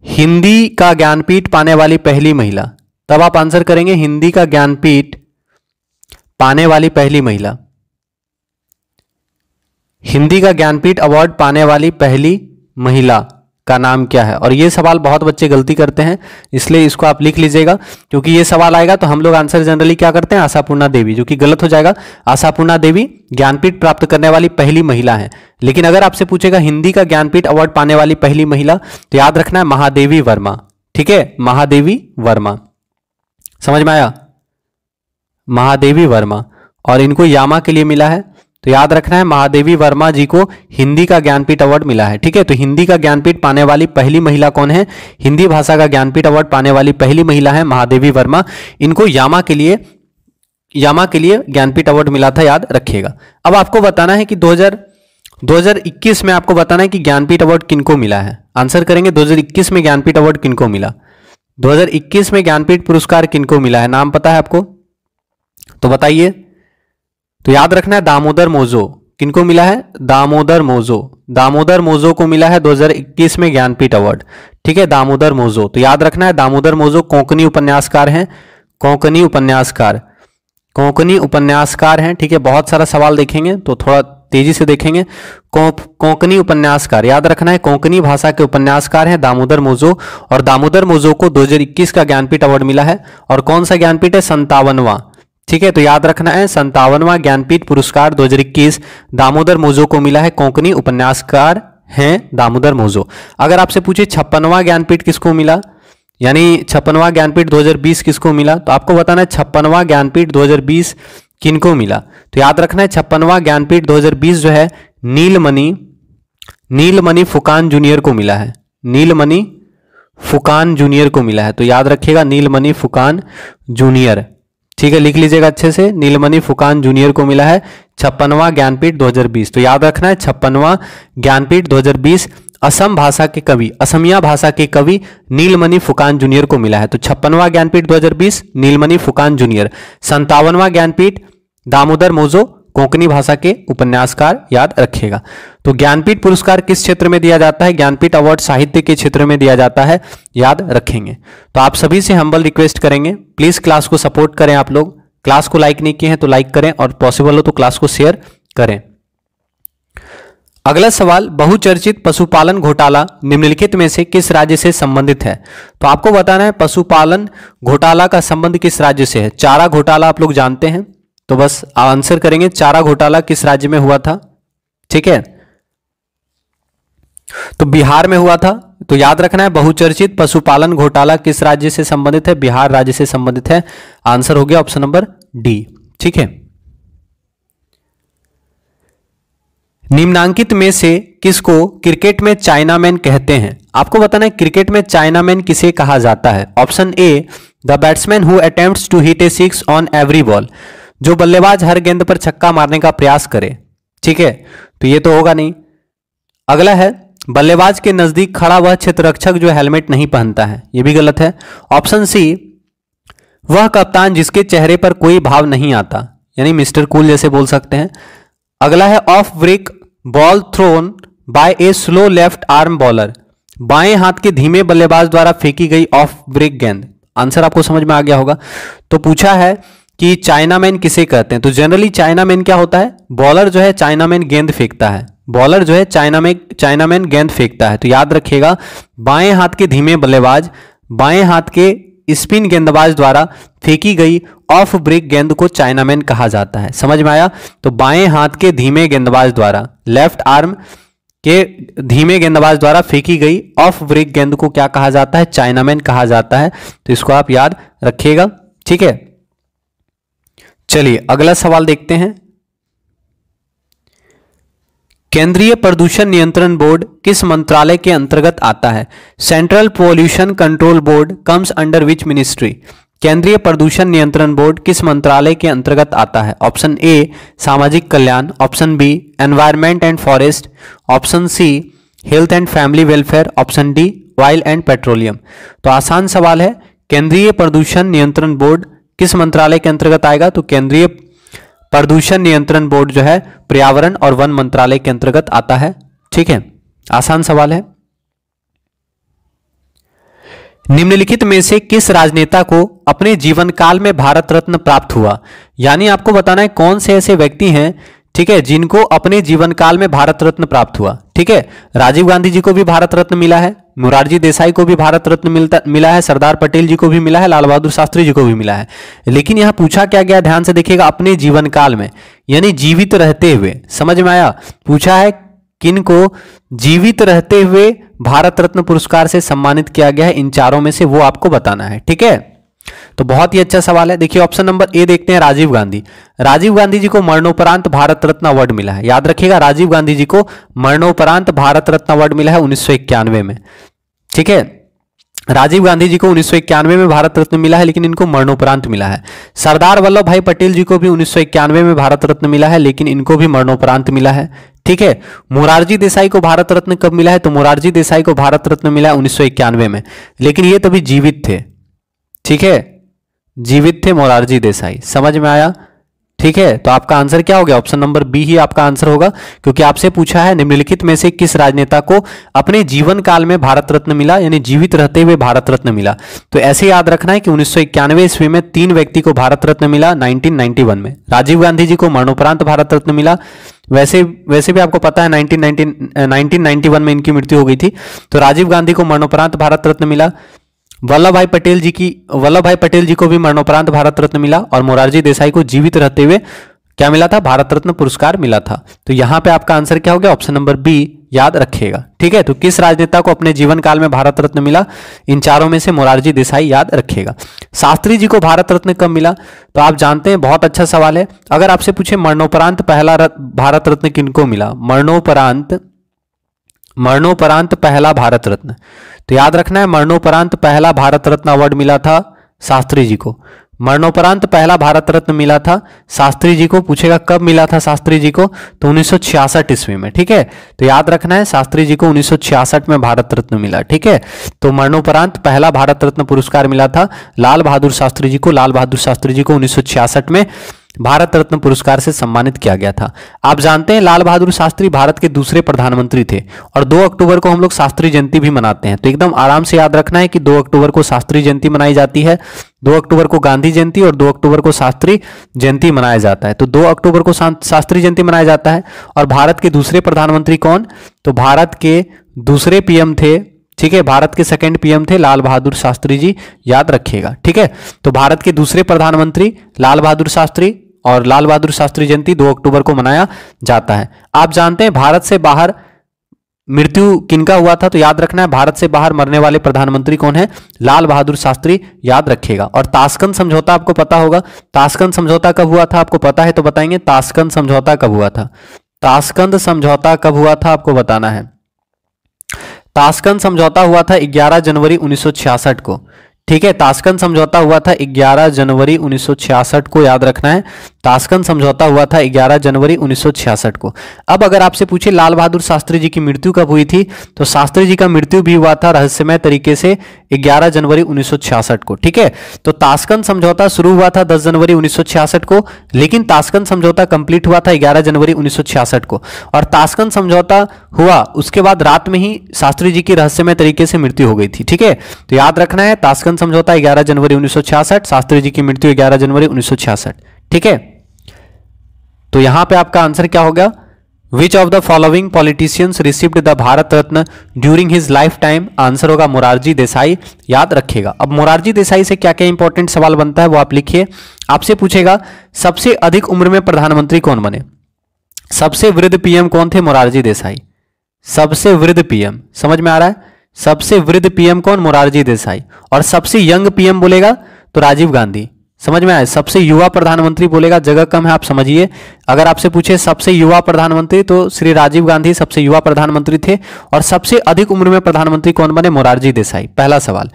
हिंदी का ज्ञानपीठ पाने वाली पहली महिला तब आप आंसर करेंगे हिंदी का ज्ञानपीठ पाने वाली पहली महिला हिंदी का ज्ञानपीठ अवार्ड पाने वाली पहली महिला का नाम क्या है और ये सवाल बहुत बच्चे गलती करते हैं इसलिए इसको आप लिख लीजिएगा क्योंकि ये सवाल आएगा तो हम लोग आंसर जनरली क्या करते हैं आशापूर्णा देवी जो कि गलत हो जाएगा आशापूर्णा देवी ज्ञानपीठ प्राप्त करने वाली पहली महिला है लेकिन अगर आपसे पूछेगा हिंदी का ज्ञानपीठ अवार्ड पाने वाली पहली महिला तो याद रखना है महादेवी वर्मा ठीक है महादेवी वर्मा समझ में आया महादेवी वर्मा और इनको यामा के लिए मिला है तो याद रखना है महादेवी वर्मा जी को हिंदी का ज्ञानपीठ अवार्ड मिला है ठीक है तो हिंदी का ज्ञानपीठ पाने वाली पहली महिला कौन है हिंदी भाषा का ज्ञानपीठ अवार्ड पाने वाली पहली महिला है महादेवी वर्मा इनको यामा के लिए यामा के लिए ज्ञानपीठ अवार्ड मिला था याद रखिएगा अब आपको बताना है कि 2000 2021 में आपको बताना है कि ज्ञानपीठ अवार्ड किनको मिला है आंसर करेंगे 2021 में ज्ञानपीठ अवार्ड किनको मिला 2021 में ज्ञानपीठ पुरस्कार किनको मिला है नाम पता है आपको तो बताइए तो याद रखना है दामोदर मोजो किनको मिला है दामोदर मोजो दामोदर मोजो को मिला है 2021 में ज्ञानपीठ अवार्ड ठीक है दामोदर मोजो तो याद रखना है दामोदर मोजो कोंकणी उपन्यासकार हैं कोंकणी उपन्यासकार कोंकणी उपन्यासकार हैं ठीक है बहुत सारा सवाल देखेंगे तो थोड़ा तेजी से देखेंगे कोंकनी उपन्यासकार याद रखना है कोंकनी भाषा के उपन्यासकार हैं दामोदर मोजो और दामोदर मोजो को 2021 का ज्ञानपीठ अवार्ड मिला है और कौन सा ज्ञानपीठ है संतावनवा ठीक है तो याद रखना है संतावनवा ज्ञानपीठ पुरस्कार दो दामोदर मोजो को मिला है कोंकणी उपन्यासकार हैं दामोदर मोजो अगर आपसे पूछे छप्पनवा ज्ञानपीठ किसको मिला यानी छप्पनवा ज्ञानपीठ 2020 किसको मिला तो आपको बताना है छप्पनवा ज्ञानपीठ 2020 किनको मिला तो याद रखना है छप्पनवा ज्ञानपीठ 2020 जो है नीलमणि नीलमणि फुकान जूनियर को मिला है नीलमणि फुकान जूनियर को मिला है तो याद रखिएगा नीलमणि फुकान जूनियर ठीक है लिख लीजिएगा अच्छे से नीलमणि फुकान जूनियर को मिला है छप्पनवा ज्ञानपीठ 2020 तो याद रखना है छप्पनवा ज्ञानपीठ 2020 असम भाषा के कवि असमिया भाषा के कवि नीलमणि फुकान जूनियर को मिला है तो छप्पनवा ज्ञानपीठ 2020 नीलमणि फुकान जूनियर संतावनवा ज्ञानपीठ दामोदर मोजो कोंकणी भाषा के उपन्यासकार याद रखेगा तो ज्ञानपीठ पुरस्कार किस क्षेत्र में दिया जाता है ज्ञानपीठ अवार्ड साहित्य के क्षेत्र में दिया जाता है याद रखेंगे तो आप सभी से हम्बल रिक्वेस्ट करेंगे प्लीज़ क्लास को सपोर्ट करें आप लोग क्लास को लाइक नहीं किए हैं तो लाइक करें और पॉसिबल हो तो क्लास को शेयर करें अगला सवाल बहुचर्चित पशुपालन घोटाला निम्नलिखित में से किस राज्य से संबंधित है तो आपको बताना है पशुपालन घोटाला का संबंध किस राज्य से है चारा घोटाला आप लोग जानते हैं तो बस आंसर करेंगे चारा घोटाला किस राज्य में हुआ था ठीक है तो बिहार में हुआ था तो याद रखना है बहुचर्चित पशुपालन घोटाला किस राज्य से संबंधित है बिहार राज्य से संबंधित है आंसर हो गया ऑप्शन नंबर डी ठीक है निम्नांकित में से किसको क्रिकेट में चाइनामैन कहते हैं आपको बताना है क्रिकेट में चाइनामैन किसे कहा जाता है option A the batsman who attempts to hit a six on every ball जो बल्लेबाज हर गेंद पर छक्का मारने का प्रयास करे ठीक है तो ये तो होगा नहीं अगला है बल्लेबाज के नजदीक खड़ा वह क्षेत्र रक्षक जो हेलमेट नहीं पहनता है यह भी गलत है ऑप्शन सी वह कप्तान जिसके चेहरे पर कोई भाव नहीं आता यानी मिस्टर कूल जैसे बोल सकते हैं अगला है off break ball thrown by a slow left arm bowler बाएं हाथ के धीमे बल्लेबाज द्वारा फेंकी गई ऑफ ब्रेक गेंद आंसर आपको समझ में आ गया होगा तो पूछा है कि चाइना मैन किसे कहते हैं तो जनरली चाइना मैन क्या होता है बॉलर जो है चाइना मैन गेंद फेंकता है बॉलर जो है चाइना में चाइना मैन गेंद फेंकता है तो याद रखिएगा बाएं हाथ के धीमे बल्लेबाज बाएं हाथ के स्पिन गेंदबाज द्वारा फेंकी गई ऑफ ब्रेक गेंद को चाइना मैन कहा जाता है समझ में आया तो बाएं हाथ के धीमे गेंदबाज द्वारा लेफ्ट आर्म के धीमे गेंदबाज द्वारा फेंकी गई ऑफ ब्रेक गेंद को क्या कहा जाता है चाइनामैन कहा जाता है तो इसको आप याद रखिएगा ठीक है चलिए अगला सवाल देखते हैं केंद्रीय प्रदूषण नियंत्रण बोर्ड किस मंत्रालय के अंतर्गत आता है central pollution control board comes under which ministry केंद्रीय प्रदूषण नियंत्रण बोर्ड किस मंत्रालय के अंतर्गत आता है ऑप्शन ए सामाजिक कल्याण option B environment and forest option C health and family welfare option D oil and petroleum तो आसान सवाल है केंद्रीय प्रदूषण नियंत्रण बोर्ड किस मंत्रालय के अंतर्गत आएगा तो केंद्रीय प्रदूषण नियंत्रण बोर्ड जो है पर्यावरण और वन मंत्रालय के अंतर्गत आता है ठीक है आसान सवाल है निम्नलिखित में से किस राजनेता को अपने जीवन काल में भारत रत्न प्राप्त हुआ यानी आपको बताना है कौन से ऐसे व्यक्ति हैं ठीक है जिनको अपने जीवन काल में भारत रत्न प्राप्त हुआ ठीक है राजीव गांधी जी को भी भारत रत्न मिला है मुरारजी देसाई को भी भारत रत्न मिलता मिला है सरदार पटेल जी को भी मिला है लाल बहादुर शास्त्री जी को भी मिला है लेकिन यहाँ पूछा क्या गया ध्यान से देखिएगा अपने जीवन काल में यानी जीवित रहते हुए समझ में आया पूछा है किन को जीवित रहते हुए भारत रत्न पुरस्कार से सम्मानित किया गया है इन चारों में से वो आपको बताना है ठीक है तो बहुत ही अच्छा सवाल है देखिए ऑप्शन नंबर ए देखते हैं राजीव गांधी राजीव गांधी जी को मरणोपरांत भारत रत्न अवार्ड मिला है याद रखिएगा राजीव गांधी जी को मरणोपरांत भारत रत्न अवार्ड मिला है उन्नीस में ठीक है राजीव गांधी जी को उन्नीस में भारत रत्न मिला है लेकिन इनको मरणोपरांत मिला है सरदार वल्लभ भाई पटेल जी को भी उन्नीस में भारत रत्न मिला है लेकिन इनको भी मरणोपरांत मिला है ठीक है मोरारजी देसाई को भारत रत्न कब मिला है तो मोरारजी देसाई को भारत रत्न मिला है उन्नीस में लेकिन ये तभी तो जीवित थे ठीक है जीवित थे मोरारजी देसाई समझ में आया ठीक है तो आपका आंसर क्या हो गया ऑप्शन नंबर बी ही आपका आंसर होगा क्योंकि आपसे पूछा है निम्नलिखित में से किस राजनेता को अपने जीवन काल में भारत रत्न मिला यानी जीवित रहते हुए भारत रत्न मिला तो ऐसे याद रखना है कि उन्नीस ईस्वी में तीन व्यक्ति को भारत रत्न मिला 1991 में राजीव गांधी जी को मरणोपरांत भारत रत्न मिला वैसे वैसे भी आपको पता है नाइनटीन नाइनटीन में इनकी मृत्यु हो गई थी तो राजीव गांधी को मरणोपरांत भारत रत्न मिला वल्लभ भाई पटेल जी की वल्लभ भाई पटेल जी को भी मरणोपरांत भारत रत्न मिला और मोरारजी देसाई को जीवित रहते हुए क्या मिला था भारत रत्न पुरस्कार मिला था तो यहाँ पे आपका आंसर क्या हो गया ऑप्शन नंबर बी याद रखिएगा ठीक है तो किस राजनेता को अपने जीवन काल में भारत रत्न मिला इन चारों में से मोरारजी देसाई याद रखिएगा शास्त्री जी को भारत रत्न कब मिला तो आप जानते हैं बहुत अच्छा सवाल है अगर आपसे पूछे मरणोपरांत पहला रत, भारत रत्न किनको मिला मरणोपरांत मरणोपरांत पहला भारत रत्न तो याद रखना है मरणोपरांत पहला भारत रत्न अवार्ड मिला था शास्त्री जी को मरणोपरांत पहला भारत रत्न मिला था शास्त्री जी को पूछेगा कब मिला था शास्त्री जी को तो उन्नीस ईस्वी में ठीक है तो याद रखना है शास्त्री जी को उन्नीस में भारत रत्न मिला ठीक है तो मरणोपरांत पहला भारत रत्न पुरस्कार मिला था लाल बहादुर शास्त्री जी को लाल बहादुर शास्त्री जी को उन्नीस में भारत रत्न पुरस्कार से सम्मानित किया गया था आप जानते हैं लाल बहादुर शास्त्री भारत के दूसरे प्रधानमंत्री थे और 2 अक्टूबर को हम लोग शास्त्री जयंती भी मनाते हैं तो एकदम आराम से याद रखना है कि 2 अक्टूबर को शास्त्री जयंती मनाई जाती है 2 अक्टूबर को गांधी जयंती और 2 अक्टूबर को शास्त्री जयंती मनाया जाता है तो दो अक्टूबर को शास्त्री जयंती मनाया जाता है और भारत के दूसरे प्रधानमंत्री कौन तो भारत के दूसरे पीएम थे ठीक है भारत के सेकंड पीएम थे लाल बहादुर शास्त्री जी याद रखिएगा ठीक है तो भारत के दूसरे प्रधानमंत्री लाल बहादुर शास्त्री और लाल बहादुर शास्त्री जयंती 2 अक्टूबर को मनाया जाता है आप जानते हैं भारत से बाहर मृत्यु किनका हुआ था तो याद रखना है भारत से बाहर मरने वाले प्रधानमंत्री कौन है लाल बहादुर शास्त्री याद रखेगा और ताशकंद समझौता आपको पता होगा ताशकंद समझौता कब हुआ था आपको पता है तो बताएंगे ताशकंद समझौता कब हुआ था ताशकंद समझौता कब हुआ था आपको बताना है ताशकंद समझौता हुआ था 11 जनवरी 1966 को ठीक है ताशकंद समझौता हुआ था 11 जनवरी 1966 को याद रखना है ताशकंद समझौता हुआ था 11 जनवरी 1966 को अब अगर आपसे पूछे लाल बहादुर शास्त्री जी की मृत्यु कब हुई थी तो शास्त्री जी का मृत्यु भी हुआ था रहस्यमय तरीके से 11 जनवरी 1966 को ठीक है तो ताशकंद समझौता शुरू हुआ था 10 जनवरी 1966 को लेकिन ताशकंद समझौता कंप्लीट हुआ था 11 जनवरी 1966 को और ताशकंद समझौता हुआ उसके बाद रात में ही शास्त्री जी की रहस्यमय तरीके से मृत्यु हो गई थी ठीक है तो याद रखना है ताशकंद समझौता ग्यारह जनवरी उन्नीस शास्त्री जी की मृत्यु ग्यारह जनवरी उन्नीस ठीक है तो यहां पे आपका आंसर क्या होगा which of the following politicians received the Bharat Ratna during his life time answer होगा मोरारजी देसाई याद रखिएगा अब मोरारजी देसाई से क्या क्या इंपॉर्टेंट सवाल बनता है वो आप लिखिए आपसे पूछेगा सबसे अधिक उम्र में प्रधानमंत्री कौन बने सबसे वृद्ध पीएम कौन थे मोरारजी देसाई सबसे वृद्ध पीएम समझ में आ रहा है सबसे वृद्ध पीएम कौन मोरारजी देसाई और सबसे यंग पीएम बोलेगा तो राजीव गांधी समझ में आए सबसे युवा प्रधानमंत्री बोलेगा जगह कम है आप समझिए अगर आपसे पूछे सबसे युवा प्रधानमंत्री तो श्री राजीव गांधी सबसे युवा प्रधानमंत्री थे और सबसे अधिक उम्र में प्रधानमंत्री कौन बने मोरारजी देसाई पहला सवाल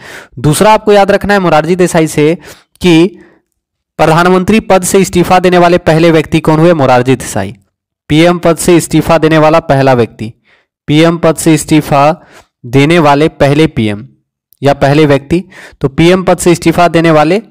दूसरा आपको याद रखना है मोरारजी देसाई से कि प्रधानमंत्री पद से इस्तीफा देने वाले पहले व्यक्ति कौन हुए मोरारजी देसाई पीएम पद से इस्तीफा देने वाला पहला व्यक्ति पीएम पद से इस्तीफा देने वाले पहले पीएम या पहले व्यक्ति तो पीएम पद से इस्तीफा देने वाले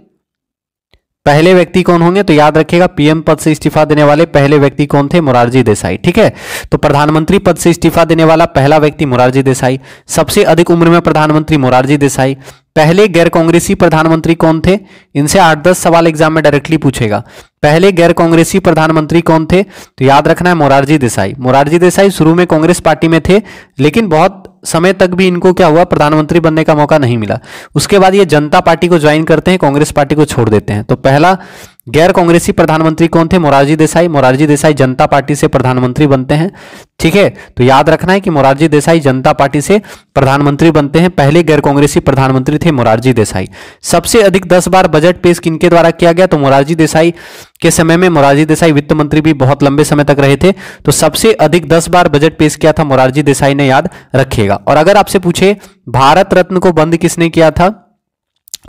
पहले व्यक्ति कौन होंगे तो याद रखिएगा पीएम पद से इस्तीफा देने वाले पहले व्यक्ति कौन थे मोरारजी देसाई ठीक है तो प्रधानमंत्री पद से इस्तीफा देने वाला पहला व्यक्ति मोरारजी देसाई सबसे अधिक उम्र में प्रधानमंत्री मोरारजी देसाई पहले गैर कांग्रेसी प्रधानमंत्री कौन थे इनसे आठ दस सवाल एग्जाम में डायरेक्टली पूछेगा पहले गैर कांग्रेसी प्रधानमंत्री कौन थे तो याद रखना है मोरारजी देसाई मोरारजी देसाई शुरू में कांग्रेस पार्टी में थे लेकिन बहुत समय तक भी इनको क्या हुआ प्रधानमंत्री बनने का मौका नहीं मिला उसके बाद ये जनता पार्टी को ज्वाइन करते हैं कांग्रेस पार्टी को छोड़ देते हैं तो पहला गैर कांग्रेसी प्रधानमंत्री कौन थे मोरारजी देसाई मोरारजी देसाई जनता पार्टी से प्रधानमंत्री बनते हैं ठीक है तो याद रखना है कि मोरारजी देसाई जनता पार्टी से प्रधानमंत्री बनते हैं पहले गैर कांग्रेसी प्रधानमंत्री थे मोरारजी देसाई सबसे अधिक दस बार बजट पेश किनके द्वारा किया गया तो मोरारजी देसाई के समय में मोरारजी देसाई वित्त मंत्री भी बहुत लंबे समय तक रहे थे तो सबसे अधिक दस बार बजट पेश किया था मोरारजी देसाई ने याद रखिएगा और अगर आपसे पूछे भारत रत्न को बंद किसने किया था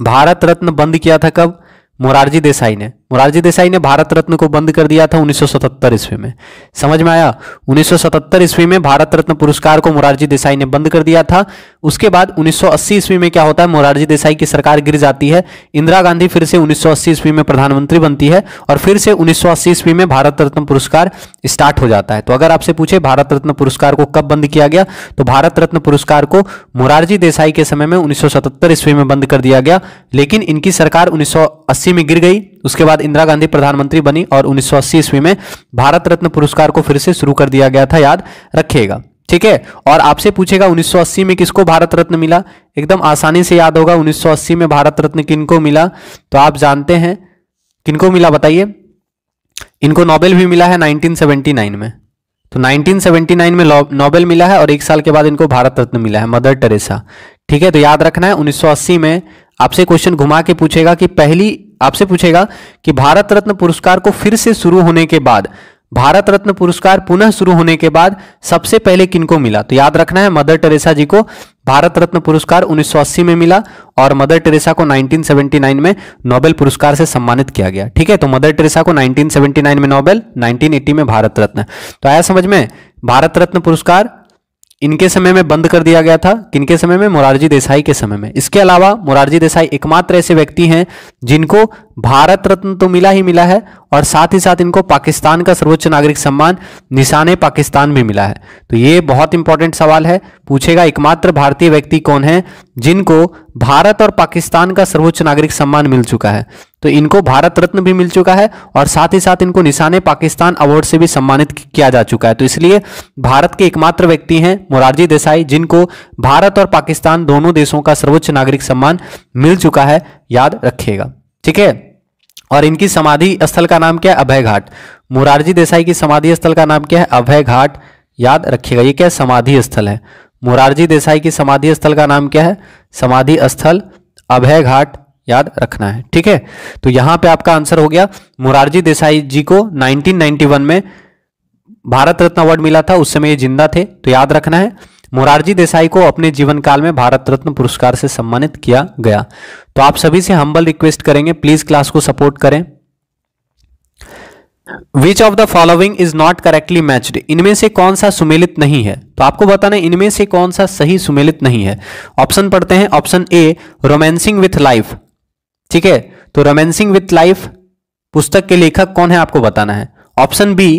भारत रत्न बंद किया था कब मोरारजी देसाई ने मोरारजी देसाई ने भारत रत्न को बंद कर दिया था 1977 ईस्वी में समझ में आया 1977 ईस्वी में भारत रत्न पुरस्कार को मुरारजी देसाई ने बंद कर दिया था उसके बाद 1980 ईस्वी में क्या होता है मोरारजी देसाई की सरकार गिर जाती है इंदिरा गांधी फिर से 1980 ईस्वी में प्रधानमंत्री बनती है और फिर से 1980 ईस्वी में भारत रत्न पुरस्कार स्टार्ट हो जाता है तो अगर आपसे पूछे भारत रत्न पुरस्कार को कब बंद किया गया तो भारत रत्न पुरस्कार को मोरारजी देसाई के समय में उन्नीस ईस्वी में बंद कर दिया गया लेकिन इनकी सरकार उन्नीस में गिर गई उसके बाद इंदिरा गांधी प्रधानमंत्री बनी और उन्नीस ईस्वी में भारत रत्न पुरस्कार को फिर से शुरू कर दिया गया था याद रखिएगा ठीक है और आपसे पूछेगा 1980 में किसको भारत रत्न मिला एकदम आसानी से याद होगा 1980 में भारत रत्न किनको मिला तो आप जानते हैं किनको मिला बताइए इनको नोबेल भी मिला है 1979 में तो 1979 में नोबेल मिला है और एक साल के बाद इनको भारत रत्न मिला है मदर टेरेसा ठीक है तो याद रखना है 1980 में आपसे क्वेश्चन घुमा के पूछेगा कि पहली आपसे पूछेगा कि भारत रत्न पुरस्कार को फिर से शुरू होने के बाद भारत रत्न पुरस्कार पुनः शुरू होने के बाद सबसे पहले किनको मिला तो याद रखना है मदर टेरेसा जी को भारत रत्न पुरस्कार 1980 में मिला और मदर टेरेसा को 1979 में नोबेल पुरस्कार से सम्मानित किया गया ठीक है तो मदर टेरेसा को 1979 में नोबेल 1980 में भारत रत्न तो आया समझ में भारत रत्न पुरस्कार इनके समय में बंद कर दिया गया था किनके समय में मोरारजी देसाई के समय में इसके अलावा मोरारजी देसाई एकमात्र ऐसे व्यक्ति हैं जिनको भारत रत्न तो मिला ही मिला है और साथ ही साथ इनको पाकिस्तान का सर्वोच्च नागरिक सम्मान निशाने पाकिस्तान भी मिला है तो ये बहुत इंपॉर्टेंट सवाल है पूछेगा एकमात्र भारतीय व्यक्ति कौन है जिनको भारत और पाकिस्तान का सर्वोच्च नागरिक सम्मान मिल चुका है तो इनको भारत रत्न भी मिल चुका है और साथ ही साथ इनको निशाने पाकिस्तान अवार्ड से भी सम्मानित किया जा चुका है तो इसलिए भारत के एकमात्र व्यक्ति हैं मोरारजी देसाई जिनको भारत और पाकिस्तान दोनों देशों का सर्वोच्च नागरिक सम्मान मिल चुका है याद रखिएगा ठीक है और इनकी समाधि स्थल का नाम क्या है अभय घाट मुरारजी देसाई की समाधि स्थल का नाम क्या है अभय घाट याद रखिएगा ये क्या समाधि स्थल है मुरारजी देसाई की समाधि स्थल का नाम क्या है समाधि स्थल अभय घाट याद रखना है ठीक है तो यहां पे आपका आंसर हो गया मुरारजी देसाई जी को 1991 में भारत रत्न अवार्ड मिला था उस समय ये जिंदा थे तो याद रखना है मोरारजी देसाई को अपने जीवन काल में भारत रत्न पुरस्कार से सम्मानित किया गया तो आप सभी से हम्बल रिक्वेस्ट करेंगे प्लीज क्लास को सपोर्ट करें which of the following is not correctly matched इनमें से कौन सा सुमेलित नहीं है तो आपको बताना इनमें से कौन सा सही सुमेलित नहीं है ऑप्शन पढ़ते हैं option A romancing with life ठीक है तो रोमैंसिंग विथ लाइफ पुस्तक के लेखक कौन है आपको बताना है option B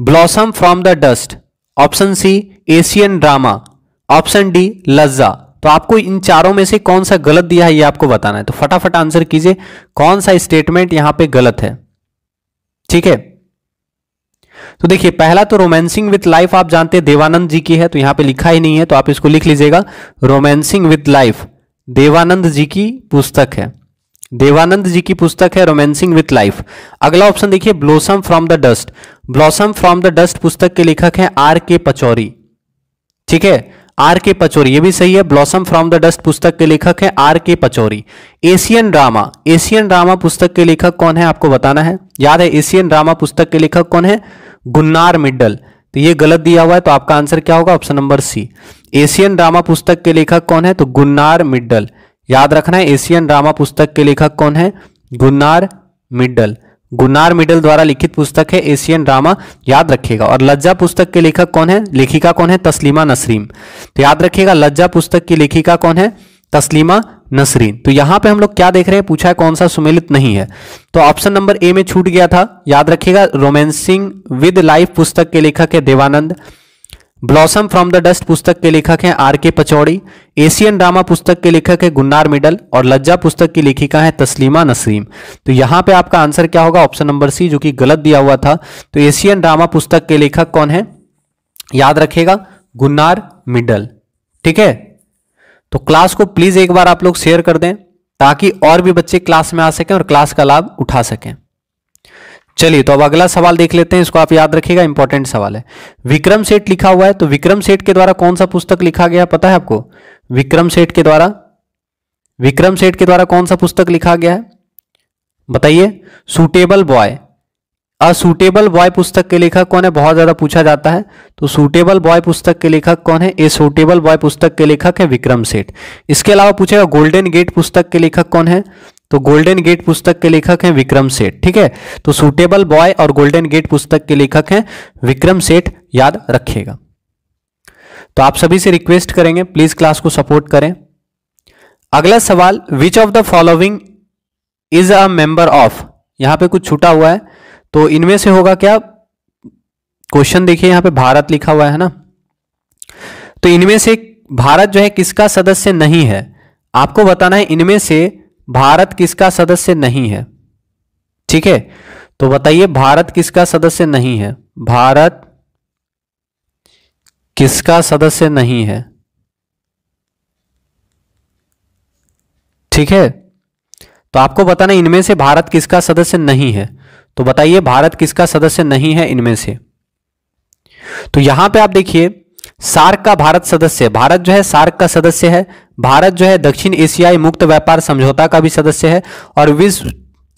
blossom from the dust option C Asian drama option D Lajja तो आपको इन चारों में से कौन सा गलत दिया है ये आपको बताना है तो फटाफट आंसर कीजिए कौन सा स्टेटमेंट यहां पे गलत है ठीक है तो देखिए पहला तो रोमांसिंग विथ लाइफ आप जानते हैं देवानंद जी की है तो यहां पे लिखा ही नहीं है तो आप इसको लिख लीजिएगा romancing with life Dev Anand ji की पुस्तक है देवानंद जी की पुस्तक है रोमेंसिंग विथ लाइफ अगला ऑप्शन देखिए blossom from the dust blossom from the dust पुस्तक के लेखक हैं आर के पचौरी ठीक है आर के पचौरी ये भी सही है ब्लॉसम फ्रॉम द डस्ट पुस्तक के लेखक हैं R K Pachauri Asian drama Asian drama पुस्तक के लेखक कौन है आपको बताना है याद है एशियन ड्रामा पुस्तक के लेखक कौन है गुन्नार मिड्डल तो ये गलत दिया हुआ है तो आपका आंसर क्या होगा option number C Asian drama पुस्तक के लेखक कौन है तो गुन्नार मिड्डल याद रखना है एशियन ड्रामा पुस्तक के लेखक कौन है गुन्नार मिडल गुन्नार मिडल द्वारा लिखित पुस्तक है एशियन ड्रामा याद रखिएगा और लज्जा पुस्तक के लेखक कौन है लेखिका कौन है तस्लीमा नसरीन तो याद रखिएगा लज्जा पुस्तक की लेखिका कौन है तस्लीमा नसरीन तो यहां पे हम लोग क्या देख रहे हैं पूछा है कौन सा सुमेलित नहीं है तो ऑप्शन नंबर ए में छूट गया था याद रखिएगा रोमेंसिंग विद लाइफ पुस्तक के लेखक है Dev Anand blossom from the dust पुस्तक के लेखक हैं आर के पचौड़ी एशियन ड्रामा पुस्तक के लेखक है गुन्नार मिडल और लज्जा पुस्तक की लेखिका है तस्लीमा नसरीम तो यहाँ पे आपका आंसर क्या होगा ऑप्शन नंबर सी जो कि गलत दिया हुआ था तो एशियन ड्रामा पुस्तक के लेखक कौन है याद रखेगा गुन्नार मिडल ठीक है तो क्लास को प्लीज एक बार आप लोग शेयर कर दें ताकि और भी बच्चे क्लास में आ सकें और क्लास का लाभ उठा सकें चलिए तो अब अगला सवाल देख लेते हैं इसको आप याद रखिएगा इंपॉर्टेंट सवाल है विक्रम सेठ लिखा हुआ है तो विक्रम सेठ के द्वारा कौन सा पुस्तक लिखा गया पता है आपको विक्रम सेठ के द्वारा विक्रम सेठ के द्वारा कौन सा पुस्तक लिखा गया है बताइए सूटेबल बॉय असूटेबल बॉय पुस्तक के लेखक कौन है बहुत ज्यादा पूछा जाता है तो सूटेबल बॉय पुस्तक के लेखक कौन है ए सूटेबल बॉय पुस्तक के लेखक है विक्रम सेठ इसके अलावा पूछेगा गोल्डन गेट पुस्तक के लेखक कौन है तो गोल्डन गेट पुस्तक के लेखक हैं विक्रम सेठ ठीक है तो सूटेबल बॉय और गोल्डन गेट पुस्तक के लेखक हैं विक्रम सेठ याद रखिएगा तो आप सभी से रिक्वेस्ट करेंगे प्लीज क्लास को सपोर्ट करें अगला सवाल which of the following is a member of यहां पे कुछ छूटा हुआ है तो इनमें से होगा क्या क्वेश्चन देखिए यहां पे भारत लिखा हुआ है ना तो इनमें से भारत जो है किसका सदस्य नहीं है आपको बताना है इनमें से भारत किसका सदस्य नहीं है ठीक है तो बताइए भारत किसका सदस्य नहीं है भारत किसका सदस्य नहीं है ठीक है तो आपको बताना इनमें से भारत किसका सदस्य नहीं है तो बताइए भारत किसका सदस्य नहीं है इनमें से तो यहां पे आप देखिए सार्क का भारत सदस्य भारत जो है सार्क का सदस्य है भारत जो है दक्षिण एशियाई मुक्त व्यापार समझौता का भी सदस्य है और विश्व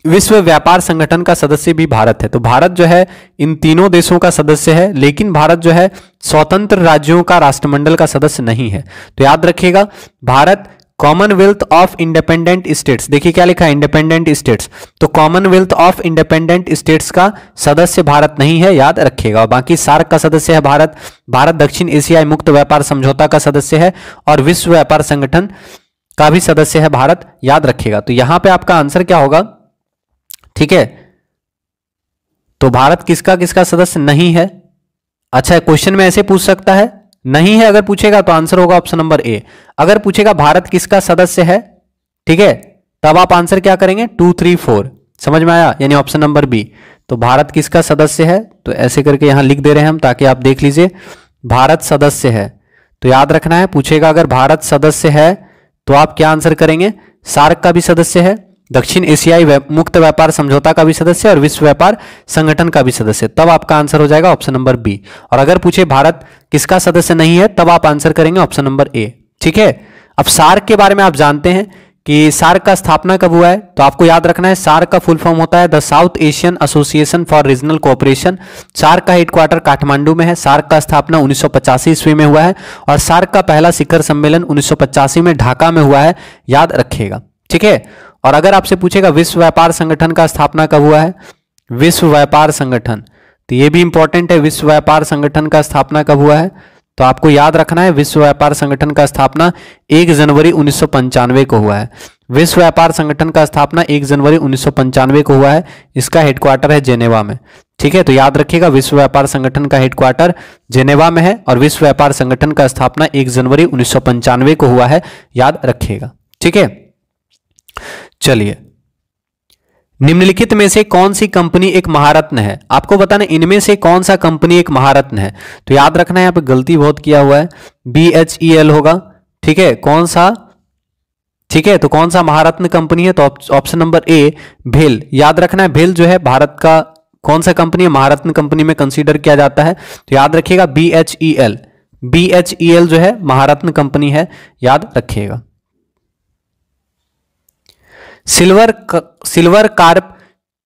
विश्व व्यापार संगठन का सदस्य भी भारत है तो भारत जो है इन तीनों देशों का सदस्य है लेकिन भारत जो है स्वतंत्र राज्यों का राष्ट्रमंडल का सदस्य नहीं है तो याद रखिएगा Bharat commonwealth of independent states देखिए क्या लिखा है इंडिपेंडेंट स्टेट्स तो कॉमनवेल्थ ऑफ इंडिपेंडेंट स्टेट्स का सदस्य भारत नहीं है याद रखिएगा बाकी सार्क का सदस्य है भारत भारत दक्षिण एशियाई मुक्त व्यापार समझौता का सदस्य है और विश्व व्यापार संगठन का भी सदस्य है भारत याद रखिएगा तो यहां पर आपका आंसर क्या होगा ठीक है तो भारत किसका किसका सदस्य नहीं है अच्छा क्वेश्चन में ऐसे पूछ सकता है नहीं है अगर पूछेगा तो आंसर होगा ऑप्शन नंबर ए अगर पूछेगा भारत किसका सदस्य है ठीक है तब आप आंसर क्या करेंगे टू थ्री फोर समझ में आया यानी ऑप्शन नंबर बी तो भारत किसका सदस्य है तो ऐसे करके यहां लिख दे रहे हैं हम ताकि आप देख लीजिए भारत सदस्य है तो याद रखना है पूछेगा अगर भारत सदस्य है तो आप क्या आंसर करेंगे सार्क का भी सदस्य है दक्षिण एशियाई मुक्त व्यापार समझौता का भी सदस्य और विश्व व्यापार संगठन का भी सदस्य तब आपका आंसर हो जाएगा ऑप्शन नंबर बी और अगर पूछे भारत किसका सदस्य नहीं है तब आप आंसर करेंगे ऑप्शन नंबर ए ठीक है अब सार्क के बारे में आप जानते हैं कि सार्क का स्थापना कब हुआ है तो आपको याद रखना है सार्क का फुल फॉर्म होता है the South Asian association for regional cooperation SAARC का हेडक्वार्टर काठमांडू में है सार्क का स्थापना उन्नीस ईस्वी में हुआ है और सार्क का पहला शिखर सम्मेलन उन्नीस में ढाका में हुआ है याद रखिएगा ठीक है और अगर आपसे पूछेगा विश्व व्यापार संगठन का स्थापना कब हुआ है विश्व व्यापार संगठन तो ये भी इंपॉर्टेंट है विश्व व्यापार संगठन का स्थापना कब हुआ है तो आपको याद रखना है विश्व व्यापार संगठन का स्थापना 1 जनवरी उन्नीस को हुआ है विश्व व्यापार संगठन का स्थापना 1 जनवरी उन्नीस को हुआ है इसका हेडक्वार्टर है जेनेवा में ठीक है तो याद रखिएगा विश्व व्यापार संगठन का हेडक्वार्टर जेनेवा में है और विश्व व्यापार संगठन का स्थापना 1 जनवरी उन्नीस को हुआ है याद रखिएगा ठीक है चलिए निम्नलिखित में से कौन सी कंपनी एक महारत्न है आपको बताना इनमें से कौन सा कंपनी एक महारत्न है तो याद रखना यहां पे गलती बहुत किया हुआ है बी एच ई एल होगा ठीक है कौन सा ठीक है तो कौन सा महारत्न कंपनी है तो ऑप्शन नंबर ए भेल याद रखना है भेल जो है भारत का कौन सा कंपनी है महारत्न कंपनी में कंसीडर किया जाता है तो याद रखिएगा B H E L B H E L जो है महारत्न कंपनी है याद रखिएगा सिल्वर सिल्वर कार्प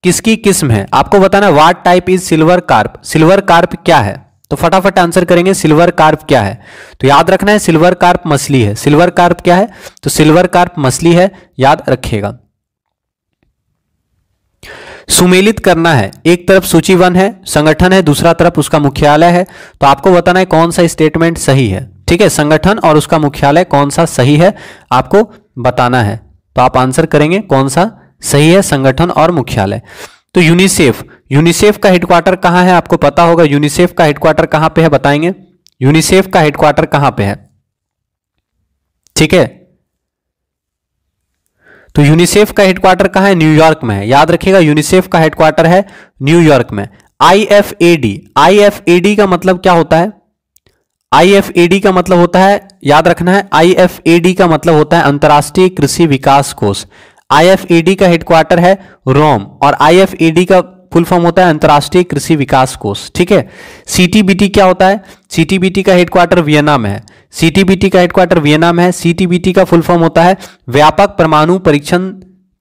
किसकी किस्म है आपको बताना what type is silver carp silver carp क्या है तो फटाफट आंसर करेंगे सिल्वर कार्प क्या है तो याद रखना है सिल्वर कार्प मछली है सिल्वर कार्प क्या है तो सिल्वर कार्प मछली है याद रखिएगा सुमेलित करना है एक तरफ सूची वन है संगठन है दूसरा तरफ उसका मुख्यालय है तो आपको बताना है कौन सा स्टेटमेंट सही है ठीक है संगठन और उसका मुख्यालय कौन सा सही है आपको बताना है तो आप आंसर करेंगे कौन सा सही है संगठन और मुख्यालय तो यूनिसेफ यूनिसेफ का हेडक्वार्टर कहां है आपको पता होगा यूनिसेफ का हेडक्वार्टर कहां पे है बताएंगे यूनिसेफ का हेडक्वार्टर कहां पे है ठीक है तो यूनिसेफ का हेडक्वार्टर कहां है न्यूयॉर्क में है याद रखिएगा यूनिसेफ का हेडक्वार्टर है न्यूयॉर्क में आईएफएडी आईएफएडी का मतलब क्या होता है आई का मतलब होता है याद रखना है आई का मतलब होता है अंतर्राष्ट्रीय कृषि विकास कोष आई का हेडक्वार्टर है रोम और आई का फुल फॉर्म होता है अंतर्राष्ट्रीय कृषि विकास कोष ठीक है सीटीबीटी क्या होता है सीटीबीटी का हेडक्वार्टर वियना में है सीटीबीटी का हेडक्वार्टर वियना में है सीटीबीटी का फुल फॉर्म होता है व्यापक परमाणु परीक्षण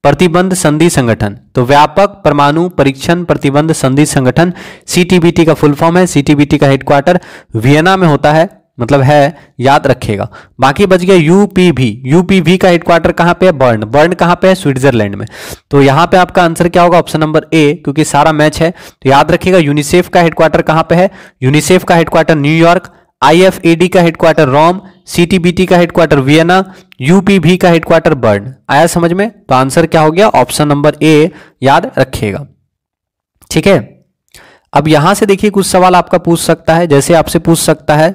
प्रतिबंध संधि संगठन तो व्यापक परमाणु परीक्षण प्रतिबंध संधि संगठन सीटीबीटी का फुल फॉर्म है सीटीबीटी का हेडक्वार्टर वियना में होता है मतलब है याद रखेगा बाकी बच गया यूपीवी यूपीवी का हेडक्वार्टर कहां पे है बर्न बर्न कहां पे है स्विट्जरलैंड में तो यहां पे आपका आंसर क्या होगा ऑप्शन नंबर ए क्योंकि सारा मैच है तो याद रखिएगा यूनिसेफ का हेडक्वार्टर कहां पे है यूनिसेफ का हेडक्वार्टर न्यूयॉर्क आईएफएडी का हेडक्वार्टर रोम सीटीबीटी का हेडक्वार्टर वियना यूपीवी का हेडक्वार्टर बर्न आया समझ में तो आंसर क्या हो गया ऑप्शन नंबर ए याद रखिएगा ठीक है अब यहां से देखिए कुछ सवाल आपका पूछ सकता है जैसे आपसे पूछ सकता है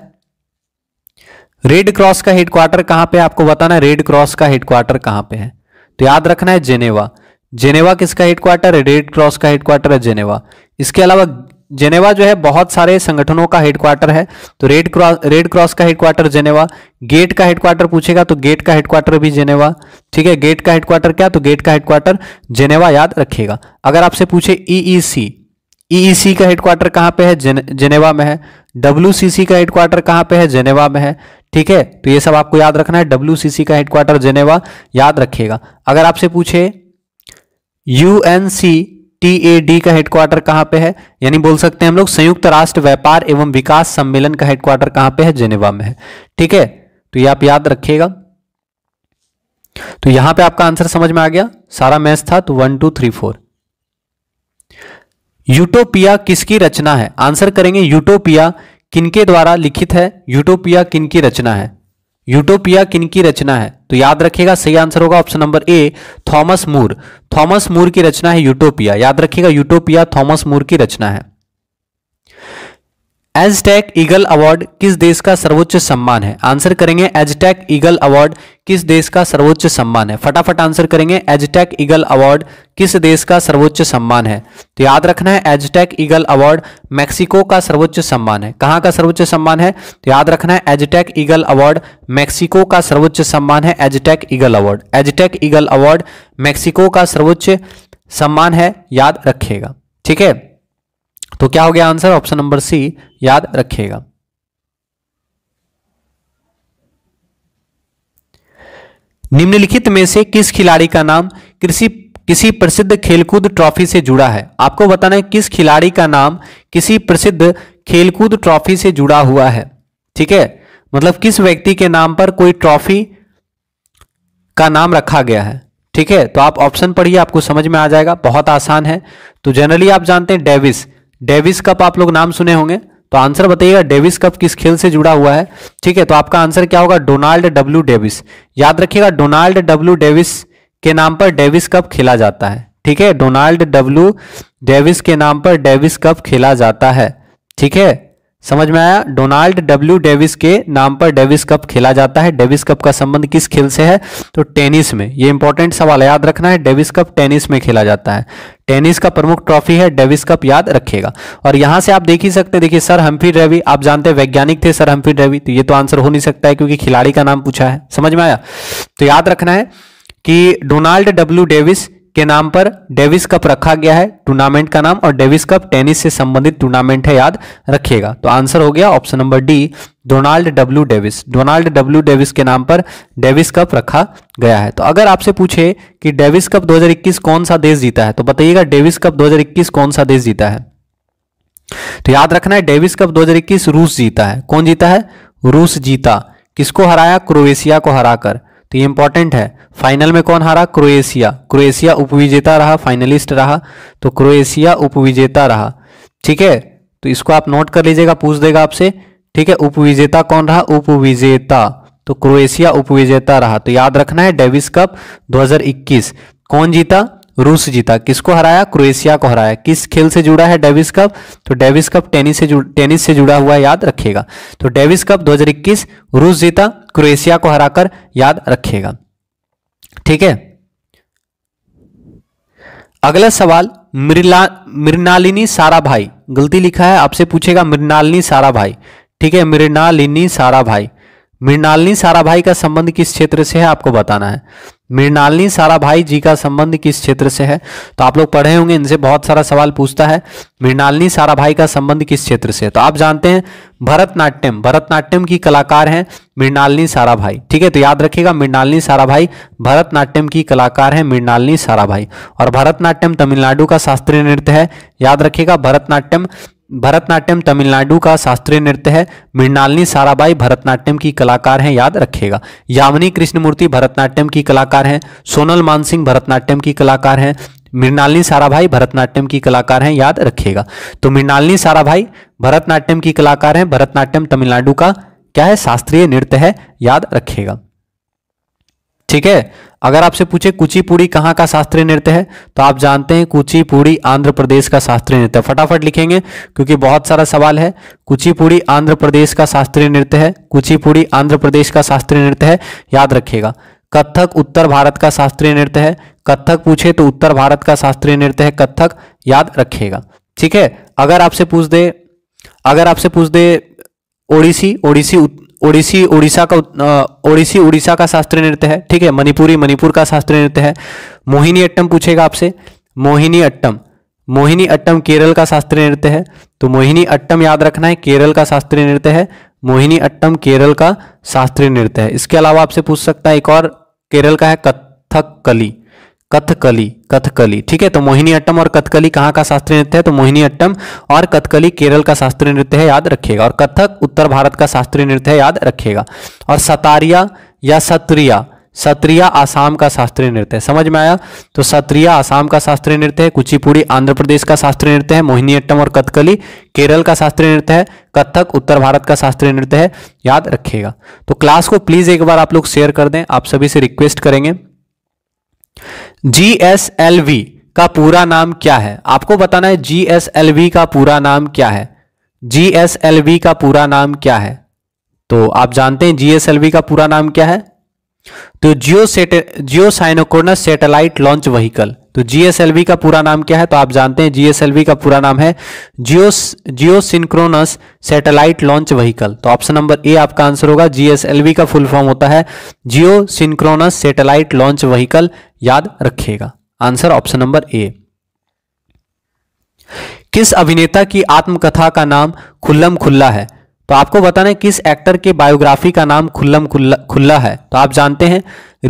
रेड क्रॉस का हेडक्वार्टर कहां पे आपको बताना है रेड क्रॉस का हेडक्वार्टर कहां पे है तो याद रखना है जेनेवा जेनेवा किसका हेडक्वार्टर है रेड क्रॉस का हेडक्वार्टर है जेनेवा इसके अलावा जेनेवा जो है बहुत सारे संगठनों का हेडक्वार्टर है तो रेड क्रॉस रेड क्रॉस का हेडक्वार्टर जेनेवा गेट का हेडक्वार्टर पूछेगा तो गेट का हेडक्वार्टर भी जेनेवा ठीक है गेट का हेडक्वार्टर क्या तो गेट का हेडक्वार्टर जेनेवा याद रखेगा अगर आपसे पूछे EEC e EEC e e का हेडक्वार्टर कहाँ पे है जेनेवा में है डब्ल्यू का हेडक्वार्टर कहाँ पे है जेनेवा में है ठीक है तो ये सब आपको याद रखना है डब्ल्यू का हेडक्वार्टर जेनेवा याद रखेगा अगर आपसे पूछे यूएनसी टीएडी का हेडक्वार्टर कहां पे है यानी बोल सकते हैं हम लोग संयुक्त राष्ट्र व्यापार एवं विकास सम्मेलन का हेडक्वार्टर कहां पे है जेनेवा में है ठीक है तो ये आप याद रखिएगा तो यहां पे आपका आंसर समझ में आ गया सारा मैच था तो one two three four utopia किसकी रचना है आंसर करेंगे यूटोपिया किनके द्वारा लिखित है यूटोपिया किनकी रचना है यूटोपिया किनकी रचना है तो याद रखिएगा सही आंसर होगा option number A Thomas More Thomas More की रचना है यूटोपिया याद रखिएगा यूटोपिया थॉमस मूर की रचना है एजटेक ईगल अवार्ड किस देश का सर्वोच्च सम्मान है आंसर करेंगे एजटेक ईगल अवार्ड किस देश का सर्वोच्च सम्मान है फटाफट आंसर करेंगे एजटेक ईगल अवार्ड किस देश का सर्वोच्च सम्मान है तो याद रखना है एजटेक ईगल अवार्ड मैक्सिको का सर्वोच्च सम्मान है कहाँ का सर्वोच्च सम्मान है तो याद रखना है एजटेक ईगल अवार्ड मैक्सिको का सर्वोच्च सम्मान है Aztec eagle award Aztec eagle award Mexico का सर्वोच्च सम्मान है याद रखिएगा ठीक है तो क्या हो गया आंसर ऑप्शन नंबर सी याद रखिएगा निम्नलिखित में से किस खिलाड़ी का नाम कृषि किसी प्रसिद्ध खेलकूद ट्रॉफी से जुड़ा है आपको बताना है किस खिलाड़ी का नाम किसी प्रसिद्ध खेलकूद ट्रॉफी से जुड़ा हुआ है ठीक है मतलब किस व्यक्ति के नाम पर कोई ट्रॉफी का नाम रखा गया है ठीक है तो आप ऑप्शन पढ़िए आपको समझ में आ जाएगा बहुत आसान है तो जनरली आप जानते हैं डेविस डेविस कप आप लोग नाम सुने होंगे तो आंसर बताइएगा डेविस कप किस खेल से जुड़ा हुआ है ठीक है तो आपका आंसर क्या होगा डोनाल्ड डब्ल्यू डेविस याद रखिएगा डोनाल्ड डब्ल्यू डेविस के नाम पर डेविस कप खेला जाता है ठीक है डोनाल्ड डब्ल्यू डेविस के नाम पर डेविस कप खेला जाता है ठीक है समझ में आया डोनाल्ड डब्ल्यू डेविस के नाम पर डेविस कप खेला जाता है डेविस कप का संबंध किस खेल से है तो टेनिस में ये इंपॉर्टेंट सवाल याद रखना है डेविस कप टेनिस में खेला जाता है टेनिस का प्रमुख ट्रॉफी है डेविस कप याद रखेगा और यहां से आप देख ही सकते हैं देखिए सर हम्फी रेवी आप जानते हैं वैज्ञानिक थे सर हम्फी रेवी तो ये तो आंसर हो नहीं सकता है क्योंकि खिलाड़ी का नाम पूछा है समझ में आया तो याद रखना है कि डोनाल्ड डब्ल्यू डेविस के नाम पर डेविस कप रखा गया है टूर्नामेंट का नाम और डेविस कप टेनिस से संबंधित टूर्नामेंट है याद रखिएगा तो आंसर हो गया option number D Donald W Davis Donald W Davis के नाम पर डेविस कप रखा गया है तो अगर आपसे पूछे कि डेविस कप 2021 कौन सा देश जीता है तो बताइएगा डेविस कप 2021 कौन सा देश जीता है तो याद रखना है डेविस कप 2021 रूस जीता है कौन जीता है रूस जीता किसको हराया क्रोएशिया को हराकर तो ये इंपॉर्टेंट है फाइनल में कौन हारा क्रोएशिया क्रोएशिया उपविजेता रहा फाइनलिस्ट रहा तो क्रोएशिया उपविजेता रहा ठीक है तो इसको आप नोट कर लीजिएगा पूछ देगा आपसे ठीक है उपविजेता कौन रहा उपविजेता तो क्रोएशिया उपविजेता रहा तो याद रखना है डेविस कप 2021 कौन जीता रूस जीता किसको हराया क्रोएशिया को हराया किस खेल से जुड़ा है डेविस कप तो डेविस कप टेनिस से टेनिस से जुड़ा हुआ याद रखेगा तो डेविस कप 2021 रूस जीता क्रोएशिया को हराकर याद रखेगा ठीक है अगला सवाल मृला मृणालिनी सारा भाई गलती लिखा है आपसे पूछेगा मृणालिनी सारा भाई ठीक है मृणालिनी सारा भाई मृणालिनी सारा भाई का संबंध किस क्षेत्र से है आपको बताना है मृणालिनी साराभाई जी का संबंध किस क्षेत्र से है तो आप लोग पढ़े होंगे इनसे बहुत सारा सवाल पूछता है मृणालिनी साराभाई का संबंध किस क्षेत्र से है तो आप जानते हैं भरतनाट्यम भरतनाट्यम की कलाकार हैं मृणालिनी साराभाई ठीक है तो याद रखिएगा मृणालिनी साराभाई भरतनाट्यम की कलाकार हैं मृणालिनी साराभाई और भरतनाट्यम तमिलनाडु का शास्त्रीय नृत्य है याद रखिएगा भरतनाट्यम भरतनाट्यम तमिलनाडु का शास्त्रीय नृत्य है मृणालिनी साराबाई भरतनाट्यम की कलाकार हैं याद रखेगा यामिनी कृष्णमूर्ति भरतनाट्यम की कलाकार हैं सोनल मानसिंह भरतनाट्यम की कलाकार हैं मृणालिनी साराभाई भरतनाट्यम की कलाकार हैं याद रखिएगा तो मृणालिनी साराभाई भरतनाट्यम की कलाकार हैं भरतनाट्यम तमिलनाडु का क्या है शास्त्रीय नृत्य है याद रखिएगा ठीक है अगर आपसे पूछे कुचिपुड़ी कहाँ का शास्त्रीय नृत्य है तो आप जानते हैं कुचिपुड़ी आंध्र प्रदेश का शास्त्रीय नृत्य फटाफट लिखेंगे क्योंकि बहुत सारा सवाल है कुचिपुड़ी आंध्र प्रदेश का शास्त्रीय नृत्य है कुचिपुड़ी आंध्र प्रदेश का शास्त्रीय नृत्य है याद रखिएगा कथक उत्तर भारत का शास्त्रीय नृत्य है कथक पूछे तो उत्तर भारत का शास्त्रीय नृत्य है कथक याद रखिएगा ठीक है अगर आपसे पूछ दे अगर आपसे पूछ दे ओडिसी ओडिसी ओडिसी उड़ीसा का ओडिसी उड़ीसा का शास्त्रीय नृत्य है ठीक है मणिपुरी मणिपुर का शास्त्रीय नृत्य है मोहिनी अट्टम पूछेगा आपसे मोहिनी अट्टम मोहिनी अट्टम केरल का शास्त्रीय नृत्य है तो मोहिनी अट्टम याद रखना है केरल का शास्त्रीय नृत्य है मोहिनी अट्टम केरल का शास्त्रीय नृत्य है इसके अलावा आपसे पूछ सकता है एक और केरल का है कथक कली कथकली कथकली ठीक है तो मोहिनीअट्टम और कथकली कहाँ का शास्त्रीय नृत्य है तो मोहिनीअट्टम और कथकली केरल का शास्त्रीय नृत्य है याद रखिएगा और कथक उत्तर भारत का शास्त्रीय नृत्य है याद रखिएगा और सतारिया या सत्रिया सत्रिया आसाम का शास्त्रीय नृत्य है समझ में आया तो सत्रिया आसाम का शास्त्रीय नृत्य है कुचिपुड़ी आंध्र प्रदेश का शास्त्रीय नृत्य है मोहिनीअट्टम और कथकली केरल का शास्त्रीय नृत्य है कथक उत्तर भारत का शास्त्रीय नृत्य है याद रखिएगा तो क्लास को प्लीज़ एक बार आप लोग शेयर कर दें आप सभी से रिक्वेस्ट करेंगे जी एस एल वी का पूरा नाम क्या है आपको बताना है जी एस एल वी का पूरा नाम क्या है जी एस एल वी का पूरा नाम क्या है तो आप जानते हैं जी वी का पूरा नाम क्या है तो geo sate geosynchronous satellite launch vehicle तो जीएसएलवी का पूरा नाम क्या है तो आप जानते हैं जीएसएलवी का पूरा नाम है geo geosynchronous satellite launch vehicle तो ऑप्शन नंबर ए आपका आंसर होगा जीएसएलवी का फुल फॉर्म होता है geosynchronous satellite launch vehicle याद रखिएगा आंसर ऑप्शन नंबर ए किस अभिनेता की आत्मकथा का नाम खुल्लम खुल्ला है तो आपको बताना है किस एक्टर के बायोग्राफी का नाम खुल्लम खुल्ला खुल्ला है तो आप जानते हैं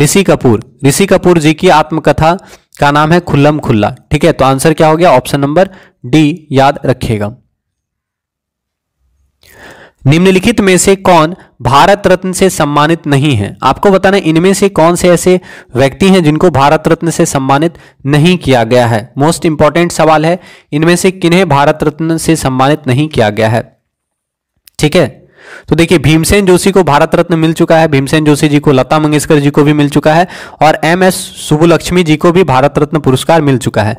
ऋषि कपूर ऋषि कपूर जी की आत्मकथा का नाम है खुल्लम खुल्ला ठीक है तो आंसर क्या हो गया ऑप्शन नंबर डी याद रखिएगा निम्नलिखित में से कौन भारत रत्न से सम्मानित नहीं है आपको बताना इनमें से कौन से ऐसे व्यक्ति हैं जिनको भारत रत्न से सम्मानित नहीं किया गया है मोस्ट इंपॉर्टेंट सवाल है इनमें से किन्हें भारत रत्न से सम्मानित नहीं किया गया है ठीक है तो देखिए भीमसेन जोशी को भारत रत्न मिल चुका है भीमसेन जोशी जी को लता मंगेशकर जी को भी मिल चुका है और एम एस सुबुलक्ष्मी जी को भी भारत रत्न पुरस्कार मिल चुका है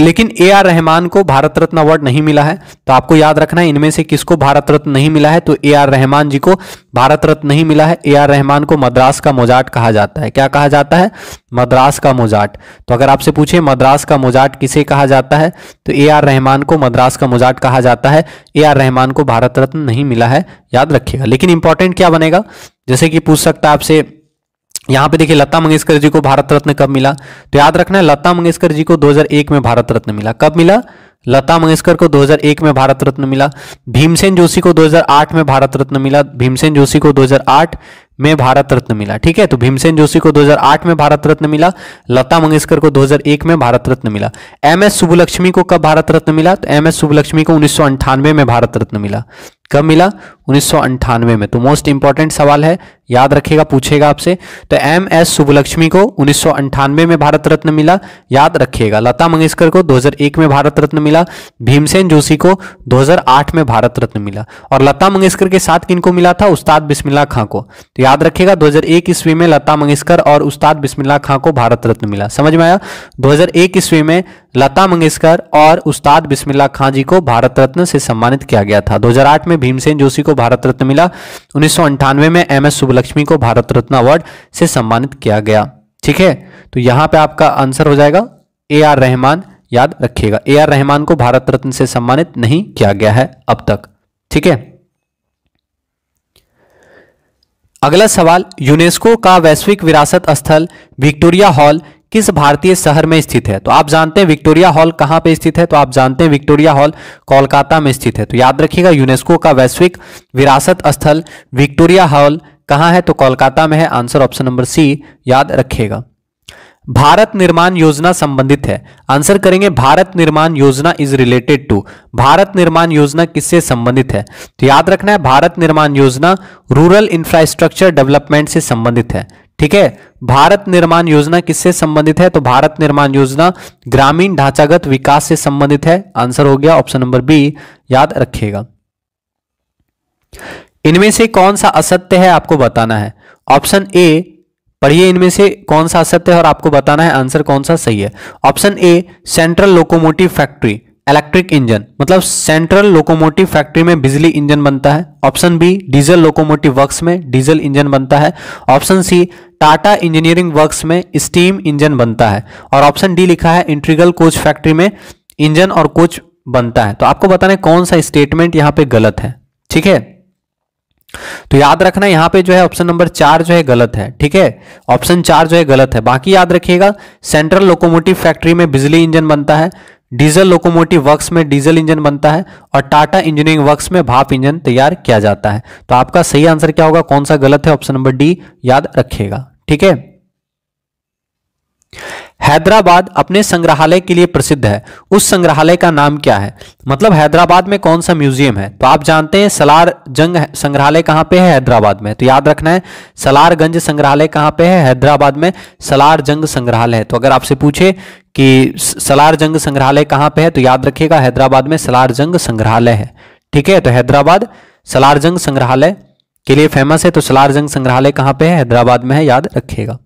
लेकिन ए आर रहमान को भारत रत्न अवार्ड नहीं मिला है तो आपको याद रखना है इनमें से किसको भारत रत्न नहीं मिला है तो ए आर रहमान जी को भारत रत्न नहीं मिला है ए आर रहमान को मद्रास का मोजाट कहा जाता है क्या कहा जाता है मद्रास का मोजाट तो अगर आपसे पूछे मद्रास का मोजाट किसे कहा जाता है तो ए आर रहमान को मद्रास का मोजाट कहा जाता है ए आर रहमान को भारत रत्न नहीं मिला है याद रखिएगा लेकिन इंपॉर्टेंट क्या बनेगा जैसे कि पूछ सकता है आपसे यहाँ पे देखिए लता मंगेशकर जी को भारत रत्न कब मिला तो याद रखना है लता मंगेशकर जी को 2001 में भारत रत्न मिला कब मिला लता मंगेशकर को 2001 में भारत रत्न मिला भीमसेन जोशी को 2008 में भारत रत्न मिला भीमसेन जोशी को 2008 में भारत रत्न मिला ठीक है तो भीमसेन जोशी को 2008 में भारत रत्न मिला लता मंगेशकर को 2001 में भारत रत्न मिला एम एस सुबलक्ष्मी को कब भारत रत्न मिला तो एम एस सुबलक्ष्मी को उन्नीस में भारत रत्न मिला कब मिला उन्नीस में तो मोस्ट इंपॉर्टेंट सवाल है याद रखेगा पूछेगा आपसे तो एम एस सुबलक्ष्मी को उन्नीस में भारत रत्न मिला याद रखिएगा लता मंगेशकर को 2001 में भारत रत्न मिला भीमसेन जोशी को 2008 में भारत रत्न मिला और लता मंगेशकर के साथ किनको मिला था उस्ताद बिस्मिल्ला खां को तो याद रखिएगा 2001 ईस्वी में लता मंगेशकर और उस्ताद बिस्मिल्ला खां को भारत रत्न मिला समझ में आया दो ईस्वी में लता मंगेशकर और उस्ताद बिस्मिल्ला खां जी को भारत रत्न से सम्मानित किया गया था दो में भीमसेन जोशी को भारत रत्न मिला उन्नीस में एम एस सुबलक्ष्मी को भारत रत्न अवार्ड से सम्मानित किया गया ठीक है तो यहां पे आपका आंसर हो जाएगा ए आर रहमान याद रखिएगा ए आर रहमान को भारत रत्न से सम्मानित नहीं किया गया है अब तक ठीक है अगला सवाल यूनेस्को का वैश्विक विरासत स्थल विक्टोरिया हॉल किस भारतीय शहर में स्थित है तो आप जानते हैं विक्टोरिया हॉल कहां पे स्थित है तो आप जानते हैं विक्टोरिया हॉल कोलकाता में स्थित है तो याद रखिएगा यूनेस्को का वैश्विक विरासत स्थल विक्टोरिया हॉल कहां है तो कोलकाता में है आंसर ऑप्शन नंबर सी याद रखिएगा भारत निर्माण योजना संबंधित है आंसर करेंगे भारत निर्माण योजना इज रिलेटेड टू भारत निर्माण योजना किससे संबंधित है तो याद रखना है भारत निर्माण योजना रूरल इंफ्रास्ट्रक्चर डेवलपमेंट से संबंधित है ठीक है भारत निर्माण योजना किससे संबंधित है तो भारत निर्माण योजना ग्रामीण ढांचागत विकास से संबंधित है आंसर हो गया ऑप्शन नंबर बी याद रखिएगा इनमें से कौन सा असत्य है आपको बताना है ऑप्शन ए पढ़िए इनमें से कौन सा असत्य है और आपको बताना है आंसर कौन सा सही है option A central locomotive factory electric engine मतलब सेंट्रल लोकोमोटिव फैक्ट्री में बिजली इंजन बनता है option B diesel locomotive works में डीजल इंजन बनता है option C Tata engineering works में स्टीम इंजन बनता है और ऑप्शन डी लिखा है इंट्रीगल कोच फैक्ट्री में इंजन और कोच बनता है तो आपको बताना है कौन सा स्टेटमेंट यहां पे गलत है ठीक है तो याद रखना यहाँ पे जो है ऑप्शन नंबर चार जो है गलत है ठीक है ऑप्शन चार जो है गलत है बाकी याद रखिएगा सेंट्रल लोकोमोटिव फैक्ट्री में बिजली इंजन बनता है डीजल लोकोमोटिव वर्क्स में डीजल इंजन बनता है और टाटा इंजीनियरिंग वर्क्स में भाप इंजन तैयार किया जाता है तो आपका सही आंसर क्या होगा कौन सा गलत है ऑप्शन नंबर डी याद रखेगा ठीक है हैदराबाद अपने संग्रहालय के लिए प्रसिद्ध है उस संग्रहालय का नाम क्या है मतलब हैदराबाद में कौन सा म्यूजियम है तो आप जानते हैं सलार जंग संग्रहालय कहाँ पे है हैदराबाद में तो याद रखना है सलारगंज संग्रहालय कहाँ पे है हैदराबाद में सलार जंग संग्रहालय है तो अगर आपसे पूछे कि सलार जंग संग्रहालय कहाँ पे है तो याद रखिएगा हैदराबाद में सलार जंग संग्रहालय है ठीक है तो हैदराबाद सलार जंग संग्रहालय के लिए फेमस है तो सलार जंग संग्रहालय कहाँ पे है हैदराबाद में है याद रखिएगा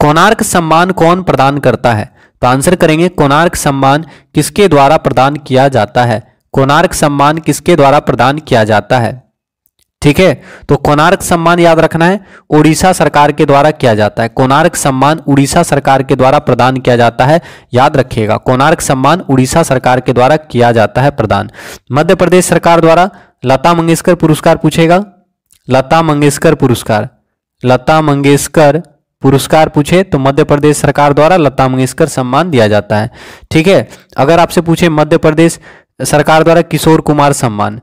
कोणार्क सम्मान कौन प्रदान करता है तो आंसर करेंगे कोणार्क सम्मान किसके द्वारा प्रदान किया जाता है कोणार्क सम्मान किसके द्वारा प्रदान किया जाता है ठीक है तो कोणार्क सम्मान याद रखना है उड़ीसा सरकार के द्वारा किया जाता है कोणार्क सम्मान उड़ीसा सरकार के द्वारा प्रदान किया जाता है याद रखिएगा कोणार्क सम्मान उड़ीसा सरकार के द्वारा किया जाता है प्रदान मध्य प्रदेश सरकार द्वारा लता मंगेशकर पुरस्कार पूछेगा लता मंगेशकर पुरस्कार लता मंगेशकर पुरस्कार पूछे तो मध्य प्रदेश सरकार द्वारा लता मंगेशकर सम्मान दिया जाता है ठीक है अगर आपसे पूछे मध्य प्रदेश सरकार द्वारा किशोर कुमार सम्मान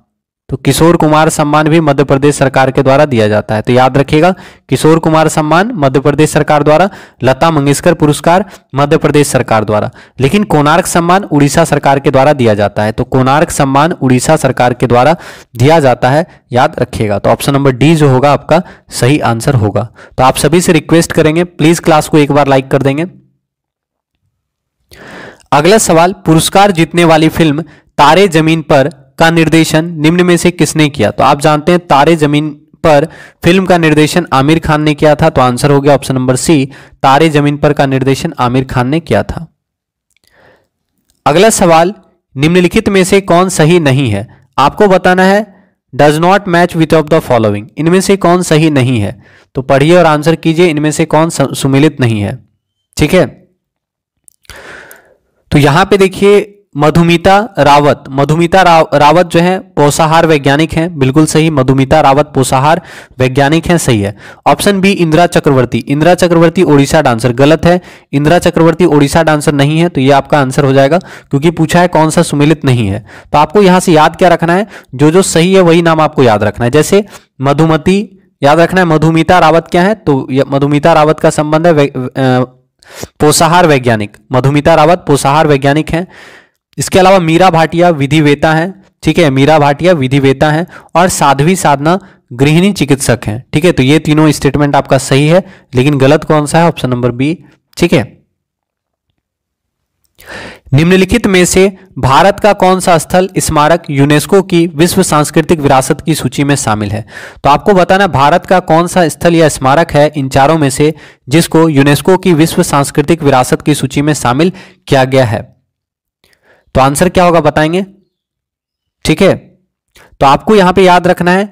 तो किशोर कुमार सम्मान भी मध्य प्रदेश सरकार के द्वारा दिया जाता है तो याद रखिएगा किशोर कुमार सम्मान मध्य प्रदेश सरकार द्वारा लता मंगेशकर पुरस्कार मध्य प्रदेश सरकार द्वारा लेकिन कोणार्क सम्मान उड़ीसा सरकार के द्वारा दिया जाता है तो कोणार्क सम्मान उड़ीसा सरकार के द्वारा दिया जाता है याद रखिएगा तो ऑप्शन नंबर डी जो होगा आपका सही आंसर होगा तो आप सभी से रिक्वेस्ट करेंगे प्लीज क्लास को एक बार लाइक कर देंगे अगला सवाल पुरस्कार जीतने वाली फिल्म तारे जमीन पर का निर्देशन निम्न में से किसने किया तो आप जानते हैं तारे जमीन पर फिल्म का निर्देशन आमिर खान ने किया था तो आंसर हो गया ऑप्शन नंबर सी तारे जमीन पर का निर्देशन आमिर खान ने किया था अगला सवाल निम्नलिखित में से कौन सही नहीं है आपको बताना है does not match with of the following इनमें से कौन सही नहीं है तो पढ़िए और आंसर कीजिए इनमें से कौन सुमिलित नहीं है ठीक है तो यहां पे देखिए मधुमिता रावत मधुमिता राव, रावत जो है पोषाहार वैज्ञानिक हैं बिल्कुल सही मधुमिता रावत पोषाहार वैज्ञानिक हैं सही है option B Indira Chakravarti Indira Chakravarti Odisha dancer गलत है इंदिरा चक्रवर्ती ओडिशा डांसर नहीं है तो ये आपका आंसर हो जाएगा क्योंकि पूछा है कौन सा सुमिलित नहीं है तो आपको यहां से याद क्या रखना है जो जो सही है वही नाम आपको याद रखना है जैसे मधुमती याद रखना है मधुमिता रावत क्या है तो मधुमिता रावत का संबंध है पोषाहार वैज्ञानिक मधुमिता रावत पोषाहार वैज्ञानिक है इसके अलावा मीरा भाटिया विधिवेता हैं ठीक है मीरा भाटिया विधिवेता हैं और साध्वी साधना गृहिणी चिकित्सक हैं ठीक है तो ये तीनों स्टेटमेंट आपका सही है लेकिन गलत कौन सा है ऑप्शन नंबर बी ठीक है निम्नलिखित में से भारत का कौन सा स्थल स्मारक यूनेस्को की विश्व सांस्कृतिक विरासत की सूची में शामिल है तो आपको बताना भारत का कौन सा स्थल या स्मारक है इन चारों में से जिसको यूनेस्को की विश्व सांस्कृतिक विरासत की सूची में शामिल किया गया है तो आंसर क्या होगा बताएंगे ठीक है तो आपको यहां पे याद रखना है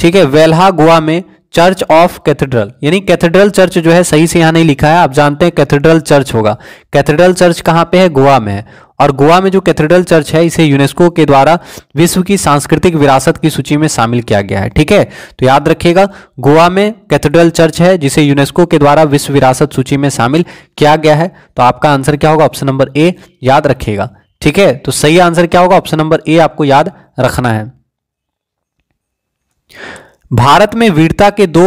ठीक है वेल्हा गोवा में चर्च ऑफ कैथेड्रल यानी कैथेड्रल चर्च जो है सही से यहां नहीं लिखा है आप जानते हैं कैथेड्रल चर्च होगा कैथेड्रल चर्च कहां पे है गोवा में है और गोवा में जो कैथेड्रल चर्च है इसे यूनेस्को के द्वारा विश्व की सांस्कृतिक विरासत की सूची में शामिल किया गया है ठीक है तो याद रखिएगा गोवा में कैथेड्रल चर्च है जिसे यूनेस्को के द्वारा विश्व विरासत सूची में शामिल किया गया है तो आपका आंसर क्या होगा ऑप्शन नंबर ए याद रखिएगा ठीक है तो सही आंसर क्या होगा ऑप्शन नंबर ए आपको याद रखना है भारत में वीरता के दो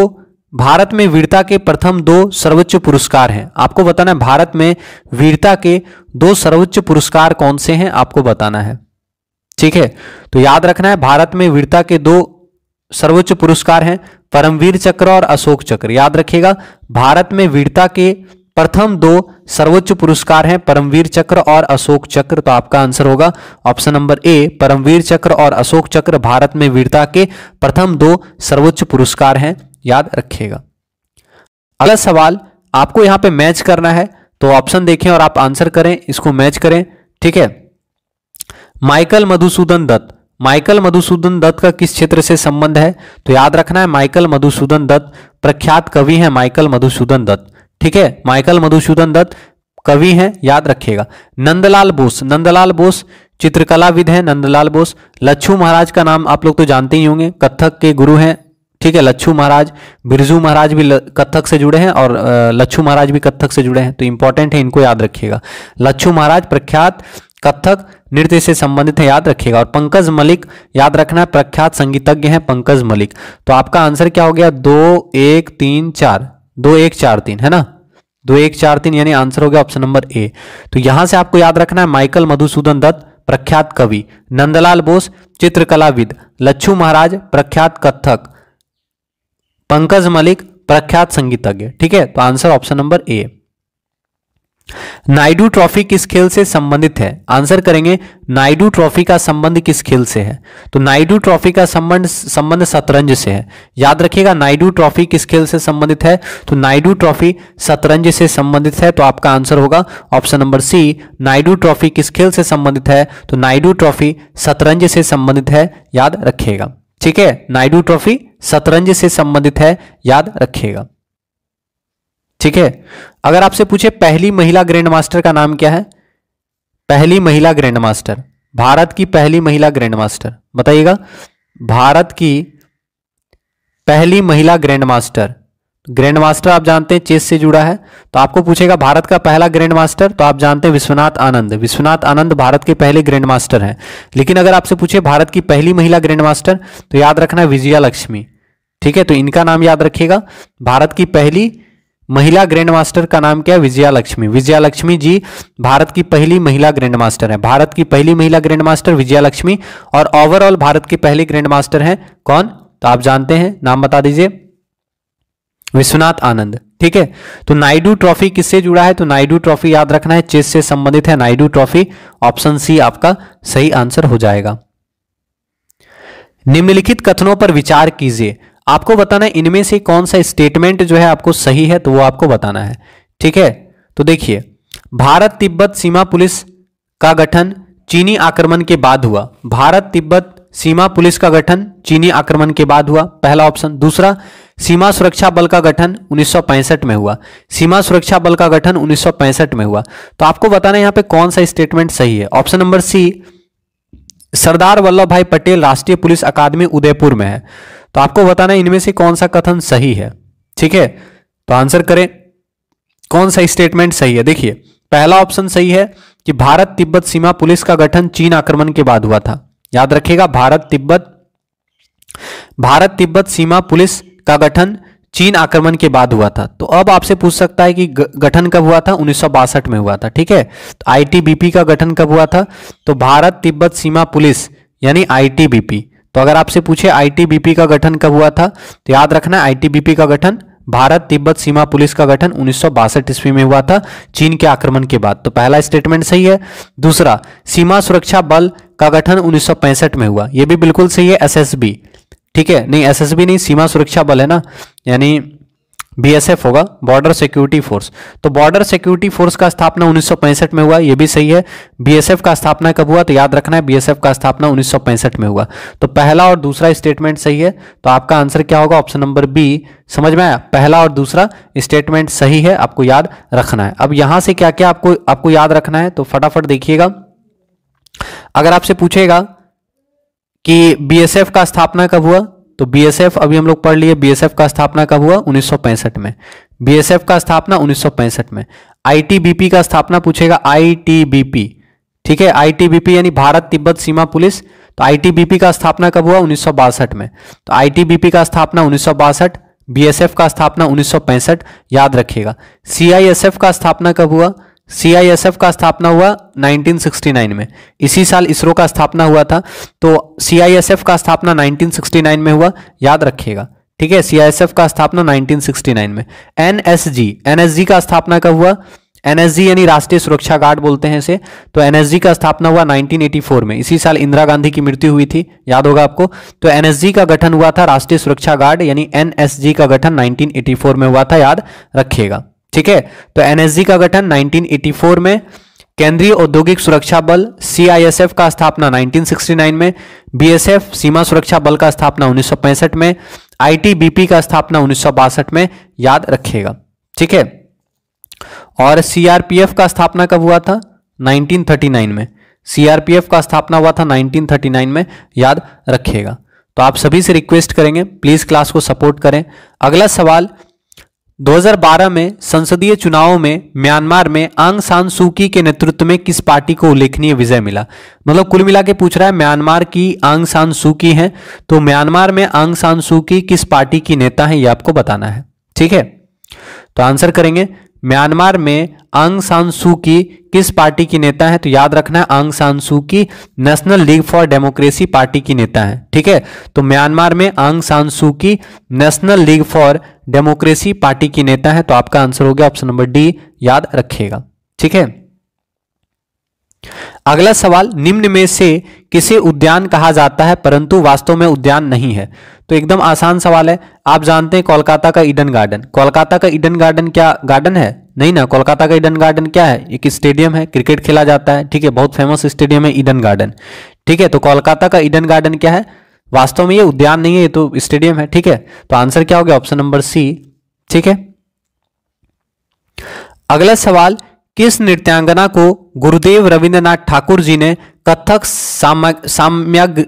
भारत में वीरता के प्रथम दो सर्वोच्च पुरस्कार हैं आपको बताना है भारत में वीरता के दो सर्वोच्च पुरस्कार कौन से हैं आपको बताना है ठीक है तो याद रखना है भारत में वीरता के दो सर्वोच्च पुरस्कार हैं परमवीर चक्र और अशोक चक्र याद रखिएगा भारत में वीरता के प्रथम दो सर्वोच्च पुरस्कार हैं परमवीर चक्र और अशोक चक्र तो आपका आंसर होगा ऑप्शन नंबर ए परमवीर चक्र और अशोक चक्र भारत में वीरता के प्रथम दो सर्वोच्च पुरस्कार हैं याद रखिएगा अगला सवाल आपको यहां पे मैच करना है तो ऑप्शन देखें और आप आंसर करें इसको मैच करें ठीक है माइकल मधुसूदन दत्त माइकल मधुसूदन दत्त का किस क्षेत्र से संबंध है तो याद रखना है माइकल मधुसूदन दत्त प्रख्यात कवि हैं माइकल मधुसूदन दत्त ठीक है माइकल मधुसूदन दत्त कवि हैं याद रखिएगा नंदलाल बोस नंदलाल बोस चित्रकलाविद हैं नंदलाल बोस लच्छू महाराज का नाम आप लोग तो जानते ही होंगे कथक के गुरु हैं ठीक है लच्छू महाराज बिरजू महाराज भी कथक से जुड़े हैं और लच्छू महाराज भी कथक से जुड़े हैं तो इंपॉर्टेंट है इनको याद रखिएगा लच्छू महाराज प्रख्यात कथक नृत्य से संबंधित है याद रखिएगा और पंकज मलिक याद रखना प्रख्यात संगीतज्ञ हैं पंकज मलिक तो आपका आंसर क्या हो गया दो एक तीन चार दो एक चार तीन है ना दो एक चार तीन यानी आंसर हो गया ऑप्शन नंबर ए तो यहां से आपको याद रखना है माइकल मधुसूदन दत्त प्रख्यात कवि नंदलाल बोस चित्रकलाविद लच्छू महाराज प्रख्यात कथक पंकज मलिक प्रख्यात संगीतज्ञ ठीक है तो answer option number A Naidu trophy किस खेल से संबंधित है आंसर करेंगे नायडू ट्रॉफी का संबंध किस खेल से है तो नायडू ट्रॉफी का संबंध संबंध शतरंज से है याद रखिएगा नायडू ट्रॉफी किस खेल से संबंधित है तो नायडू ट्रॉफी शतरंज से संबंधित है तो आपका आंसर होगा option number C Naidu trophy किस खेल से संबंधित है तो नायडू ट्रॉफी शतरंज से संबंधित है याद रखिएगा ठीक है नायडू ट्रॉफी शतरंज से संबंधित है याद रखिएगा ठीक है अगर आपसे पूछे पहली महिला ग्रैंड मास्टर का नाम क्या है पहली महिला ग्रैंड मास्टर भारत की पहली महिला ग्रैंड मास्टर बताइएगा भारत की पहली महिला ग्रैंड मास्टर ग्रैंड मास्टर आप जानते हैं चेस से जुड़ा है तो आपको पूछेगा भारत का पहला ग्रैंड मास्टर तो आप जानते हैं विश्वनाथ आनंद विश्वनाथ आनंद भारत के पहले ग्रैंड मास्टर हैं लेकिन अगर आपसे पूछे भारत की पहली महिला ग्रैंड मास्टर तो याद रखना है विजया लक्ष्मी ठीक है तो इनका नाम याद रखिएगा भारत की पहली महिला ग्रैंड मास्टर का नाम क्या है विजया लक्ष्मी विजया लक्ष्मी जी भारत की पहली महिला ग्रैंड मास्टर है भारत की पहली महिला ग्रैंड मास्टर विजया लक्ष्मी और ओवरऑल भारत की पहली ग्रैंड मास्टर है कौन तो आप जानते हैं नाम बता दीजिए विश्वनाथ आनंद ठीक है तो नायडू ट्रॉफी किससे जुड़ा है तो नायडू ट्रॉफी याद रखना है चेस से संबंधित है नायडू ट्रॉफी ऑप्शन सी आपका सही आंसर हो जाएगा निम्नलिखित कथनों पर विचार कीजिए आपको बताना है इनमें से कौन सा स्टेटमेंट जो है आपको सही है तो वो आपको बताना है ठीक है तो देखिए भारत तिब्बत सीमा पुलिस का गठन चीनी आक्रमण के बाद हुआ भारत तिब्बत सीमा पुलिस का गठन चीनी आक्रमण के बाद हुआ पहला ऑप्शन दूसरा सीमा सुरक्षा बल का गठन 1965 में हुआ सीमा सुरक्षा बल का गठन 1965 में हुआ तो आपको बताना है यहां पे कौन सा स्टेटमेंट सही है option number C Sardar Vallabhbhai Patel राष्ट्रीय पुलिस अकादमी उदयपुर में है तो आपको बताना है इनमें से कौन सा कथन सही है ठीक है तो आंसर करें कौन सा स्टेटमेंट सही है देखिए पहला ऑप्शन सही है कि भारत तिब्बत सीमा पुलिस का गठन चीन आक्रमण के बाद हुआ था याद रखिएगा भारत तिब्बत भारत तिब्बत सीमा पुलिस का गठन चीन आक्रमण के बाद हुआ था तो अब आपसे पूछ सकता है कि गठन कब हुआ था उन्नीस में हुआ था ठीक है तो आईटीबीपी का गठन कब हुआ था तो भारत तिब्बत सीमा पुलिस यानी आईटीबीपी तो अगर आपसे पूछे आईटीबीपी का गठन कब हुआ था तो याद रखना आईटीबीपी का गठन भारत तिब्बत सीमा पुलिस का गठन उन्नीस ईस्वी में हुआ था चीन के आक्रमण के बाद तो पहला स्टेटमेंट सही है दूसरा सीमा सुरक्षा बल का गठन उन्नीस में हुआ यह भी बिल्कुल सही है एसएसबी ठीक है नहीं एसएसबी नहीं सीमा सुरक्षा बल है ना यानी बीएसएफ होगा बॉर्डर सिक्योरिटी फोर्स तो बॉर्डर सिक्योरिटी फोर्स का स्थापना उन्नीस में हुआ ये भी सही है बीएसएफ का स्थापना कब हुआ तो याद रखना है बीएसएफ का स्थापना उन्नीस में हुआ तो पहला और दूसरा स्टेटमेंट सही है तो आपका आंसर क्या होगा ऑप्शन नंबर बी समझ में आया पहला और दूसरा स्टेटमेंट सही है आपको याद रखना है अब यहां से क्या क्या आपको आपको याद रखना है तो फटाफट देखिएगा अगर आपसे पूछेगा कि बीएसएफ का स्थापना कब हुआ तो बीएसएफ अभी हम लोग पढ़ लिए बीएसएफ का स्थापना कब हुआ 1965 में बीएसएफ का स्थापना 1965 में आईटीबीपी का स्थापना पूछेगा आईटीबीपी ठीक है आईटीबीपी यानी भारत तिब्बत सीमा पुलिस तो आईटीबीपी का स्थापना कब हुआ उन्नीस में तो आईटीबीपी का स्थापना उन्नीस बीएसएफ का स्थापना पैंसठ याद रखिएगा सीआईएसएफ का स्थापना कब हुआ सीआईएसएफ का स्थापना हुआ 1969 में इसी साल इसरो का स्थापना हुआ था तो सीआईएसएफ का स्थापना 1969 में हुआ याद रखिएगा ठीक है सीआईएसएफ का स्थापना 1969 में एनएसजी एनएसजी का स्थापना कब हुआ एनएसजी यानी राष्ट्रीय सुरक्षा गार्ड बोलते हैं इसे तो एनएसजी का स्थापना हुआ 1984 में इसी साल इंदिरा गांधी की मृत्यु हुई थी याद होगा आपको तो एनएसजी का गठन हुआ था राष्ट्रीय सुरक्षा गार्ड यानी एनएसजी का गठन 1984 में हुआ था याद रखिएगा ठीक है तो एनएसजी का गठन 1984 में केंद्रीय औद्योगिक सुरक्षा बल सीआईएसएफ का स्थापना 1969 में बीएसएफ सीमा सुरक्षा बल का स्थापना उन्नीस में आईटीबीपी का स्थापना उन्नीस में याद रखिएगा ठीक है और सीआरपीएफ का स्थापना कब हुआ था 1939 में सीआरपीएफ का स्थापना हुआ था 1939 में याद रखिएगा तो आप सभी से रिक्वेस्ट करेंगे प्लीज क्लास को सपोर्ट करें अगला सवाल 2012 में संसदीय चुनावों में म्यांमार में आंग सान सूकी के नेतृत्व में किस पार्टी को उल्लेखनीय विजय मिला मतलब कुल मिला के पूछ रहा है म्यांमार की आंग सान सूकी है तो म्यांमार में आंग सान सूकी किस पार्टी की नेता है ये आपको बताना है ठीक है तो आंसर करेंगे म्यांमार में आंग सान सू की किस पार्टी की नेता है तो याद रखना है आंग San Suu Kyi national league for democracy party की नेता है ठीक है तो म्यांमार में आंग San Suu Kyi national league for democracy party की नेता है तो आपका आंसर हो गया ऑप्शन नंबर डी याद रखिएगा ठीक है अगला सवाल निम्न में से किसे उद्यान कहा जाता है परंतु वास्तव में उद्यान नहीं है तो एकदम आसान सवाल है आप जानते हैं कोलकाता का ईडन गार्डन कोलकाता का ईडन गार्डन क्या गार्डन है नहीं ना कोलकाता का ईडन गार्डन क्या है एक स्टेडियम है क्रिकेट खेला जाता है ठीक है बहुत फेमस स्टेडियम है ईडन गार्डन ठीक है तो कोलकाता का ईडन गार्डन क्या है वास्तव में ये उद्यान नहीं है ये तो स्टेडियम है ठीक है तो आंसर क्या हो गया ऑप्शन नंबर सी ठीक है अगला सवाल किस नृत्यांगना को गुरुदेव रविंद्रनाथ ठाकुर जी ने कथक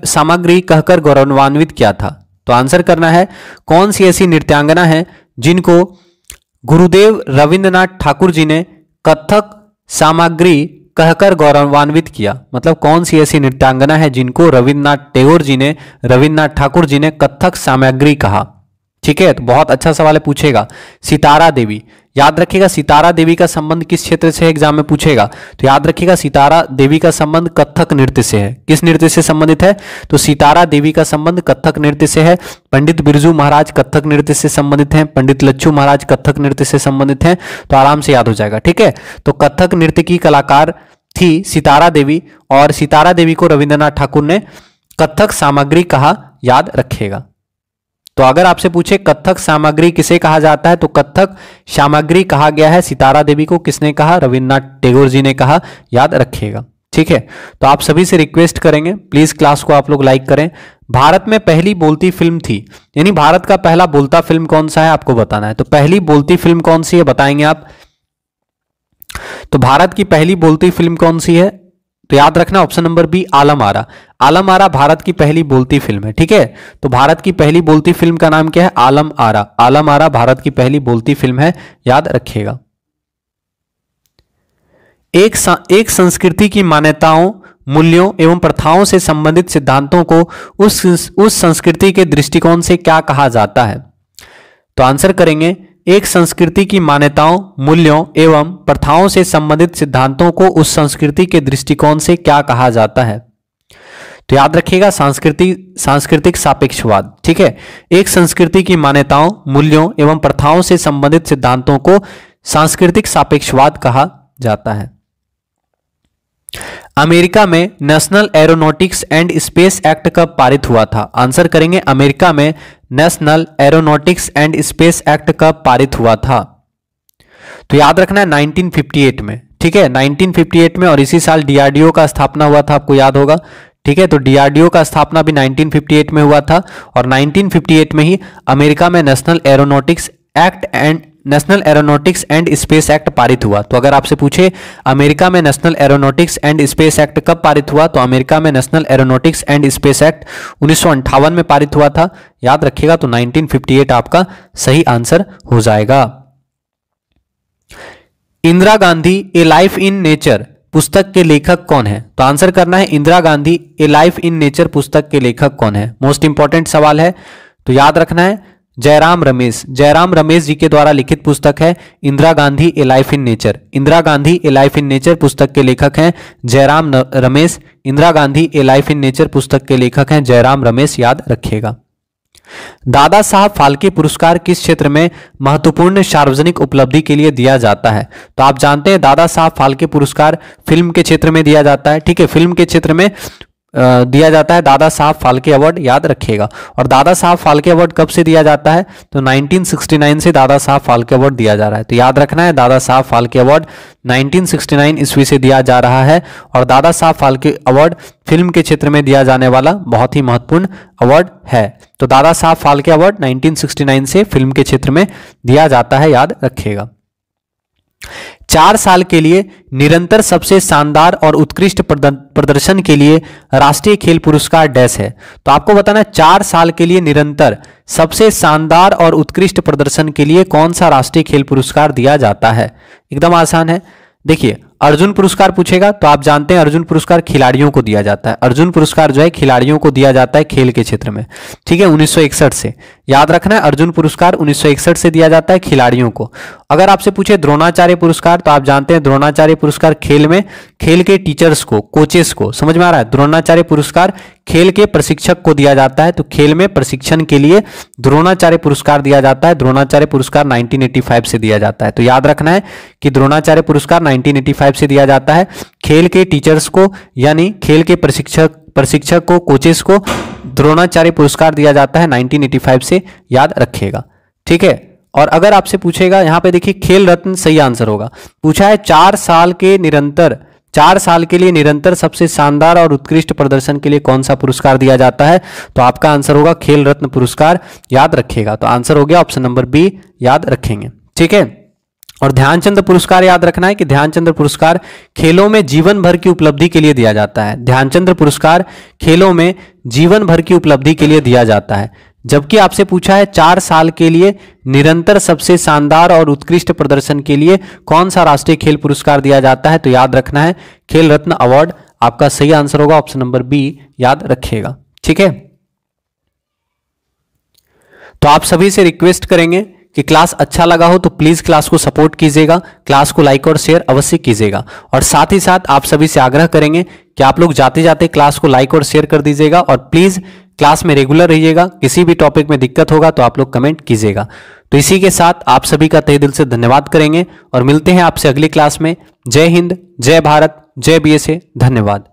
सामग्री कहकर गौरवान्वित किया था तो आंसर करना है कौन सी ऐसी नृत्यांगना है जिनको गुरुदेव रविंद्रनाथ ठाकुर जी ने कथक सामग्री कहकर गौरवान्वित किया मतलब कौन सी ऐसी नृत्यांगना है जिनको रविन्द्रनाथ टेगोर जी ने रविन्द्रनाथ ठाकुर जी ने कथक सामग्री कहा ठीक है तो बहुत अच्छा सवाल है पूछेगा सितारा देवी याद रखिएगा सितारा देवी का संबंध किस क्षेत्र से एग्जाम में पूछेगा तो याद रखिएगा सितारा देवी का संबंध कथक नृत्य से है किस नृत्य से संबंधित है तो सितारा देवी का संबंध कथक नृत्य से है पंडित बिरजू महाराज कथक नृत्य से संबंधित हैं पंडित लच्छू महाराज कथक नृत्य से संबंधित हैं तो आराम से याद हो जाएगा ठीक है तो कथक नृत्य की कलाकार थी सितारा देवी और सितारा देवी को रविन्द्रनाथ ठाकुर ने कथक सामग्री कहा याद रखेगा तो अगर आपसे पूछे कथक सामग्री किसे कहा जाता है तो कथक सामग्री कहा गया है सितारा देवी को किसने कहा रविन्द्रनाथ टेगोर जी ने कहा याद रखिएगा ठीक है तो आप सभी से रिक्वेस्ट करेंगे प्लीज क्लास को आप लोग लाइक करें भारत में पहली बोलती फिल्म थी यानी भारत का पहला बोलता फिल्म कौन सा है आपको बताना है तो पहली बोलती फिल्म कौन सी है बताएंगे आप तो भारत की पहली बोलती फिल्म कौन सी है तो याद रखना option number B Alam Ara Alam Ara भारत की पहली बोलती फिल्म है ठीक है तो भारत की पहली बोलती फिल्म का नाम क्या है आलम आरा आलम आरा भारत की पहली बोलती फिल्म है याद रखिएगा एक एक संस्कृति की मान्यताओं मूल्यों एवं प्रथाओं से संबंधित सिद्धांतों को उस उस संस्कृति के दृष्टिकोण से क्या कहा जाता है तो आंसर करेंगे एक संस्कृति की मान्यताओं मूल्यों एवं प्रथाओं से संबंधित सिद्धांतों को उस संस्कृति के दृष्टिकोण से क्या कहा जाता है तो याद रखिएगा सांस्कृतिक सांस्कृतिक सापेक्षवाद ठीक है एक संस्कृति की मान्यताओं मूल्यों एवं प्रथाओं से संबंधित सिद्धांतों को सांस्कृतिक सापेक्षवाद कहा जाता है अमेरिका में national aeronautics and space act कब पारित हुआ था आंसर करेंगे अमेरिका में national aeronautics and space act कब पारित हुआ था तो याद रखना है 1958 में ठीक है 1958 में और इसी साल डीआरडीओ का स्थापना हुआ था आपको याद होगा ठीक है तो डीआरडीओ का स्थापना भी 1958 में हुआ था और 1958 में ही अमेरिका में national aeronautics act and national aeronautics and space act पारित हुआ तो अगर आपसे पूछे अमेरिका में national aeronautics and space act कब पारित हुआ तो अमेरिका में national aeronautics and space act उन्नीस में पारित हुआ था याद रखिएगा तो 1958 आपका सही आंसर हो जाएगा Indira Gandhi a life in nature पुस्तक के लेखक कौन है तो आंसर करना है Indira Gandhi a life in nature पुस्तक के लेखक कौन है मोस्ट इंपॉर्टेंट सवाल है तो याद रखना है जयराम रमेश जयराम रमेश जी के द्वारा लिखित पुस्तक है Indira Gandhi a life in nature Indira Gandhi a life in nature पुस्तक के लेखक हैं Jairam Ramesh Indira Gandhi a life in nature पुस्तक के लेखक हैं जयराम रमेश याद रखिएगा दादा साहब फाल्के पुरस्कार किस क्षेत्र में महत्वपूर्ण सार्वजनिक उपलब्धि के लिए दिया जाता है तो आप जानते हैं दादा साहब फाल्के पुरस्कार फिल्म के क्षेत्र में दिया जाता है ठीक है फिल्म के क्षेत्र में दिया जाता है दादा साहब फाल्के अवार्ड याद रखिएगा और दादा साहब फाल्के अवार्ड कब से दिया जाता है तो 1969 से दादा साहब फाल्के अवार्ड दिया जा रहा है तो याद रखना है दादा साहब फाल्के अवार्ड 1969 ईस्वी से दिया जा रहा है और दादा साहब फाल्के अवार्ड फिल्म के क्षेत्र में दिया जाने वाला बहुत ही महत्वपूर्ण अवार्ड है तो Dadasaheb Phalke award nineteen से फिल्म के क्षेत्र में दिया जाता है याद रखिएगा चार साल के लिए निरंतर सबसे शानदार और उत्कृष्ट प्रदर्शन के लिए राष्ट्रीय खेल पुरस्कार डैश है तो आपको बताना चार साल के लिए निरंतर सबसे शानदार और उत्कृष्ट प्रदर्शन के लिए कौन सा राष्ट्रीय खेल पुरस्कार दिया जाता है एकदम आसान है देखिए अर्जुन पुरस्कार पूछेगा तो आप जानते हैं अर्जुन पुरस्कार खिलाड़ियों को दिया जाता है अर्जुन पुरस्कार जो है खिलाड़ियों को दिया जाता है खेल के क्षेत्र में ठीक है 1961 से याद रखना है अर्जुन पुरस्कार 1961 से दिया जाता है खिलाड़ियों को अगर आपसे पूछे द्रोणाचार्य पुरस्कार तो आप जानते हैं द्रोणाचार्य पुरस्कार खेल में खेल के टीचर्स को कोचेस को समझ में आ रहा है द्रोणाचार्य पुरस्कार खेल के प्रशिक्षक को दिया जाता है तो खेल में प्रशिक्षण के लिए द्रोणाचार्य पुरस्कार दिया जाता है द्रोणाचार्य पुरस्कार नाइनटीन से दिया जाता है तो याद रखना है कि द्रोणाचार्य पुरस्कार नाइनटीन टाइप से दिया जाता है खेल के टीचर्स को यानी खेल के प्रशिक्षक प्रशिक्षक को कोचेस को द्रोणाचार्य पुरस्कार दिया जाता है 1985 से याद रखिएगा ठीक है और अगर आपसे पूछेगा यहां पे देखिए खेल रत्न सही आंसर होगा पूछा है चार साल के निरंतर चार साल के लिए निरंतर सबसे शानदार और उत्कृष्ट प्रदर्शन के लिए कौन सा पुरस्कार दिया जाता है तो आपका आंसर होगा खेल रत्न पुरस्कार याद रखेगा तो आंसर हो गया ऑप्शन नंबर बी याद रखेंगे ठीक है और ध्यानचंद पुरस्कार याद रखना है कि ध्यानचंद पुरस्कार खेलों में जीवन भर की उपलब्धि के लिए दिया जाता है ध्यानचंद पुरस्कार खेलों में जीवन भर की उपलब्धि के लिए दिया जाता है जबकि आपसे पूछा है चार साल के लिए निरंतर सबसे शानदार और उत्कृष्ट प्रदर्शन के लिए कौन सा राष्ट्रीय खेल पुरस्कार दिया जाता है तो याद रखना है खेल रत्न अवार्ड आपका सही आंसर होगा ऑप्शन नंबर बी याद रखिएगा ठीक है तो आप सभी से रिक्वेस्ट करेंगे कि क्लास अच्छा लगा हो तो प्लीज़ क्लास को सपोर्ट कीजिएगा क्लास को लाइक और शेयर अवश्य कीजिएगा और साथ ही साथ आप सभी से आग्रह करेंगे कि आप लोग जाते जाते क्लास को लाइक और शेयर कर दीजिएगा और प्लीज़ क्लास में रेगुलर रहिएगा किसी भी टॉपिक में दिक्कत होगा तो आप लोग कमेंट कीजिएगा तो इसी के साथ आप सभी का तय दिल से धन्यवाद करेंगे और मिलते हैं आपसे अगली क्लास में जय हिंद जय भारत जय बी धन्यवाद